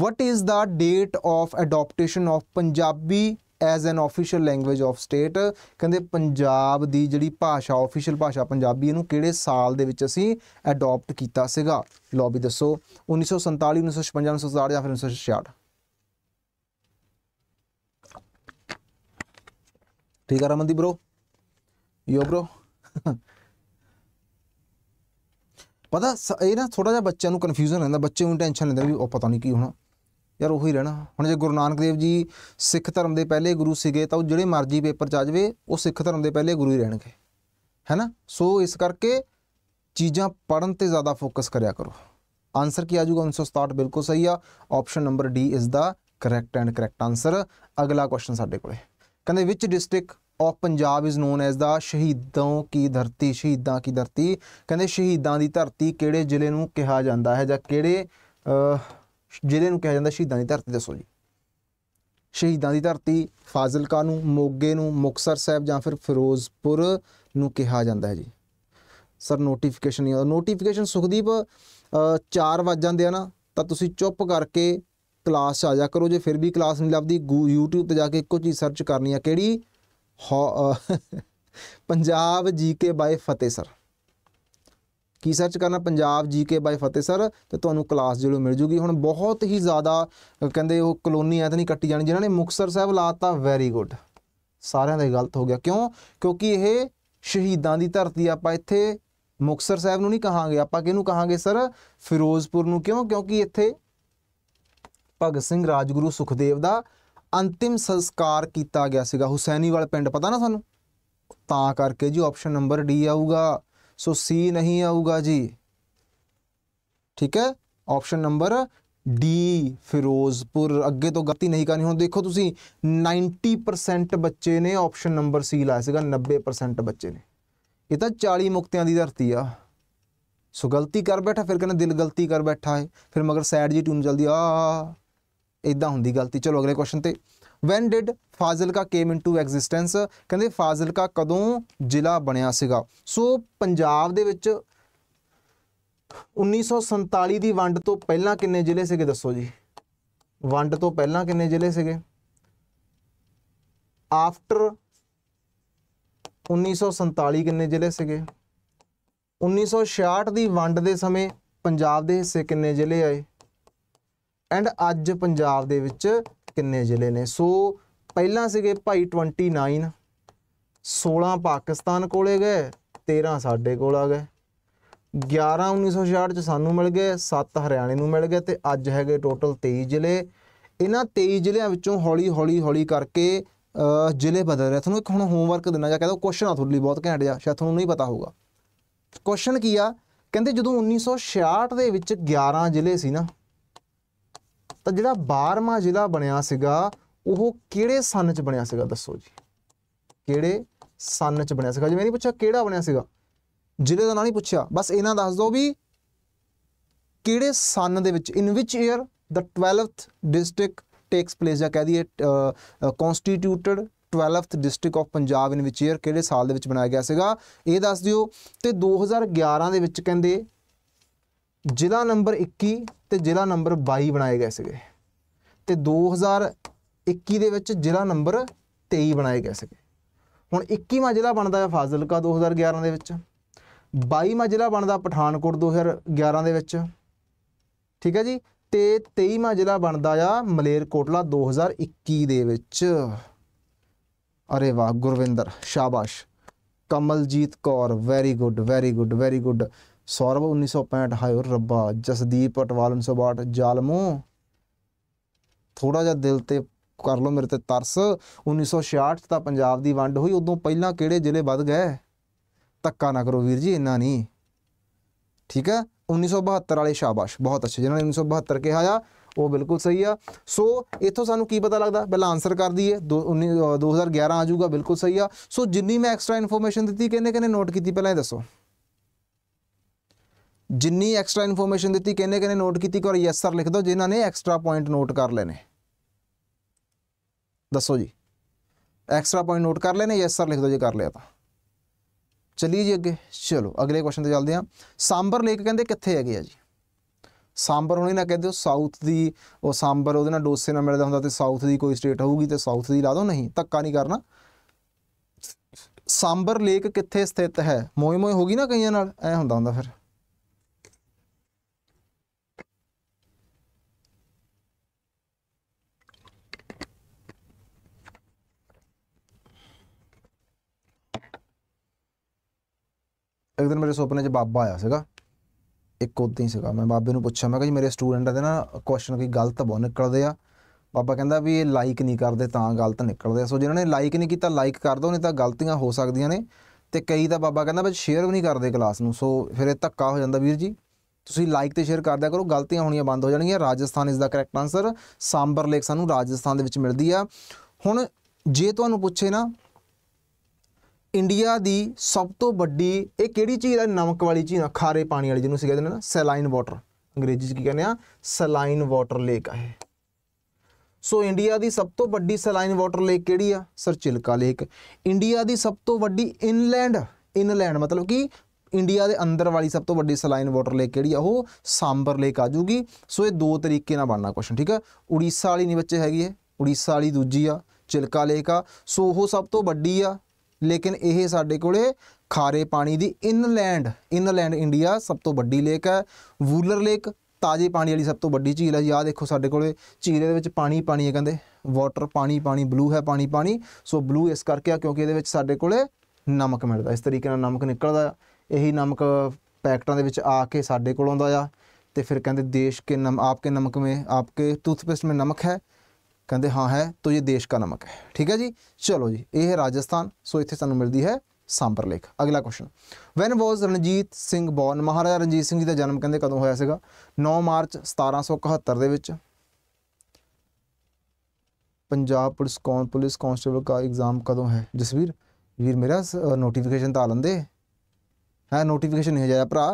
what is the date of adaptation of Punjabi as an official language of state ਕਹਿੰਦੇ ਪੰਜਾਬ ਦੀ ਜਿਹੜੀ ਭਾਸ਼ਾ ਆਫੀਸ਼ੀਅਲ ਭਾਸ਼ਾ ਪੰਜਾਬੀ ਇਹਨੂੰ ਕਿਹੜੇ ਸਾਲ ਦੇ ਵਿੱਚ ਅਸੀਂ ਅਡਾਪਟ ਕੀਤਾ ਸੀਗਾ ਲੋ ਵੀ ਦੱਸੋ 1947 1956 1960 ਜਾਂ ਫਿਰ 1960 ਠੀਕ ਆ ਰਮਨਦੀਪ ਬ్రో ਯੋ ਬ్రో ਪਤਾ ਇਹ ਨਾ ਥੋੜਾ ਜਿਹਾ ਬੱਚਿਆਂ ਨੂੰ ਕਨਫਿਊਜ਼ਨ ਰਹਿੰਦਾ ਬੱਚੇ ਨੂੰ ਟੈਨਸ਼ਨ ਲੈਂਦੇ ਵੀ ਉਹ ਪਤਾ ਨਹੀਂ ਕੀ ਹੋਣਾ ਯਾਰ ਉਹੀ ਰਹਿਣਾ ਹੁਣ ਜੇ ਗੁਰੂ ਨਾਨਕ ਦੇਵ ਜੀ ਸਿੱਖ ਧਰਮ ਦੇ ਪਹਿਲੇ ਗੁਰੂ ਸੀਗੇ ਤਾਂ ਉਹ ਜਿਹੜੇ ਮਰਜ਼ੀ ਪੇਪਰ ਚ ਆ ਜਾਵੇ ਉਹ ਸਿੱਖ ਧਰਮ ਦੇ ਪਹਿਲੇ ਗੁਰੂ ਹੀ ਰਹਿਣਗੇ ਹੈਨਾ ਸੋ ਇਸ ਕਰਕੇ ਚੀਜ਼ਾਂ ਪੜਨ ਤੇ ਜ਼ਿਆਦਾ ਫੋਕਸ ਕਰਿਆ ਕਰੋ ਆਨਸਰ ਕੀ ਆ ਜਾਊਗਾ ਬਿਲਕੁਲ ਸਹੀ ਆ option number D is the correct and correct answer ਅਗਲਾ ਕੁਐਸਚਨ ਸਾਡੇ ਕੋਲੇ ਕਹਿੰਦੇ which district of Punjab is known as the ਸ਼ਹੀਦਾਂ ਕੀ ਧਰਤੀ ਸ਼ਹੀਦਾਂ ਕੀ ਧਰਤੀ ਕਹਿੰਦੇ ਸ਼ਹੀਦਾਂ ਦੀ ਧਰਤੀ ਕਿਹੜੇ ਜ਼ਿਲ੍ਹੇ ਨੂੰ ਕਿਹਾ ਜਾਂਦਾ ਹੈ ਜਾਂ ਕਿਹੜੇ ਜ਼ਿਲ੍ਹੇ ਨੂੰ ਕਿਹਾ ਜਾਂਦਾ ਸ਼ਹੀਦਾਂ ਦੀ ਧਰਤੀ ਦੱਸੋ ਜੀ ਸ਼ਹੀਦਾਂ ਦੀ ਧਰਤੀ ਫਾਜ਼ਿਲਕਾ ਨੂੰ ਮੋਗੇ ਨੂੰ ਮੁਕਸਰ ਸਾਹਿਬ ਜਾਂ ਫਿਰ ਫਿਰੋਜ਼ਪੁਰ ਨੂੰ ਕਿਹਾ ਜਾਂਦਾ ਹੈ ਜੀ ਸਰ ਨੋਟੀਫਿਕੇਸ਼ਨ ਨਹੀਂ ਆਉਂਦਾ ਨੋਟੀਫਿਕੇਸ਼ਨ ਸੁਖਦੀਪ 4 ਵਜ ਜਾਂਦੇ ਆ ਨਾ ਤਾਂ ਤੁਸੀਂ ਚੁੱਪ ਕਰਕੇ ਕਲਾਸ ਆ ਜਾ ਕਰੋ ਜੇ ਫਿਰ ਵੀ ਕਲਾਸ ਨਹੀਂ ਲੱਭਦੀ YouTube ਤੇ ਜਾ ਕੇ ਇੱਕੋ ਚੀਜ਼ ਸਰਚ ਕਰਨੀ ਆ ਕਿਹੜੀ ਪੰਜਾਬ ਜੀਕੇ ਬਾਈ ਫਤਿਹ ਸਰ ਕੀ ਸਰਚ ਕਰਨਾ ਪੰਜਾਬ ਜੀਕੇ ਬਾਈ ਫਤਿਹ ਸਰ ਤੇ ਤੁਹਾਨੂੰ ਕਲਾਸ ਜਿਹੜੋ ਮਿਲ ਜੂਗੀ ਹੁਣ ਬਹੁਤ ਹੀ ਜ਼ਿਆਦਾ ਕਹਿੰਦੇ ਉਹ ਕਲੋਨੀ ਐ ਨਹੀਂ ਕੱਟੀ ਜਾਣੀ ਜਿਨ੍ਹਾਂ ਨੇ ਮੁਕਸਰ ਸਾਹਿਬ ਲਾਤਾ ਵੈਰੀ ਗੁੱਡ ਸਾਰਿਆਂ ਦਾ ਗਲਤ ਹੋ ਗਿਆ ਕਿਉਂ ਕਿਉਂਕਿ ਇਹ ਸ਼ਹੀਦਾਂ ਦੀ ਧਰਤੀ ਆਪਾਂ ਇੱਥੇ ਮੁਕਸਰ ਸਾਹਿਬ ਨੂੰ ਨਹੀਂ ਕਹਾਂਗੇ ਆਪਾਂ ਕਿਹਨੂੰ ਕਹਾਂਗੇ ਸਰ ਫਿਰੋਜ਼ਪੁਰ ਨੂੰ ਕਿਉਂ ਕਿਉਂਕਿ ਇੱਥੇ ਭਗਤ ਸਿੰਘ ਰਾਜਗੁਰੂ ਸੁਖਦੇਵ ਦਾ ਅੰਤਿਮ ਸੰਸਕਾਰ ਕੀਤਾ ਗਿਆ ਸੀਗਾ ਹੁਸੈਨੀਵਾਲ ਪਿੰਡ ਪਤਾ ਨਾ ਸਾਨੂੰ ਤਾਂ ਕਰਕੇ ਜੀ ਆਪਸ਼ਨ ਨੰਬਰ ਡੀ ਆਊਗਾ ਸੋ ਸੀ ਨਹੀਂ ਆਊਗਾ ਜੀ ਠੀਕ ਹੈ ਆਪਸ਼ਨ ਨੰਬਰ ਡੀ ਫਿਰੋਜ਼ਪੁਰ ਅੱਗੇ ਤੋਂ ਗਲਤੀ ਨਹੀਂ ਕਰਨੀ ਹੁਣ ਦੇਖੋ ਤੁਸੀਂ 90% ਬੱਚੇ ਨੇ ਆਪਸ਼ਨ ਨੰਬਰ ਸੀ ਲਾਇਆ ਸੀਗਾ 90% ਬੱਚੇ ਨੇ ਇਹ ਤਾਂ 40 ਮੁਕਤਿਆਂ ਦੀ ਧਰਤੀ ਆ ਸੋ ਗਲਤੀ ਕਰ ਬੈਠਾ ਫਿਰ ਕਹਿੰਦਾ ਦਿਲ ਗਲਤੀ ਕਰ ਬੈਠਾ ਹੈ ਫਿਰ ਮਗਰ ਸੈਡ ਜੀ ਟੂਨ ਜਲਦੀ ਆ ਇਦਾਂ ਹੁੰਦੀ ਗਲਤੀ ਚਲੋ ਅਗਲੇ ਕੁਐਸਚਨ ਤੇ when did Fazilka came into existence ਕਹਿੰਦੇ ਫਾਜ਼ਿਲਕਾ ਕਦੋਂ ਜ਼ਿਲ੍ਹਾ ਬਣਿਆ ਸੀਗਾ ਸੋ ਪੰਜਾਬ ਦੇ ਵਿੱਚ 1947 ਦੀ ਵੰਡ ਤੋਂ ਪਹਿਲਾਂ ਕਿੰਨੇ ਜ਼ਿਲ੍ਹੇ ਸੀਗੇ ਦੱਸੋ ਜੀ ਵੰਡ ਤੋਂ ਪਹਿਲਾਂ ਕਿੰਨੇ ਜ਼ਿਲ੍ਹੇ ਸੀਗੇ ਆਫਟਰ 1947 ਕਿੰਨੇ ਜ਼ਿਲ੍ਹੇ ਸੀਗੇ 1966 ਦੀ ਵੰਡ ਦੇ ਸਮੇਂ ਪੰਜਾਬ ਦੇ ਹਿੱਸੇ ਕਿੰਨੇ ਜ਼ਿਲ੍ਹੇ ਆਏ ਐਂਡ ਅੱਜ ਪੰਜਾਬ ਦੇ ਵਿੱਚ ਕਿੰਨੇ ਜ਼ਿਲ੍ਹੇ ਨੇ ਸੋ ਪਹਿਲਾਂ ਸੀਗੇ ਭਾਈ 29 16 ਪਾਕਿਸਤਾਨ ਕੋਲੇ ਗਏ 13 ਸਾਡੇ ਕੋਲ ਆ ਗਏ 11 1966 ਚ ਸਾਨੂੰ ਮਿਲ ਗਏ 7 ਹਰਿਆਣੇ ਨੂੰ ਮਿਲ ਗਏ ਤੇ ਅੱਜ ਹੈਗੇ ਟੋਟਲ 23 ਜ਼ਿਲ੍ਹੇ ਇਹਨਾਂ 23 ਜ਼ਿਲ੍ਹਿਆਂ ਵਿੱਚੋਂ ਹੌਲੀ ਹੌਲੀ ਹੌਲੀ ਕਰਕੇ ਜ਼ਿਲ੍ਹੇ ਬਦਲ ਰਹੇ ਤੁਹਾਨੂੰ ਇੱਕ ਹੁਣ ਹੋਮਵਰਕ ਦਿੰਨਾ ਜਾਂ ਕਹਿੰਦਾ ਕੁਐਸਚਨ ਆ ਤੁਹਾਡੇ ਲਈ ਬਹੁਤ ਘੈਂਟ ਜਿਹਾ ਸ਼ਾਇਦ ਤੁਹਾਨੂੰ ਨਹੀਂ ਪਤਾ ਹੋਊਗਾ ਕੁਐਸਚਨ ਕੀ ਆ ਕਹਿੰਦੇ ਜਦੋਂ 1966 ਦੇ ਵਿੱਚ 11 ਜ਼ਿਲ੍ਹੇ ਸੀ ਨਾ ਤਾਂ ਜਿਹੜਾ 12ਵਾਂ ਜ਼ਿਲ੍ਹਾ ਬਣਿਆ ਸੀਗਾ ਉਹ ਕਿਹੜੇ ਸਨ 'ਚ ਬਣਿਆ ਸੀਗਾ ਦੱਸੋ ਜੀ ਕਿਹੜੇ ਸਨ 'ਚ ਬਣਿਆ ਸੀਗਾ ਜੇ ਨਹੀਂ ਪੁੱਛਿਆ ਕਿਹੜਾ ਬਣਿਆ ਸੀਗਾ ਜ਼ਿਲ੍ਹੇ ਦਾ ਨਾਂ ਨਹੀਂ ਪੁੱਛਿਆ ਬਸ ਇਹਨਾਂ ਦੱਸ ਦਿਓ ਵੀ ਕਿਹੜੇ ਸਨ ਦੇ ਵਿੱਚ in which year the 12th district takes place ਜਾਂ ਕਹਦੀ ਦਈਏ constituted 12th district of Punjab in which year ਕਿਹੜੇ ਸਾਲ ਦੇ ਵਿੱਚ ਬਣਾਇਆ ਗਿਆ ਸੀਗਾ ਇਹ ਦੱਸ ਦਿਓ ਤੇ 2011 ਦੇ ਵਿੱਚ ਕਹਿੰਦੇ ਜ਼ਿਲ੍ਹਾ ਨੰਬਰ 21 ਤੇ ਜ਼ਿਲ੍ਹਾ ਨੰਬਰ 22 ਬਣਾਏ ਗਏ ਸੀਗੇ ਤੇ 2021 ਦੇ ਵਿੱਚ ਜ਼ਿਲ੍ਹਾ ਨੰਬਰ 23 ਬਣਾਏ ਗਏ ਸੀਗੇ ਹੁਣ 21ਵਾਂ ਜ਼ਿਲ੍ਹਾ ਬਣਦਾ ਹੈ ਫਾਜ਼ਿਲਕਾ 2011 ਦੇ ਵਿੱਚ 22ਵਾਂ ਜ਼ਿਲ੍ਹਾ ਬਣਦਾ ਪਠਾਨਕੋਟ 2011 ਦੇ ਵਿੱਚ ਠੀਕ ਹੈ ਜੀ ਤੇ 23ਵਾਂ ਜ਼ਿਲ੍ਹਾ ਬਣਦਾ ਆ ਮਲੇਰਕੋਟਲਾ 2021 ਦੇ ਵਿੱਚ ਅਰੇ ਵਾਹ ਗੁਰਵਿੰਦਰ ਸ਼ਾਬਾਸ਼ Kamaljeet Kaur very good very good very good Saurav 1965 higher ਰੱਬਾ ਜਸਦੀਪ ਅਟਵਾਲ 1962 ਜ਼ਾਲਮੋ ਥੋੜਾ ਜਿਹਾ ਦਿਲ ਤੇ ਕਰ ਲੋ ਮੇਰੇ ਤੇ ਤਰਸ 1966 ਤਾਂ ਪੰਜਾਬ ਦੀ ਵੰਡ ਹੋਈ ਉਦੋਂ ਪਹਿਲਾਂ ਕਿਹੜੇ ਜ਼ਿਲ੍ਹੇ ਵੱਧ ਗਏ ਤੱਕਾ ਨਾ ਕਰੋ ਵੀਰ ਜੀ ਇੰਨਾ ਨਹੀਂ ਠੀਕ ਹੈ 1972 ਵਾਲੇ ਸ਼ਾਬਾਸ਼ ਬਹੁਤ ਅੱਛੇ ਜਿਨ੍ਹਾਂ ਨੇ 1972 ਕਿਹਾ ਆ ਉਹ ਬਿਲਕੁਲ ਸਹੀ ਆ ਸੋ ਇਥੋਂ ਸਾਨੂੰ ਕੀ ਪਤਾ ਲੱਗਦਾ ਪਹਿਲਾਂ ਆਨਸਰ ਕਰ ਦਈਏ 2011 ਆ ਜਾਊਗਾ ਬਿਲਕੁਲ ਸਹੀ ਆ ਸੋ ਜਿੰਨੀ ਮੈਂ ਐਕਸਟਰਾ ਇਨਫੋਰਮੇਸ਼ਨ ਦਿੱਤੀ ਕਿੰਨੇ ਕਿੰਨੇ ਨੋਟ ਕੀਤੀ ਪਹਿਲਾਂ ਇਹ ਦੱਸੋ ਜਿੰਨੀ ਐਕਸਟਰਾ ਇਨਫੋਰਮੇਸ਼ਨ ਦਿੱਤੀ ਕਿੰਨੇ ਕਿੰਨੇ ਨੋਟ ਕੀਤੀ ਕਰ ਯੈਸ ਸਰ ਲਿਖ ਦਿਓ ਜਿਨ੍ਹਾਂ ਨੇ ਐਕਸਟਰਾ ਪੁਆਇੰਟ ਨੋਟ ਕਰ ਲੈਨੇ ਦੱਸੋ ਜੀ ਐਕਸਟਰਾ ਪੁਆਇੰਟ ਨੋਟ ਕਰ ਲੈਨੇ ਯੈਸ ਸਰ ਲਿਖ ਦਿਓ ਜੇ ਕਰ ਲਿਆ ਤਾਂ ਚਲੀ ਜੀ ਅੱਗੇ ਚਲੋ ਅਗਲੇ ਕੁਐਸਚਨ ਤੇ ਚੱਲਦੇ ਆਂ ਸਾਂਬਰ ਲੇਕ ਕਹਿੰਦੇ ਕਿੱਥੇ ਹੈਗੇ ਆ ਜੀ ਸਾਂਬਰ ਹੁਣੇ ਨਾ ਕਹਿੰਦੇ ਉਹ ਸਾਊਥ ਦੀ ਉਹ ਸਾਂਬਰ ਉਹਦੇ ਨਾਲ ਡੋਸੇ ਨਾਲ ਮਿਲਦਾ ਹੁੰਦਾ ਤੇ ਸਾਊਥ ਦੀ ਕੋਈ ਸਟੇਟ ਹੋਊਗੀ ਤੇ ਸਾਊਥ ਦੀ ਲਾ ਦੋ ਨਹੀਂ ਧੱਕਾ ਨਹੀਂ ਕਰਨਾ ਸਾਂਬਰ ਲੇਕ ਕਿੱਥੇ ਸਥਿਤ ਹੈ ਮੋਏ ਮੋਏ ਹੋਗੀ ਨਾ ਕਈਆਂ ਨਾਲ ਐ ਹੁੰਦਾ ਹੁੰਦਾ ਫਿਰ ਇੱਕ ਦਿਨ ਮੇਰੇ ਸੁਪਨੇ 'ਚ ਬਾਬਾ ਆਇਆ ਸੀਗਾ ਇੱਕ ਉਦਾਂ ਹੀ ਸੀਗਾ ਮੈਂ ਬਾਬੇ ਨੂੰ ਪੁੱਛਿਆ ਮੈਂ ਕਿਹਾ ਜੀ ਮੇਰੇ ਸਟੂਡੈਂਟਾਂ ਦੇ ਨਾ ਕੁਐਸਚਨ ਕੋਈ ਗਲਤ ਬਹੁਤ ਨਿਕਲਦੇ ਆ ਬਾਬਾ ਕਹਿੰਦਾ ਵੀ ਇਹ ਲਾਈਕ ਨਹੀਂ ਕਰਦੇ ਤਾਂ ਗਲਤ ਨਿਕਲਦੇ ਸੋ ਜਿਨ੍ਹਾਂ ਨੇ ਲਾਈਕ ਨਹੀਂ ਕੀਤਾ ਲਾਈਕ ਕਰ ਦਿਓ ਨਹੀਂ ਤਾਂ ਗਲਤੀਆਂ ਹੋ ਸਕਦੀਆਂ ਨੇ ਤੇ ਕਈ ਤਾਂ ਬਾਬਾ ਕਹਿੰਦਾ ਵੀ ਸ਼ੇਅਰ ਵੀ ਨਹੀਂ ਕਰਦੇ ਕਲਾਸ ਨੂੰ ਸੋ ਫਿਰ ਇਹ ਧੱਕਾ ਹੋ ਜਾਂਦਾ ਵੀਰ ਜੀ ਤੁਸੀਂ ਲਾਈਕ ਤੇ ਸ਼ੇਅਰ ਕਰਦਿਆ ਕਰੋ ਗਲਤੀਆਂ ਹੋਣੀਆਂ ਬੰਦ ਹੋ ਜਾਣਗੀਆਂ ਰਾਜਸਥਾਨ ਇਸ ਦਾ ਕਰੈਕਟ ਆਨਸਰ ਸਾਂਬਰ ਲੇਖ ਸਾਨੂੰ ਰਾਜਸਥਾਨ ਦੇ ਵਿੱਚ ਮਿਲਦੀ ਆ ਹੁਣ ਜੇ ਤੁਹਾਨੂੰ ਪੁੱਛੇ ਨਾ ਇੰਡੀਆ ਦੀ ਸਭ ਤੋਂ ਵੱਡੀ ਇਹ ਕਿਹੜੀ ਚੀਜ਼ ਹੈ ਨਮਕ ਵਾਲੀ ਚੀਜ਼ ਝੀਲ ਖਾਰੇ ਪਾਣੀ ਵਾਲੀ ਜਿਹਨੂੰ ਅਸੀਂ ਕਹਿੰਦੇ ਨੇ ਨਾ ਸੈਲਾਈਨ ਵਾਟਰ ਅੰਗਰੇਜ਼ੀ 'ਚ ਕੀ ਕਹਿੰਦੇ ਆ ਸੈਲਾਈਨ ਵਾਟਰ ਲੇਕ ਆ ਇਹ ਸੋ ਇੰਡੀਆ ਦੀ ਸਭ ਤੋਂ ਵੱਡੀ ਸੈਲਾਈਨ ਵਾਟਰ ਲੇਕ ਕਿਹੜੀ ਆ ਸਰ ਚਿਲਕਾ ਲੇਕ ਇੰਡੀਆ ਦੀ ਸਭ ਤੋਂ ਵੱਡੀ ਇਨਲੈਂਡ ਇਨਲੈਂਡ ਮਤਲਬ ਕਿ ਇੰਡੀਆ ਦੇ ਅੰਦਰ ਵਾਲੀ ਸਭ ਤੋਂ ਵੱਡੀ ਸਲਾਈਨ ਵਾਟਰ ਲੇਕ ਕਿਹੜੀ ਆ ਉਹ ਸਾਂਬਰ ਲੇਕ ਆ ਜੂਗੀ ਸੋ ਇਹ ਦੋ ਤਰੀਕੇ ਨਾਲ ਬਣਨਾ ਕੁਐਸਚਨ ਠੀਕ ਆ ਉੜੀਸਾ ਵਾਲੀ ਨਹੀਂ ਬੱਚੇ ਹੈਗੀ ਇਹ ਉੜੀਸਾ ਵਾਲੀ ਦੂਜੀ ਆ ਚਿਲਕਾ ਲੇਕ ਆ ਸੋ ਉਹ ਸਭ ਤੋਂ ਵੱਡੀ ਆ ਲੇਕਿਨ ਇਹ ਸਾਡੇ ਕੋਲੇ ਖਾਰੇ ਪਾਣੀ ਦੀ ਇਨਲੈਂਡ ਇਨਲੈਂਡ ਇੰਡੀਆ ਸਭ ਤੋਂ ਵੱਡੀ ਲੇਕ ਹੈ ਵੂਲਰ ਲੇਕ ਤਾਜ਼ੇ ਪਾਣੀ ਵਾਲੀ ਸਭ ਤੋਂ ਵੱਡੀ ਝੀਲ ਹੈ ਯਾ ਦੇਖੋ ਸਾਡੇ ਕੋਲੇ ਝੀਲ ਦੇ ਵਿੱਚ ਪਾਣੀ ਪਾਣੀ ਹੈ ਕਹਿੰਦੇ ਵਾਟਰ ਪਾਣੀ ਪਾਣੀ ਬਲੂ ਹੈ ਪਾਣੀ ਪਾਣੀ ਸੋ ਬਲੂ ਇਸ ਕਰਕੇ ਆ ਕਿਉਂਕਿ ਇਹਦੇ ਵਿੱਚ ਸਾਡੇ ਕੋਲੇ ਨਮਕ ਮਿਲਦਾ ਇਸ ਤਰੀਕੇ ਨਾਲ ਨਮਕ ਨਿਕਲਦਾ ਇਹੀ ਨਮਕ ਪੈਕਟਾਂ ਦੇ ਵਿੱਚ ਆ ਕੇ ਸਾਡੇ ਕੋਲ ਆਉਂਦਾ ਆ ਤੇ ਫਿਰ ਕਹਿੰਦੇ ਦੇਸ਼ ਕੇ ਨਮ ਆਪਕੇ ਨਮਕ ਮੇ ਆਪਕੇ ਟੂਥਪੇਸਟ ਮੇ ਨਮਕ ਹੈ ਕਹਿੰਦੇ ਹਾਂ ਹੈ ਤੋ ਇਹ ਦੇਸ਼ ਦਾ ਨਮਕ ਹੈ ਠੀਕ ਹੈ ਜੀ ਚਲੋ ਜੀ ਇਹ ਰਾਜਸਥਾਨ ਸੋ ਇੱਥੇ ਸਾਨੂੰ ਮਿਲਦੀ ਹੈ ਸਾਂਬਰ ਲੇਖ ਅਗਲਾ question when was Ranjit Singh born Maharaja Ranjit Singh ji ਦਾ ਜਨਮ ਕਹਿੰਦੇ ਕਦੋਂ ਹੋਇਆ ਸੀਗਾ 9 ਮਾਰਚ 1771 ਦੇ ਵਿੱਚ ਪੰਜਾਬ ਪੁਲਿਸ ਕੌਨ ਪੁਲਿਸ ਕਾਂਸਟੇਬਲ ਦਾ ਐਗਜ਼ਾਮ ਕਦੋਂ ਹੈ ਜਸਵੀਰ ਵੀਰ ਮੇਰਾ ਨੋਟੀਫਿਕੇਸ਼ਨ ਤਾਂ ਲੰਦੇ ਹੈ ਨੋਟੀਫਿਕੇਸ਼ਨ ਨਹੀਂ ਆਇਆ ਭਰਾ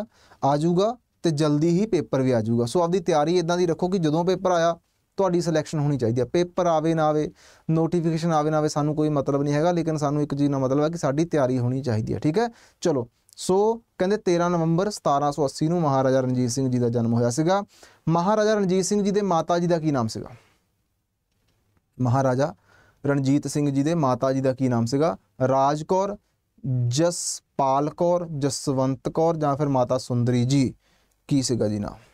ਆ ਜਾਊਗਾ ਤੇ ਜਲਦੀ ਹੀ ਪੇਪਰ ਵੀ ਆ ਜਾਊਗਾ ਸੋ ਆਪਦੀ ਤਿਆਰੀ ਇਦਾਂ ਦੀ ਰੱਖੋ ਕਿ ਜਦੋਂ ਪੇਪਰ ਆਇਆ ਤੁਹਾਡੀ ਸਿਲੈਕਸ਼ਨ ਹੋਣੀ ਚਾਹੀਦੀ ਹੈ ਪੇਪਰ ਆਵੇ ਨਾ ਆਵੇ ਨੋਟੀਫਿਕੇਸ਼ਨ ਆਵੇ ਨਾ ਆਵੇ ਸਾਨੂੰ ਕੋਈ ਮਤਲਬ ਨਹੀਂ ਹੈਗਾ ਲੇਕਿਨ ਸਾਨੂੰ ਇੱਕ ਚੀਜ਼ ਦਾ ਮਤਲਬ ਹੈ ਕਿ ਸਾਡੀ ਤਿਆਰੀ ਹੋਣੀ ਚਾਹੀਦੀ ਹੈ ਠੀਕ ਹੈ ਚਲੋ ਸੋ ਕਹਿੰਦੇ 13 ਨਵੰਬਰ 1780 ਨੂੰ ਮਹਾਰਾਜਾ ਰਣਜੀਤ ਸਿੰਘ ਜੀ ਦਾ ਜਨਮ ਹੋਇਆ ਸੀਗਾ ਮਹਾਰਾਜਾ ਰਣਜੀਤ ਸਿੰਘ ਜੀ ਦੇ ਮਾਤਾ ਜੀ ਦਾ ਕੀ ਨਾਮ ਸੀਗਾ ਮਹਾਰਾਜਾ ਰਣਜੀਤ ਸਿੰਘ ਜੀ ਦੇ ਮਾਤਾ ਜੀ ਦਾ ਕੀ ਨਾਮ ਸੀਗਾ ਰਾਜਕੌਰ ਜਸਪਾਲ ਕੌਰ ਜਸਵੰਤ ਕੌਰ ਜਾਂ ਫਿਰ ਮਾਤਾ ਸੁੰਦਰੀ ਜੀ ਕੀ ਸੀਗਾ ਜੀ ਨਾਮ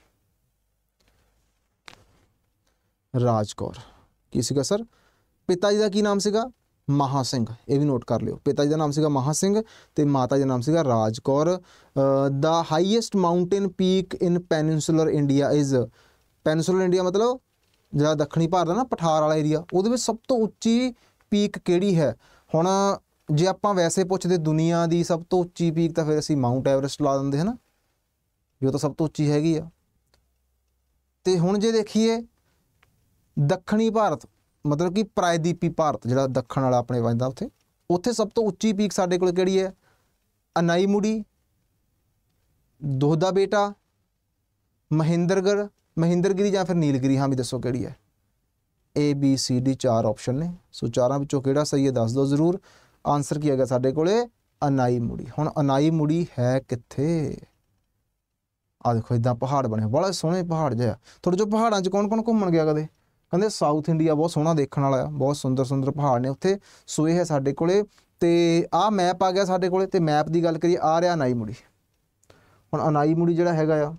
ਰਾਜ ਕੌਰ ਕੀ ਸੀਗਾ ਸਰ ਪਿਤਾ ਜੀ ਦਾ ਕੀ ਨਾਮ ਸੀਗਾ ਮਹਾ ਸਿੰਘ ਇਹ ਵੀ ਨੋਟ ਕਰ ਲਿਓ ਪਿਤਾ ਜੀ ਦਾ ਨਾਮ ਸੀਗਾ ਮਹਾ ਸਿੰਘ ਤੇ ਮਾਤਾ ਜੀ ਦਾ ਨਾਮ ਸੀਗਾ Raj Kaur the highest mountain peak in peninsular India is peninsular India ਮਤਲਬ ਜਿਹੜਾ ਦੱਖਣੀ ਭਾਰਤ ਦਾ ਨਾ ਪਠਾਰ ਵਾਲਾ ਏਰੀਆ ਉਹਦੇ ਵਿੱਚ ਸਭ ਤੋਂ ਉੱਚੀ ਪੀਕ ਕਿਹੜੀ ਹੈ ਹੁਣ ਜੇ ਆਪਾਂ ਵੈਸੇ ਪੁੱਛਦੇ ਦੁਨੀਆ ਦੀ ਸਭ ਤੋਂ ਉੱਚੀ ਪੀਕ ਤਾਂ ਫਿਰ ਅਸੀਂ ਮਾਊਂਟ ਐਵਰੈਸਟ ਲਾ ਦਿੰਦੇ ਹਨਾ ਇਹ ਤਾਂ ਸਭ ਤੋਂ ਉੱਚੀ ਹੈਗੀ ਆ ਤੇ ਹੁਣ ਜੇ ਦੇਖੀਏ ਦੱਖਣੀ ਭਾਰਤ ਮਤਲਬ ਕਿ ਪ੍ਰਾਇਦੀਪੀ ਭਾਰਤ ਜਿਹੜਾ ਦੱਖਣ ਵਾਲਾ ਆਪਣੇ ਵੰਦਾ ਉੱਥੇ ਉੱਥੇ ਸਭ ਤੋਂ ਉੱਚੀ ਪੀਕ ਸਾਡੇ ਕੋਲ ਕਿਹੜੀ ਹੈ ਅਨਾਈਮੁੜੀ ਦੋਹਦਾ ਬੇਟਾ ਮਹਿੰਦਰਗੜ ਮਹਿੰਦਰਗਿਰੀ ਜਾਂ ਫਿਰ ਨੀਲਗਿਰੀ ਹਾਂ ਵੀ ਦੱਸੋ ਕਿਹੜੀ ਹੈ A B C D ਚਾਰ ਆਪਸ਼ਨ ਨੇ ਸੋ ਚਾਰਾਂ ਵਿੱਚੋਂ ਕਿਹੜਾ ਸਹੀ ਹੈ ਦੱਸ ਦਿਓ ਜ਼ਰੂਰ ਆਨਸਰ ਕੀ ਹੈਗਾ ਸਾਡੇ ਕੋਲੇ ਅਨਾਈ ਮੁੜੀ ਹੁਣ ਅਨਾਈ ਮੁੜੀ ਹੈ ਕਿੱਥੇ ਆ ਦੇਖੋ ਇਦਾਂ ਪਹਾੜ ਬਣੇ ਬੜਾ ਸੋਹਣੇ ਪਹਾੜ ਜਿਹਾ ਥੋੜੇ ਜੋ ਪਹਾੜਾਂ 'ਚ ਕੌਣ ਕੌਣ ਘੁੰਮਣ ਗਿਆ ਕਦੇ ਕਹਿੰਦੇ ਸਾਊਥ ਇੰਡੀਆ ਬਹੁਤ ਸੋਹਣਾ ਦੇਖਣ ਵਾਲਾ ਬਹੁਤ ਸੁੰਦਰ ਸੁੰਦਰ ਪਹਾੜ ਨੇ ਉੱਥੇ ਸੋ ਇਹ ਹੈ ਸਾਡੇ ਕੋਲੇ ਤੇ ਆ ਮੈਪ ਆ ਗਿਆ ਸਾਡੇ ਕੋਲੇ ਤੇ ਮੈਪ ਦੀ ਗੱਲ ਕਰੀਏ ਆ ਰਿਹਾ ਅਨਾਈ ਮੁੜੀ ਹੁਣ ਅਨਾਈ ਮੁੜੀ ਜਿਹੜਾ ਹੈਗਾ ਆ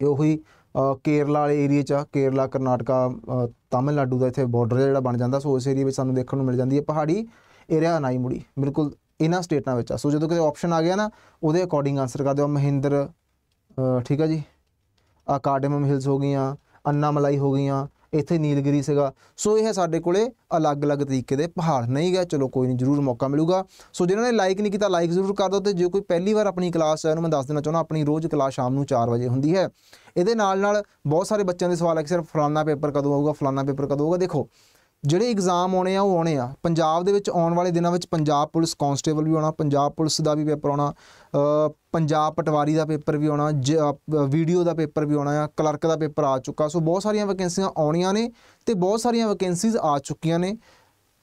ਇਹ ਉਹੀ ਕੇਰਲਾ ਵਾਲੇ ਏਰੀਆ ਚ ਕੇਰਲਾ ਕਰਨਾਟਕਾ ਤਾਮਿਲਨਾਡੂ ਦਾ ਇੱਥੇ ਬਾਰਡਰ ਜਿਹੜਾ ਬਣ ਜਾਂਦਾ ਸੋ ਇਸ ਏਰੀਆ ਵਿੱਚ ਸਾਨੂੰ ਦੇਖਣ ਨੂੰ ਮਿਲ ਜਾਂਦੀ ਹੈ ਪਹਾੜੀ ਏਰੀਆ ਅਨਾਈ ਮੁੜੀ ਬਿਲਕੁਲ ਇਹਨਾਂ ਸਟੇਟਾਂ ਵਿੱਚ ਆ ਸੋ ਜਦੋਂ ਕਿਤੇ ਆਪਸ਼ਨ ਆ ਗਿਆ ਨਾ ਉਹਦੇ ਅਕੋਰਡਿੰਗ ਆਨਸਰ ਕਰ ਦਿਓ ਮਹਿੰਦਰ ਠੀਕ ਆ ਜੀ ਆ ਕਾਰਡੇਮਮ ਹਿਲਸ ਹੋ ਗਈਆਂ ਅੰਨਾਮਲਾਈ ਹੋ ਗਈਆਂ ਇੱਥੇ ਨੀਲਗਰੀ ਸੀਗਾ ਸੋ ਇਹ ਹੈ ਸਾਡੇ ਕੋਲੇ ਅਲੱਗ-ਅਲੱਗ ਤਰੀਕੇ ਦੇ ਪਹਾੜ ਨਹੀਂ ਗਏ ਚਲੋ ਕੋਈ ਨਹੀਂ ਜ਼ਰੂਰ ਮੌਕਾ ਮਿਲੂਗਾ ਸੋ ਜਿਨ੍ਹਾਂ ਨੇ ਲਾਈਕ ਨਹੀਂ ਕੀਤਾ ਲਾਈਕ ਜ਼ਰੂਰ ਕਰ ਦਿਓ ਤੇ ਜੇ ਕੋਈ ਪਹਿਲੀ ਵਾਰ ਆਪਣੀ ਕਲਾਸ ਹੈ ਉਹਨੂੰ ਮੈਂ ਦੱਸ ਦੇਣਾ ਚਾਹੁੰਦਾ ਆਪਣੀ ਰੋਜ਼ ਕਲਾਸ ਸ਼ਾਮ ਨੂੰ 4 ਵਜੇ ਹੁੰਦੀ ਹੈ ਇਹਦੇ ਨਾਲ ਨਾਲ ਬਹੁਤ ਸਾਰੇ ਬੱਚਿਆਂ ਦੇ ਸਵਾਲ ਹੈ ਕਿ ਸਿਰਫ ਫਲਾਨਾ ਪੇਪਰ ਕਦੋਂ ਆਊਗਾ ਫਲਾਨਾ ਪੇਪਰ ਕਦੋਂ ਆਊਗਾ ਦੇਖੋ ਜਿਹੜੇ ਐਗਜ਼ਾਮ ਆਉਣੇ ਆ ਉਹ ਆਉਣੇ ਆ ਪੰਜਾਬ ਦੇ ਵਿੱਚ ਆਉਣ ਵਾਲੇ ਦਿਨਾਂ ਵਿੱਚ ਪੰਜਾਬ ਪੁਲਿਸ ਕਾਂਸਟੇਬਲ ਵੀ ਆਉਣਾ ਪੰਜਾਬ ਪੁਲਿਸ ਦਾ ਵੀ ਪੇਪਰ ਆਉਣਾ ਪੰਜਾਬ ਪਟਵਾਰੀ ਦਾ ਪੇਪਰ ਵੀ ਆਉਣਾ ਵੀਡੀਓ ਦਾ ਪੇਪਰ ਵੀ ਆਉਣਾ ਆ ਕਲਰਕ ਦਾ ਪੇਪਰ ਆ ਚੁੱਕਾ ਸੋ ਬਹੁਤ ਸਾਰੀਆਂ ਵੈਕੈਂਸੀਆਂ ਆਉਣੀਆਂ ਨੇ ਤੇ ਬਹੁਤ ਸਾਰੀਆਂ ਵੈਕੈਂਸੀਜ਼ ਆ ਚੁੱਕੀਆਂ ਨੇ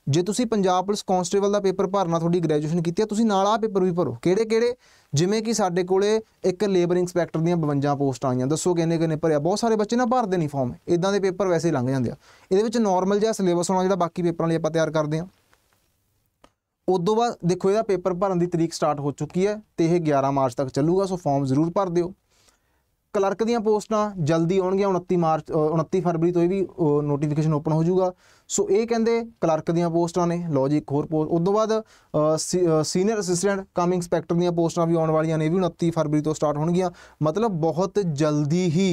ਜੇ ਤੁਸੀਂ ਪੰਜਾਬ ਪੁਲਿਸ ਕਾਂਸਟੇਬਲ ਦਾ ਪੇਪਰ ਭਰਨਾ ਤੁਹਾਡੀ ਗ੍ਰੈਜੂਏਸ਼ਨ ਕੀਤੀ ਹੈ ਤੁਸੀਂ ਨਾਲ ਆ ਪੇਪਰ ਵੀ ਭਰੋ ਕਿਹੜੇ ਕਿਹੜੇ ਜਿਵੇਂ ਕਿ ਸਾਡੇ ਕੋਲੇ ਇੱਕ ਲੇਬਰ ਇਨਸਪੈਕਟਰ ਦੀਆਂ 52 ਪੋਸਟਾਂ ਆਈਆਂ ਦੱਸੋ ਕਿੰਨੇ ਕਿੰਨੇ ਭਰਿਆ ਬਹੁਤ ਸਾਰੇ ਬੱਚੇ ਨਾ ਭਰਦੇ ਨਹੀਂ ਫਾਰਮ ਇਦਾਂ ਦੇ ਪੇਪਰ ਵੈਸੇ ਲੰਘ ਜਾਂਦੇ ਆ ਇਹਦੇ ਵਿੱਚ ਨਾਰਮਲ ਜਿਹਾ ਸਿਲੇਬਸ ਹੋਣਾ ਜਿਹੜਾ ਬਾਕੀ ਪੇਪਰਾਂ ਲਈ ਆਪਾਂ ਤਿਆਰ ਕਰਦੇ ਆ ਉਦੋਂ ਬਾਅਦ ਦੇਖੋ ਇਹਦਾ ਪੇਪਰ ਭਰਨ ਦੀ ਤਰੀਕ ਸਟਾਰਟ ਹੋ ਚੁੱਕੀ ਹੈ ਤੇ ਇਹ 11 ਮਾਰਚ ਤੱਕ ਚੱਲੂਗਾ ਸੋ ਫਾਰਮ ਜ਼ਰੂਰ ਭਰ ਦਿਓ ਕਲਰਕ ਦੀਆਂ ਪੋਸਟਾਂ ਜਲਦੀ ਆਉਣਗੀਆਂ 29 ਮਾਰਚ 29 ਫਰਵਰੀ ਤੋਂ ਇਹ ਵੀ ਨੋਟੀਫਿਕੇਸ਼ਨ ਓਪਨ ਹੋ ਜਾਊਗਾ ਸੋ ਇਹ ਕਹਿੰਦੇ ਕਲਰਕ ਦੀਆਂ ਪੋਸਟਾਂ ਨੇ ਲੋ ਜੀ ਇੱਕ ਹੋਰ ਪੋਸਟ ਉਸ ਤੋਂ ਬਾਅਦ ਸੀਨੀਅਰ ਅਸਿਸਟੈਂਟ ਕਮ ਇੰਸਪੈਕਟਰ ਦੀਆਂ ਪੋਸਟਾਂ ਵੀ ਆਉਣ ਵਾਲੀਆਂ ਨੇ ਇਹ ਵੀ 29 ਫਰਵਰੀ ਤੋਂ ਸਟਾਰਟ ਹੋਣਗੀਆਂ ਮਤਲਬ ਬਹੁਤ ਜਲਦੀ ਹੀ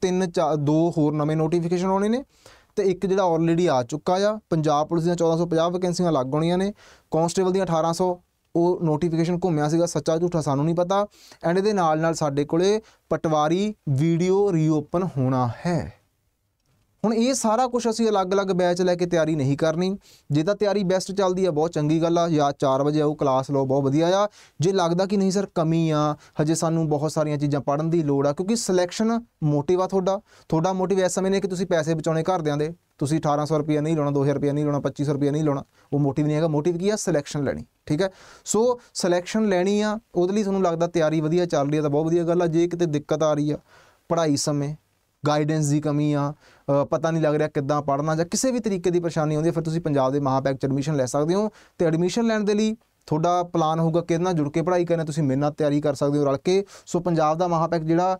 ਤਿੰਨ ਦੋ ਹੋਰ ਨਵੇਂ ਨੋਟੀਫਿਕੇਸ਼ਨ ਆਉਣੇ ਨੇ ਤੇ ਇੱਕ ਜਿਹੜਾ ਆਲਰੇਡੀ ਆ ਚੁੱਕਾ ਆ ਪੰਜਾਬ ਪੁਲਿਸ ਦੀਆਂ 1450 ਵੈਕੈਂਸੀਆਂ ਲੱਗ ਹੋਣੀਆਂ ਨੇ ਕਾਂਸਟੇਬਲ ਦੀਆਂ 1800 ਉਹ ਨੋਟੀਫਿਕੇਸ਼ਨ ਘੁੰਮਿਆ ਸੀਗਾ ਸੱਚਾ ਝੂਠਾ ਸਾਨੂੰ ਨਹੀਂ ਪਤਾ ਐਂਡ ਇਹਦੇ ਨਾਲ ਨਾਲ ਸਾਡੇ ਕੋਲੇ ਪਟਵਾਰੀ ਵੀਡੀਓ ਰੀਓਪਨ ਹੋਣਾ ਹੈ ਹੁਣ ਇਹ ਸਾਰਾ ਕੁਝ ਅਸੀਂ ਅਲੱਗ-ਅਲੱਗ ਬੈਚ ਲੈ ਕੇ ਤਿਆਰੀ ਨਹੀਂ ਕਰਨੀ ਜੇ ਤਾਂ ਤਿਆਰੀ ਬੈਸਟ ਚੱਲਦੀ ਆ ਬਹੁਤ ਚੰਗੀ ਗੱਲ ਆ ਜਾਂ 4 ਵਜੇ ਆਓ ਕਲਾਸ ਲਓ ਬਹੁਤ ਵਧੀਆ ਆ ਜੇ ਲੱਗਦਾ ਕਿ ਨਹੀਂ ਸਰ ਕਮੀ ਆ ਹਜੇ ਸਾਨੂੰ ਬਹੁਤ ਸਾਰੀਆਂ ਚੀਜ਼ਾਂ ਪੜਨ ਦੀ ਲੋੜ ਆ ਕਿਉਂਕਿ ਸਿਲੈਕਸ਼ਨ ਮੋਟਿਵ ਆ ਤੁਹਾਡਾ ਤੁਹਾਡਾ ਮੋਟਿਵ ਇਸ ਸਮੇਂ ਨੇ ਕਿ ਤੁਸੀਂ ਪੈਸੇ ਬਚਾਉਣੇ ਘਰਦਿਆਂ ਦੇ ਤੁਸੀਂ 1800 ਰੁਪਏ ਨਹੀਂ ਲਾਉਣਾ 2000 ਰੁਪਏ ਨਹੀਂ ਲਾਉਣਾ 2500 ਰੁਪਏ ਨਹੀਂ ਲਾਉਣਾ ਉਹ ਮੋਟਿਵ ਨਹੀਂ ਹੈਗਾ ਮੋਟਿਵ ਕੀ ਆ ਸਿਲੈਕਸ਼ਨ ਲੈਣੀ ਠੀਕ ਹੈ ਸੋ ਸਿਲੈਕਸ਼ਨ ਲੈਣੀ ਆ ਉਹਦੇ ਲਈ ਤੁਹਾਨੂੰ ਲੱਗਦਾ ਤਿਆਰੀ ਵਧੀਆ ਚੱਲ ਰਹੀ ਆ ਤਾਂ ਬਹੁਤ ਵਧੀਆ ਗੱਲ ਆ ਜੇ ਕਿਤੇ ਦਿੱਕਤ ਆ ਰਹੀ ਆ ਪੜ੍ਹਾਈ ਸਮੇਂ ਗਾਈਡੈਂਸ ਦੀ ਕਮੀ ਆ ਪਤਾ ਨਹੀਂ ਲੱਗ ਰਿਹਾ ਕਿੱਦਾਂ ਪੜ੍ਹਨਾ ਜਾਂ ਕਿਸੇ ਵੀ ਤਰੀਕੇ ਦੀ ਪਰੇਸ਼ਾਨੀ ਆਉਂਦੀ ਹੈ ਫਿਰ ਤੁਸੀਂ ਪੰਜਾਬ ਦੇ ਮਹਾਪੈਕ ਚ ਐਡਮਿਸ਼ਨ ਲੈ ਸਕਦੇ ਹੋ ਤੇ ਐਡਮਿਸ਼ਨ ਲੈਣ ਦੇ ਲਈ ਤੁਹਾਡਾ ਪਲਾਨ ਹੋਊਗਾ ਕਿ ਨਾਲ ਜੁੜ ਕੇ ਪੜ੍ਹਾਈ ਕਰਨਾ ਤੁਸੀਂ ਮਿਹਨਤ ਨਾਲ ਤਿਆਰੀ ਕਰ ਸਕਦੇ ਹੋ ਰਲ ਕੇ ਸੋ ਪੰਜਾਬ ਦਾ ਮਹਾਪੈਕ ਜਿਹੜਾ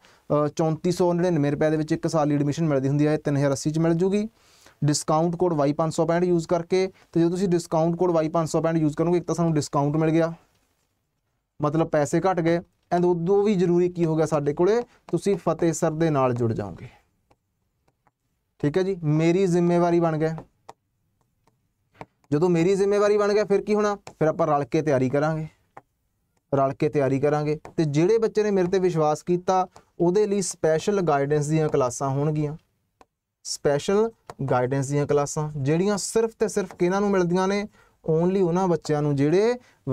3499 ਰੁਪਏ ਦੇ ਵਿੱਚ ਇੱਕ ਸਾਲ ਲਈ ਐਡਮਿਸ਼ਨ ਮਿਲਦੀ ਹੁੰਦੀ ਹੈ 3080 ਚ ਮਿਲ ਜੂਗੀ ਡਿਸਕਾਊਂਟ ਕੋਡ Y565 ਯੂਜ਼ ਕਰਕੇ ਤੇ ਜੇ ਤੁਸੀਂ ਡਿਸਕਾਊਂਟ ਕੋਡ Y565 ਯੂਜ਼ ਕਰੋਗੇ ਇੱਕ ਤਾਂ ਸਾਨੂੰ ਡਿਸਕਾਊਂਟ ਮਿਲ ਗਿਆ ਮਤਲਬ ਪੈਸੇ ਘਟ ਗਏ ਐਂਡ ਉਦੋਂ ਵੀ ਜ਼ਰੂਰੀ ਕੀ ਹੋ ਗਿਆ ਸਾਡੇ ਕੋਲੇ ਤੁਸੀਂ ਫਤਿਹ ਸਰ ਦੇ ਨਾਲ ਜੁੜ ਜਾਓਗੇ ਠੀਕ ਹੈ ਜੀ ਮੇਰੀ ਜ਼ਿੰਮੇਵਾਰੀ ਬਣ ਗਿਆ ਜਦੋਂ ਮੇਰੀ ਜ਼ਿੰਮੇਵਾਰੀ ਬਣ ਗਿਆ ਫਿਰ ਕੀ ਹੋਣਾ ਫਿਰ ਆਪਾਂ ਰਲ ਕੇ ਤਿਆਰੀ ਕਰਾਂਗੇ ਰਲ ਕੇ ਤਿਆਰੀ ਕਰਾਂਗੇ ਤੇ ਜਿਹੜੇ ਬੱਚੇ ਨੇ ਮੇਰੇ ਤੇ ਵਿਸ਼ਵਾਸ ਕੀਤਾ ਉਹਦੇ ਲਈ ਸਪੈਸ਼ਲ ਗਾਈਡੈਂਸ ਦੀਆਂ ਕਲਾਸਾਂ ਹੋਣਗੀਆਂ ਸਪੈਸ਼ਲ ਗਾਈਡੈਂਸ ਦੀਆਂ ਕਲਾਸਾਂ ਜਿਹੜੀਆਂ ਸਿਰਫ ਤੇ ਸਿਰਫ ਕਿਹਨਾਂ ਨੂੰ ਮਿਲਦੀਆਂ ਨੇ ਓਨਲੀ ਉਹਨਾਂ ਬੱਚਿਆਂ ਨੂੰ ਜਿਹੜੇ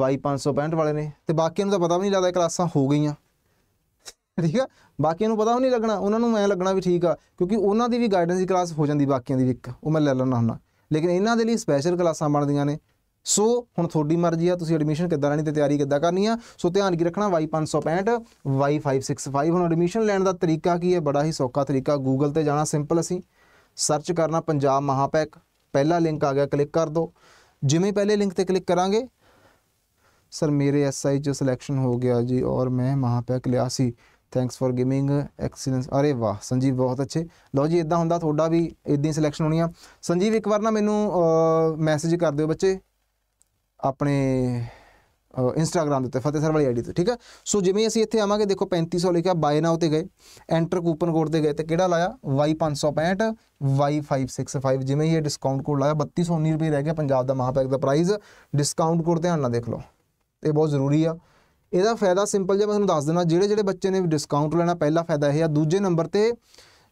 Y565 ਵਾਲੇ ਨੇ ਤੇ ਬਾਕੀਆਂ ਨੂੰ ਤਾਂ ਪਤਾ ਵੀ ਨਹੀਂ ਲੱਗਦਾ ਕਲਾਸਾਂ ਹੋ ਗਈਆਂ ਠੀਕ ਆ ਬਾਕੀਆਂ ਨੂੰ ਪਤਾ ਉਹ ਨਹੀਂ ਲੱਗਣਾ ਉਹਨਾਂ ਨੂੰ ਐ ਲੱਗਣਾ ਵੀ ਠੀਕ ਆ ਕਿਉਂਕਿ ਉਹਨਾਂ ਦੀ ਵੀ ਗਾਈਡੈਂਸ ਦੀ ਕਲਾਸ ਹੋ ਜਾਂਦੀ ਬਾਕੀਆਂ ਦੀ ਵੀ ਇੱਕ ਉਹ ਮੈਂ ਲੈ ਲੈਣਾ ਹੁੰਦਾ ਲੇਕਿਨ ਇਹਨਾਂ ਦੇ ਲਈ ਸਪੈਸ਼ਲ ਕਲਾਸਾਂ ਬਣਦੀਆਂ ਨੇ ਸੋ ਹੁਣ ਤੁਹਾਡੀ ਮਰਜ਼ੀ ਆ ਤੁਸੀਂ ਐਡਮਿਸ਼ਨ ਕਿੱਦਾਂ ਲੈਣੀ ਤੇ ਤਿਆਰੀ ਕਿੱਦਾਂ ਕਰਨੀ ਆ ਸੋ ਧਿਆਨ ਕੀ ਰੱਖਣਾ Y565 Y565 ਹੁਣ ਐਡਮਿਸ਼ਨ ਲੈਣ ਦਾ ਤਰੀਕਾ ਕੀ ਹੈ ਬੜਾ ਹੀ ਸੌਖਾ ਤਰੀਕਾ ਗੂਗਲ ਤੇ ਜਾਣਾ ਸਿੰਪਲ ਅਸੀਂ ਸਰਚ ਕਰਨਾ ਪੰਜਾਬ ਮਹਾਪੈਕ ਪਹਿਲਾ ਲਿੰਕ ਆ ਗਿਆ ਕਲਿੱਕ ਕਰ ਦਿਓ ਜਿਵੇਂ ਪਹਿਲੇ ਲਿੰਕ ਤੇ ਕਲਿੱਕ ਕਰਾਂਗੇ ਸਰ ਮੇਰੇ ਐਸਆਈ ਜੋ ਸਿਲੈਕਸ਼ਨ ਹੋ ਗਿਆ ਜੀ ਔਰ ਮੈਂ ਮਹਾਪੈਕ ਲਿਆ ਸੀ ਥੈਂਕਸ ਫॉर ਗਿਵਿੰਗ ਐਕਸੀਲੈਂਸ ਅਰੇ ਵਾਹ ਸੰਜੀਵ ਬਹੁਤ ਅੱਛੇ ਲਓ ਜੀ ਇਦਾਂ ਹੁੰਦਾ ਤੁਹਾਡਾ ਵੀ ਇਦਾਂ ਹੀ ਸਿਲੈਕਸ਼ਨ ਹੋਣੀ ਆ ਸੰਜੀਵ ਇੱਕ ਵਾਰ ਨਾ ਮੈਨੂੰ ਮੈਸੇਜ ਕਰ ਦਿਓ ਬੱਚੇ ਆਪਣੇ ਇੰਸਟਾਗ੍ਰam ਦੇ ਉੱਤੇ ਫਤਿਹ ਸਰ ਵਾਲੀ ਆਈਡੀ ਤੇ ਠੀਕ ਹੈ ਸੋ ਜਿਵੇਂ ਅਸੀਂ ਇੱਥੇ ਆਵਾਂਗੇ ਦੇਖੋ 3500 ਲਿਖਿਆ ਬਾਏ ਨਾਉ ਤੇ ਗਏ ਐਂਟਰ ਕੂਪਨ ਕੋਡ ਤੇ ਗਏ ਤੇ ਕਿਹੜਾ ਲਾਇਆ Y565 Y565 ਜਿਵੇਂ ਇਹ ਡਿਸਕਾਊਂਟ ਕੋਡ ਲਾਇਆ 3219 ਰੁਪਏ ਰਹਿ ਗਿਆ ਪੰਜਾਬ ਦਾ ਮਹਾਪੈਕ ਦਾ ਪ੍ਰਾਈਸ ਡਿਸਕਾਊਂਟ ਕੋਡ ਧਿਆਨ ਨਾਲ ਦੇਖ ਲਓ ਇਹ ਬਹੁਤ ਜ਼ਰੂਰੀ ਆ ਇਹਦਾ ਫਾਇਦਾ ਸਿੰਪਲ ਜਿਹਾ ਮੈਂ ਤੁਹਾਨੂੰ ਦੱਸ ਦੇਣਾ ਜਿਹੜੇ ਜਿਹੜੇ ਬੱਚੇ ਨੇ ਡਿਸਕਾਊਂਟ ਲੈਣਾ ਪਹਿਲਾ ਫਾਇਦਾ ਇਹ ਆ ਦੂਜੇ ਨੰਬਰ ਤੇ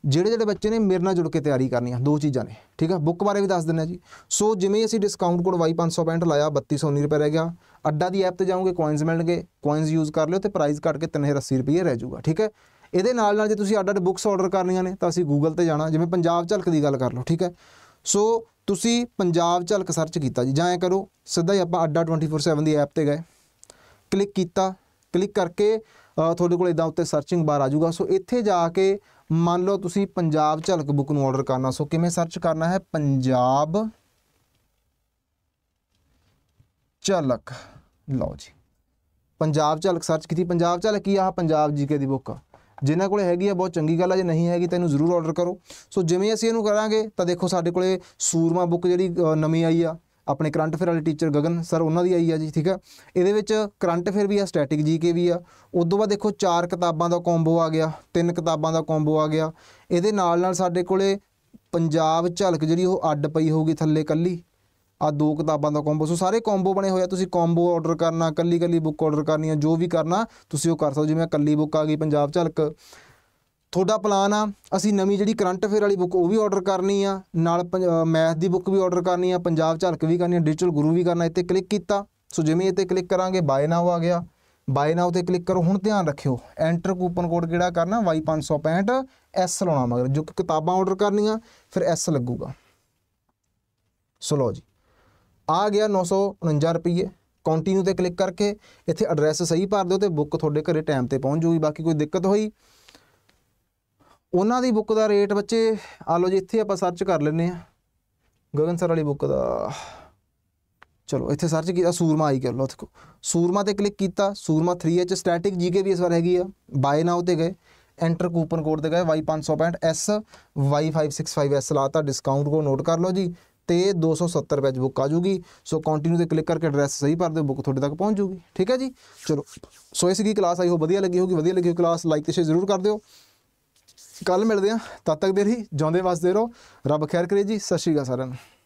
ਜਿਹੜੇ ਜਿਹੜੇ ਬੱਚੇ ਨੇ ਮੇਰੇ ਨਾਲ ਜੁੜ ਕੇ ਤਿਆਰੀ ਕਰਨੀ ਆ ਦੋ ਚੀਜ਼ਾਂ ਨੇ ਠੀਕ ਆ ਬੁੱਕ ਬਾਰੇ ਵੀ ਦੱਸ ਦਿੰਦੇ ਆ ਜੀ ਸੋ ਜਿਵੇਂ ਅਸੀਂ ਡਿਸਕਾਊਂਟ ਕੋਡ Y565 ਲਾਇਆ 3219 ਰੁਪਏ ਰਹਿ ਗਿਆ ਅੱਡਾ ਦੀ ਐਪ ਤੇ ਜਾਓਗੇ ਕੋਇਨਸ ਮਿਲਣਗੇ ਕੋਇਨਸ ਯੂਜ਼ ਕਰ ਲਿਓ ਤੇ ਪ੍ਰਾਈਸ ਘਟ ਕੇ 380 ਰੁਪਏ ਰਹਿ ਜਾਊਗਾ ਠੀਕ ਹੈ ਇਹਦੇ ਨਾਲ ਨਾਲ ਜੇ ਤੁਸੀਂ ਅੱਡਾ ਦੇ ਬੁੱਕਸ ਆਰਡਰ ਕਰਨੀਆਂ ਨੇ ਤਾਂ ਅਸੀਂ ਗੂਗਲ ਤੇ ਜਾਣਾ ਜਿਵੇਂ ਪੰਜਾਬ ਝਲਕ ਦੀ ਗੱਲ ਕਰ ਲਓ ਠੀਕ ਹੈ ਸੋ ਤੁਸੀਂ ਪੰਜਾਬ ਝਲਕ ਸਰਚ ਕੀਤਾ ਜੀ ਜਾਂ ਐ ਕਰੋ ਸਿੱਧਾ ਹੀ ਆਪਾਂ ਅੱਡਾ 24/7 ਦੀ ਐਪ ਤੇ ਗਏ ਕਲਿੱਕ ਕੀਤਾ ਕਲਿੱਕ ਕਰਕੇ ਤੁਹਾਡੇ ਕੋਲ ਇਦਾਂ ਉੱਤੇ ਸਰਚਿੰਗ ਬਾਰ ਆ ਜਾਊਗਾ ਸੋ ਇੱਥੇ ਜਾ ਕੇ ਮੰਨ ਲਓ ਤੁਸੀਂ ਪੰਜਾਬ ਝਲਕ ਬੁੱਕ ਨੂੰ ਆਰਡਰ ਕਰਨਾ ਸੋ ਕਿਵੇਂ ਸਰਚ ਕਰਨਾ ਹੈ ਪੰਜਾਬ ਝਲਕ ਲਓ ਜੀ ਪੰਜਾਬ ਝਲਕ ਸਰਚ ਕੀਤੀ ਪੰਜਾਬ ਝਲਕ ਕੀ ਆ ਪੰਜਾਬ ਜੀਕੇ ਦੀ ਬੁੱਕ ਜਿਨ੍ਹਾਂ ਕੋਲੇ ਹੈਗੀ ਆ ਬਹੁਤ ਚੰਗੀ ਗੱਲ ਆ ਜੇ ਨਹੀਂ ਹੈਗੀ ਤਾਂ ਇਹਨੂੰ ਜ਼ਰੂਰ ਆਰਡਰ ਕਰੋ ਸੋ ਜਿਵੇਂ ਅਸੀਂ ਇਹਨੂੰ ਕਰਾਂਗੇ ਤਾਂ ਦੇਖੋ ਸਾਡੇ ਕੋਲੇ ਸੂਰਮਾ ਬੁੱਕ ਜਿਹੜੀ ਨਵੀਂ ਆਈ ਆ ਆਪਣੇ ਕਰੰਟ ਅਫੇਅਰ ਵਾਲੇ ਟੀਚਰ ਗਗਨ ਸਰ ਉਹਨਾਂ ਦੀ ਆਈ ਆ ਜੀ ਠੀਕ ਆ ਇਹਦੇ ਵਿੱਚ ਕਰੰਟ ਅਫੇਅਰ ਵੀ ਆ ਸਟੈਟਿਕ ਜੀਕੇ ਵੀ ਆ ਉਸ ਤੋਂ ਬਾਅਦ ਦੇਖੋ ਚਾਰ ਕਿਤਾਬਾਂ ਦਾ ਕੰਬੋ ਆ ਗਿਆ ਤਿੰਨ ਕਿਤਾਬਾਂ ਦਾ ਕੰਬੋ ਆ ਗਿਆ ਇਹਦੇ ਨਾਲ ਨਾਲ ਸਾਡੇ ਕੋਲੇ ਪੰਜਾਬ ਝਲਕ ਜਿਹੜੀ ਉਹ ਅੱਡ ਪਈ ਹੋਊਗੀ ਥੱਲੇ ਕੱਲੀ ਆ ਦੋ ਕਿਤਾਬਾਂ ਦਾ ਕੰਬੋ ਸੋ ਸਾਰੇ ਕੰਬੋ ਬਣੇ ਹੋਏ ਆ ਤੁਸੀਂ ਕੰਬੋ ਆਰਡਰ ਕਰਨਾ ਕੱਲੀ ਕੱਲੀ ਬੁੱਕ ਆਰਡਰ ਕਰਨੀ ਆ ਜੋ ਵੀ ਕਰਨਾ ਤੁਸੀਂ ਉਹ ਕਰ ਸਕਦੇ ਜਿਵੇਂ ਕੱਲੀ ਬੁੱਕ ਆ ਗਈ ਪੰਜਾਬ ਝਲਕ ਤੁਹਾਡਾ ਪਲਾਨ ਆ ਅਸੀਂ ਨਵੀਂ ਜਿਹੜੀ ਕਰੰਟ ਅਫੇਅਰ ਵਾਲੀ ਬੁੱਕ ਉਹ ਵੀ ਆਰਡਰ ਕਰਨੀ ਆ ਨਾਲ ਮੈਥ ਦੀ ਬੁੱਕ ਵੀ ਆਰਡਰ ਕਰਨੀ ਆ ਪੰਜਾਬ ਝਲਕ ਵੀ ਕਰਨੀ ਆ ਡਿਜੀਟਲ ਗੁਰੂ ਵੀ ਕਰਨਾ ਇੱਥੇ ਕਲਿੱਕ ਕੀਤਾ ਸੋ ਜਿਵੇਂ ਇੱਥੇ ਕਲਿੱਕ ਕਰਾਂਗੇ ਬਾਏ ਨਾਓ ਆ ਗਿਆ ਬਾਏ ਨਾਓ ਤੇ ਕਲਿੱਕ ਕਰੋ ਹੁਣ ਧਿਆਨ ਰੱਖਿਓ ਐਂਟਰ ਕੂਪਨ ਕੋਡ ਕਿਹੜਾ ਕਰਨਾ Y565 S ਲਾਉਣਾ ਮਗਰ ਜੋ ਕਿ ਕਿਤਾਬਾਂ ਆਰਡਰ ਕਰਨੀਆਂ ਫਿਰ S ਲੱਗੂਗਾ ਸੋ ਲੋ ਜੀ ਆ ਗਿਆ 949 ਰੁਪਏ ਕੰਟੀਨਿਊ ਤੇ ਕਲਿੱਕ ਕਰਕੇ ਇੱਥੇ ਐਡਰੈਸ ਸਹੀ ਭਰ ਦਿਓ ਤੇ ਬੁੱਕ ਤੁਹਾਡੇ ਘਰੇ ਟਾਈਮ ਤੇ ਪਹੁੰਚ ਜੂਗੀ ਬਾਕੀ ਕੋਈ ਦਿੱਕਤ ਹੋਈ ਉਹਨਾਂ ਦੀ ਬੁੱਕ ਦਾ ਰੇਟ ਬੱਚੇ ਆ ਲਓ ਜੀ ਇੱਥੇ ਆਪਾਂ ਸਰਚ ਕਰ ਲੈਨੇ ਆ ਗਗਨ ਸਰ ਵਾਲੀ ਬੁੱਕ ਦਾ ਚਲੋ ਇੱਥੇ ਸਰਚ ਕੀਤਾ ਸੂਰਮਾ ਆਈ ਕਰ ਲੋ ਦੇਖੋ ਸੂਰਮਾ ਤੇ ਕਲਿੱਕ ਕੀਤਾ ਸੂਰਮਾ 3H ਸਟੈਟਿਕ ਜੀਕੇ ਵੀ ਇਸ ਵਾਰ ਹੈਗੀ ਆ ਬਾਏ ਨਾਓ ਤੇ ਗਏ ਐਂਟਰ ਕੂਪਨ ਕੋਡ ਤੇ ਗਏ Y565S Y565S ਲਾਤਾ ਡਿਸਕਾਊਂਟ ਕੋ ਨੋਟ ਕਰ ਲਓ ਜੀ ਤੇ 270 ਰੁਪਏ ਚ ਬੁੱਕ ਆ ਜੂਗੀ ਸੋ ਕੰਟੀਨਿਊ ਤੇ ਕਲਿੱਕ ਕਰਕੇ ਐਡਰੈਸ ਸਹੀ ਭਰ ਦਿਓ ਬੁੱਕ ਤੁਹਾਡੇ ਤੱਕ ਪਹੁੰਚ ਜੂਗੀ ਠੀਕ ਹੈ ਜੀ ਚਲੋ ਸੋ ਇਸ ਦੀ ਕਲਾਸ ਆਈ ਹੋ ਵਧੀਆ ਲੱਗੀ ਹੋਗੀ ਵਧੀਆ ਲੱਗੀ ਹੋ ਕਲਾਸ ਲਾਈਕ ਤੇ ਸ਼ੇਅਰ ਜ਼ਰੂਰ ਕਰ ਦਿਓ ਕੱਲ ਮਿਲਦੇ ਆ ਤਦ ਤੱਕ ਦੇ ਰਹੀ ਜਾਂਦੇ ਵਸਦੇ ਰਹੋ ਰੱਬ ਖੈਰ ਕਰੇ ਜੀ ਸਤਿ ਸ਼੍ਰੀ ਅਕਾਲ ਸਾਰਿਆਂ ਨੂੰ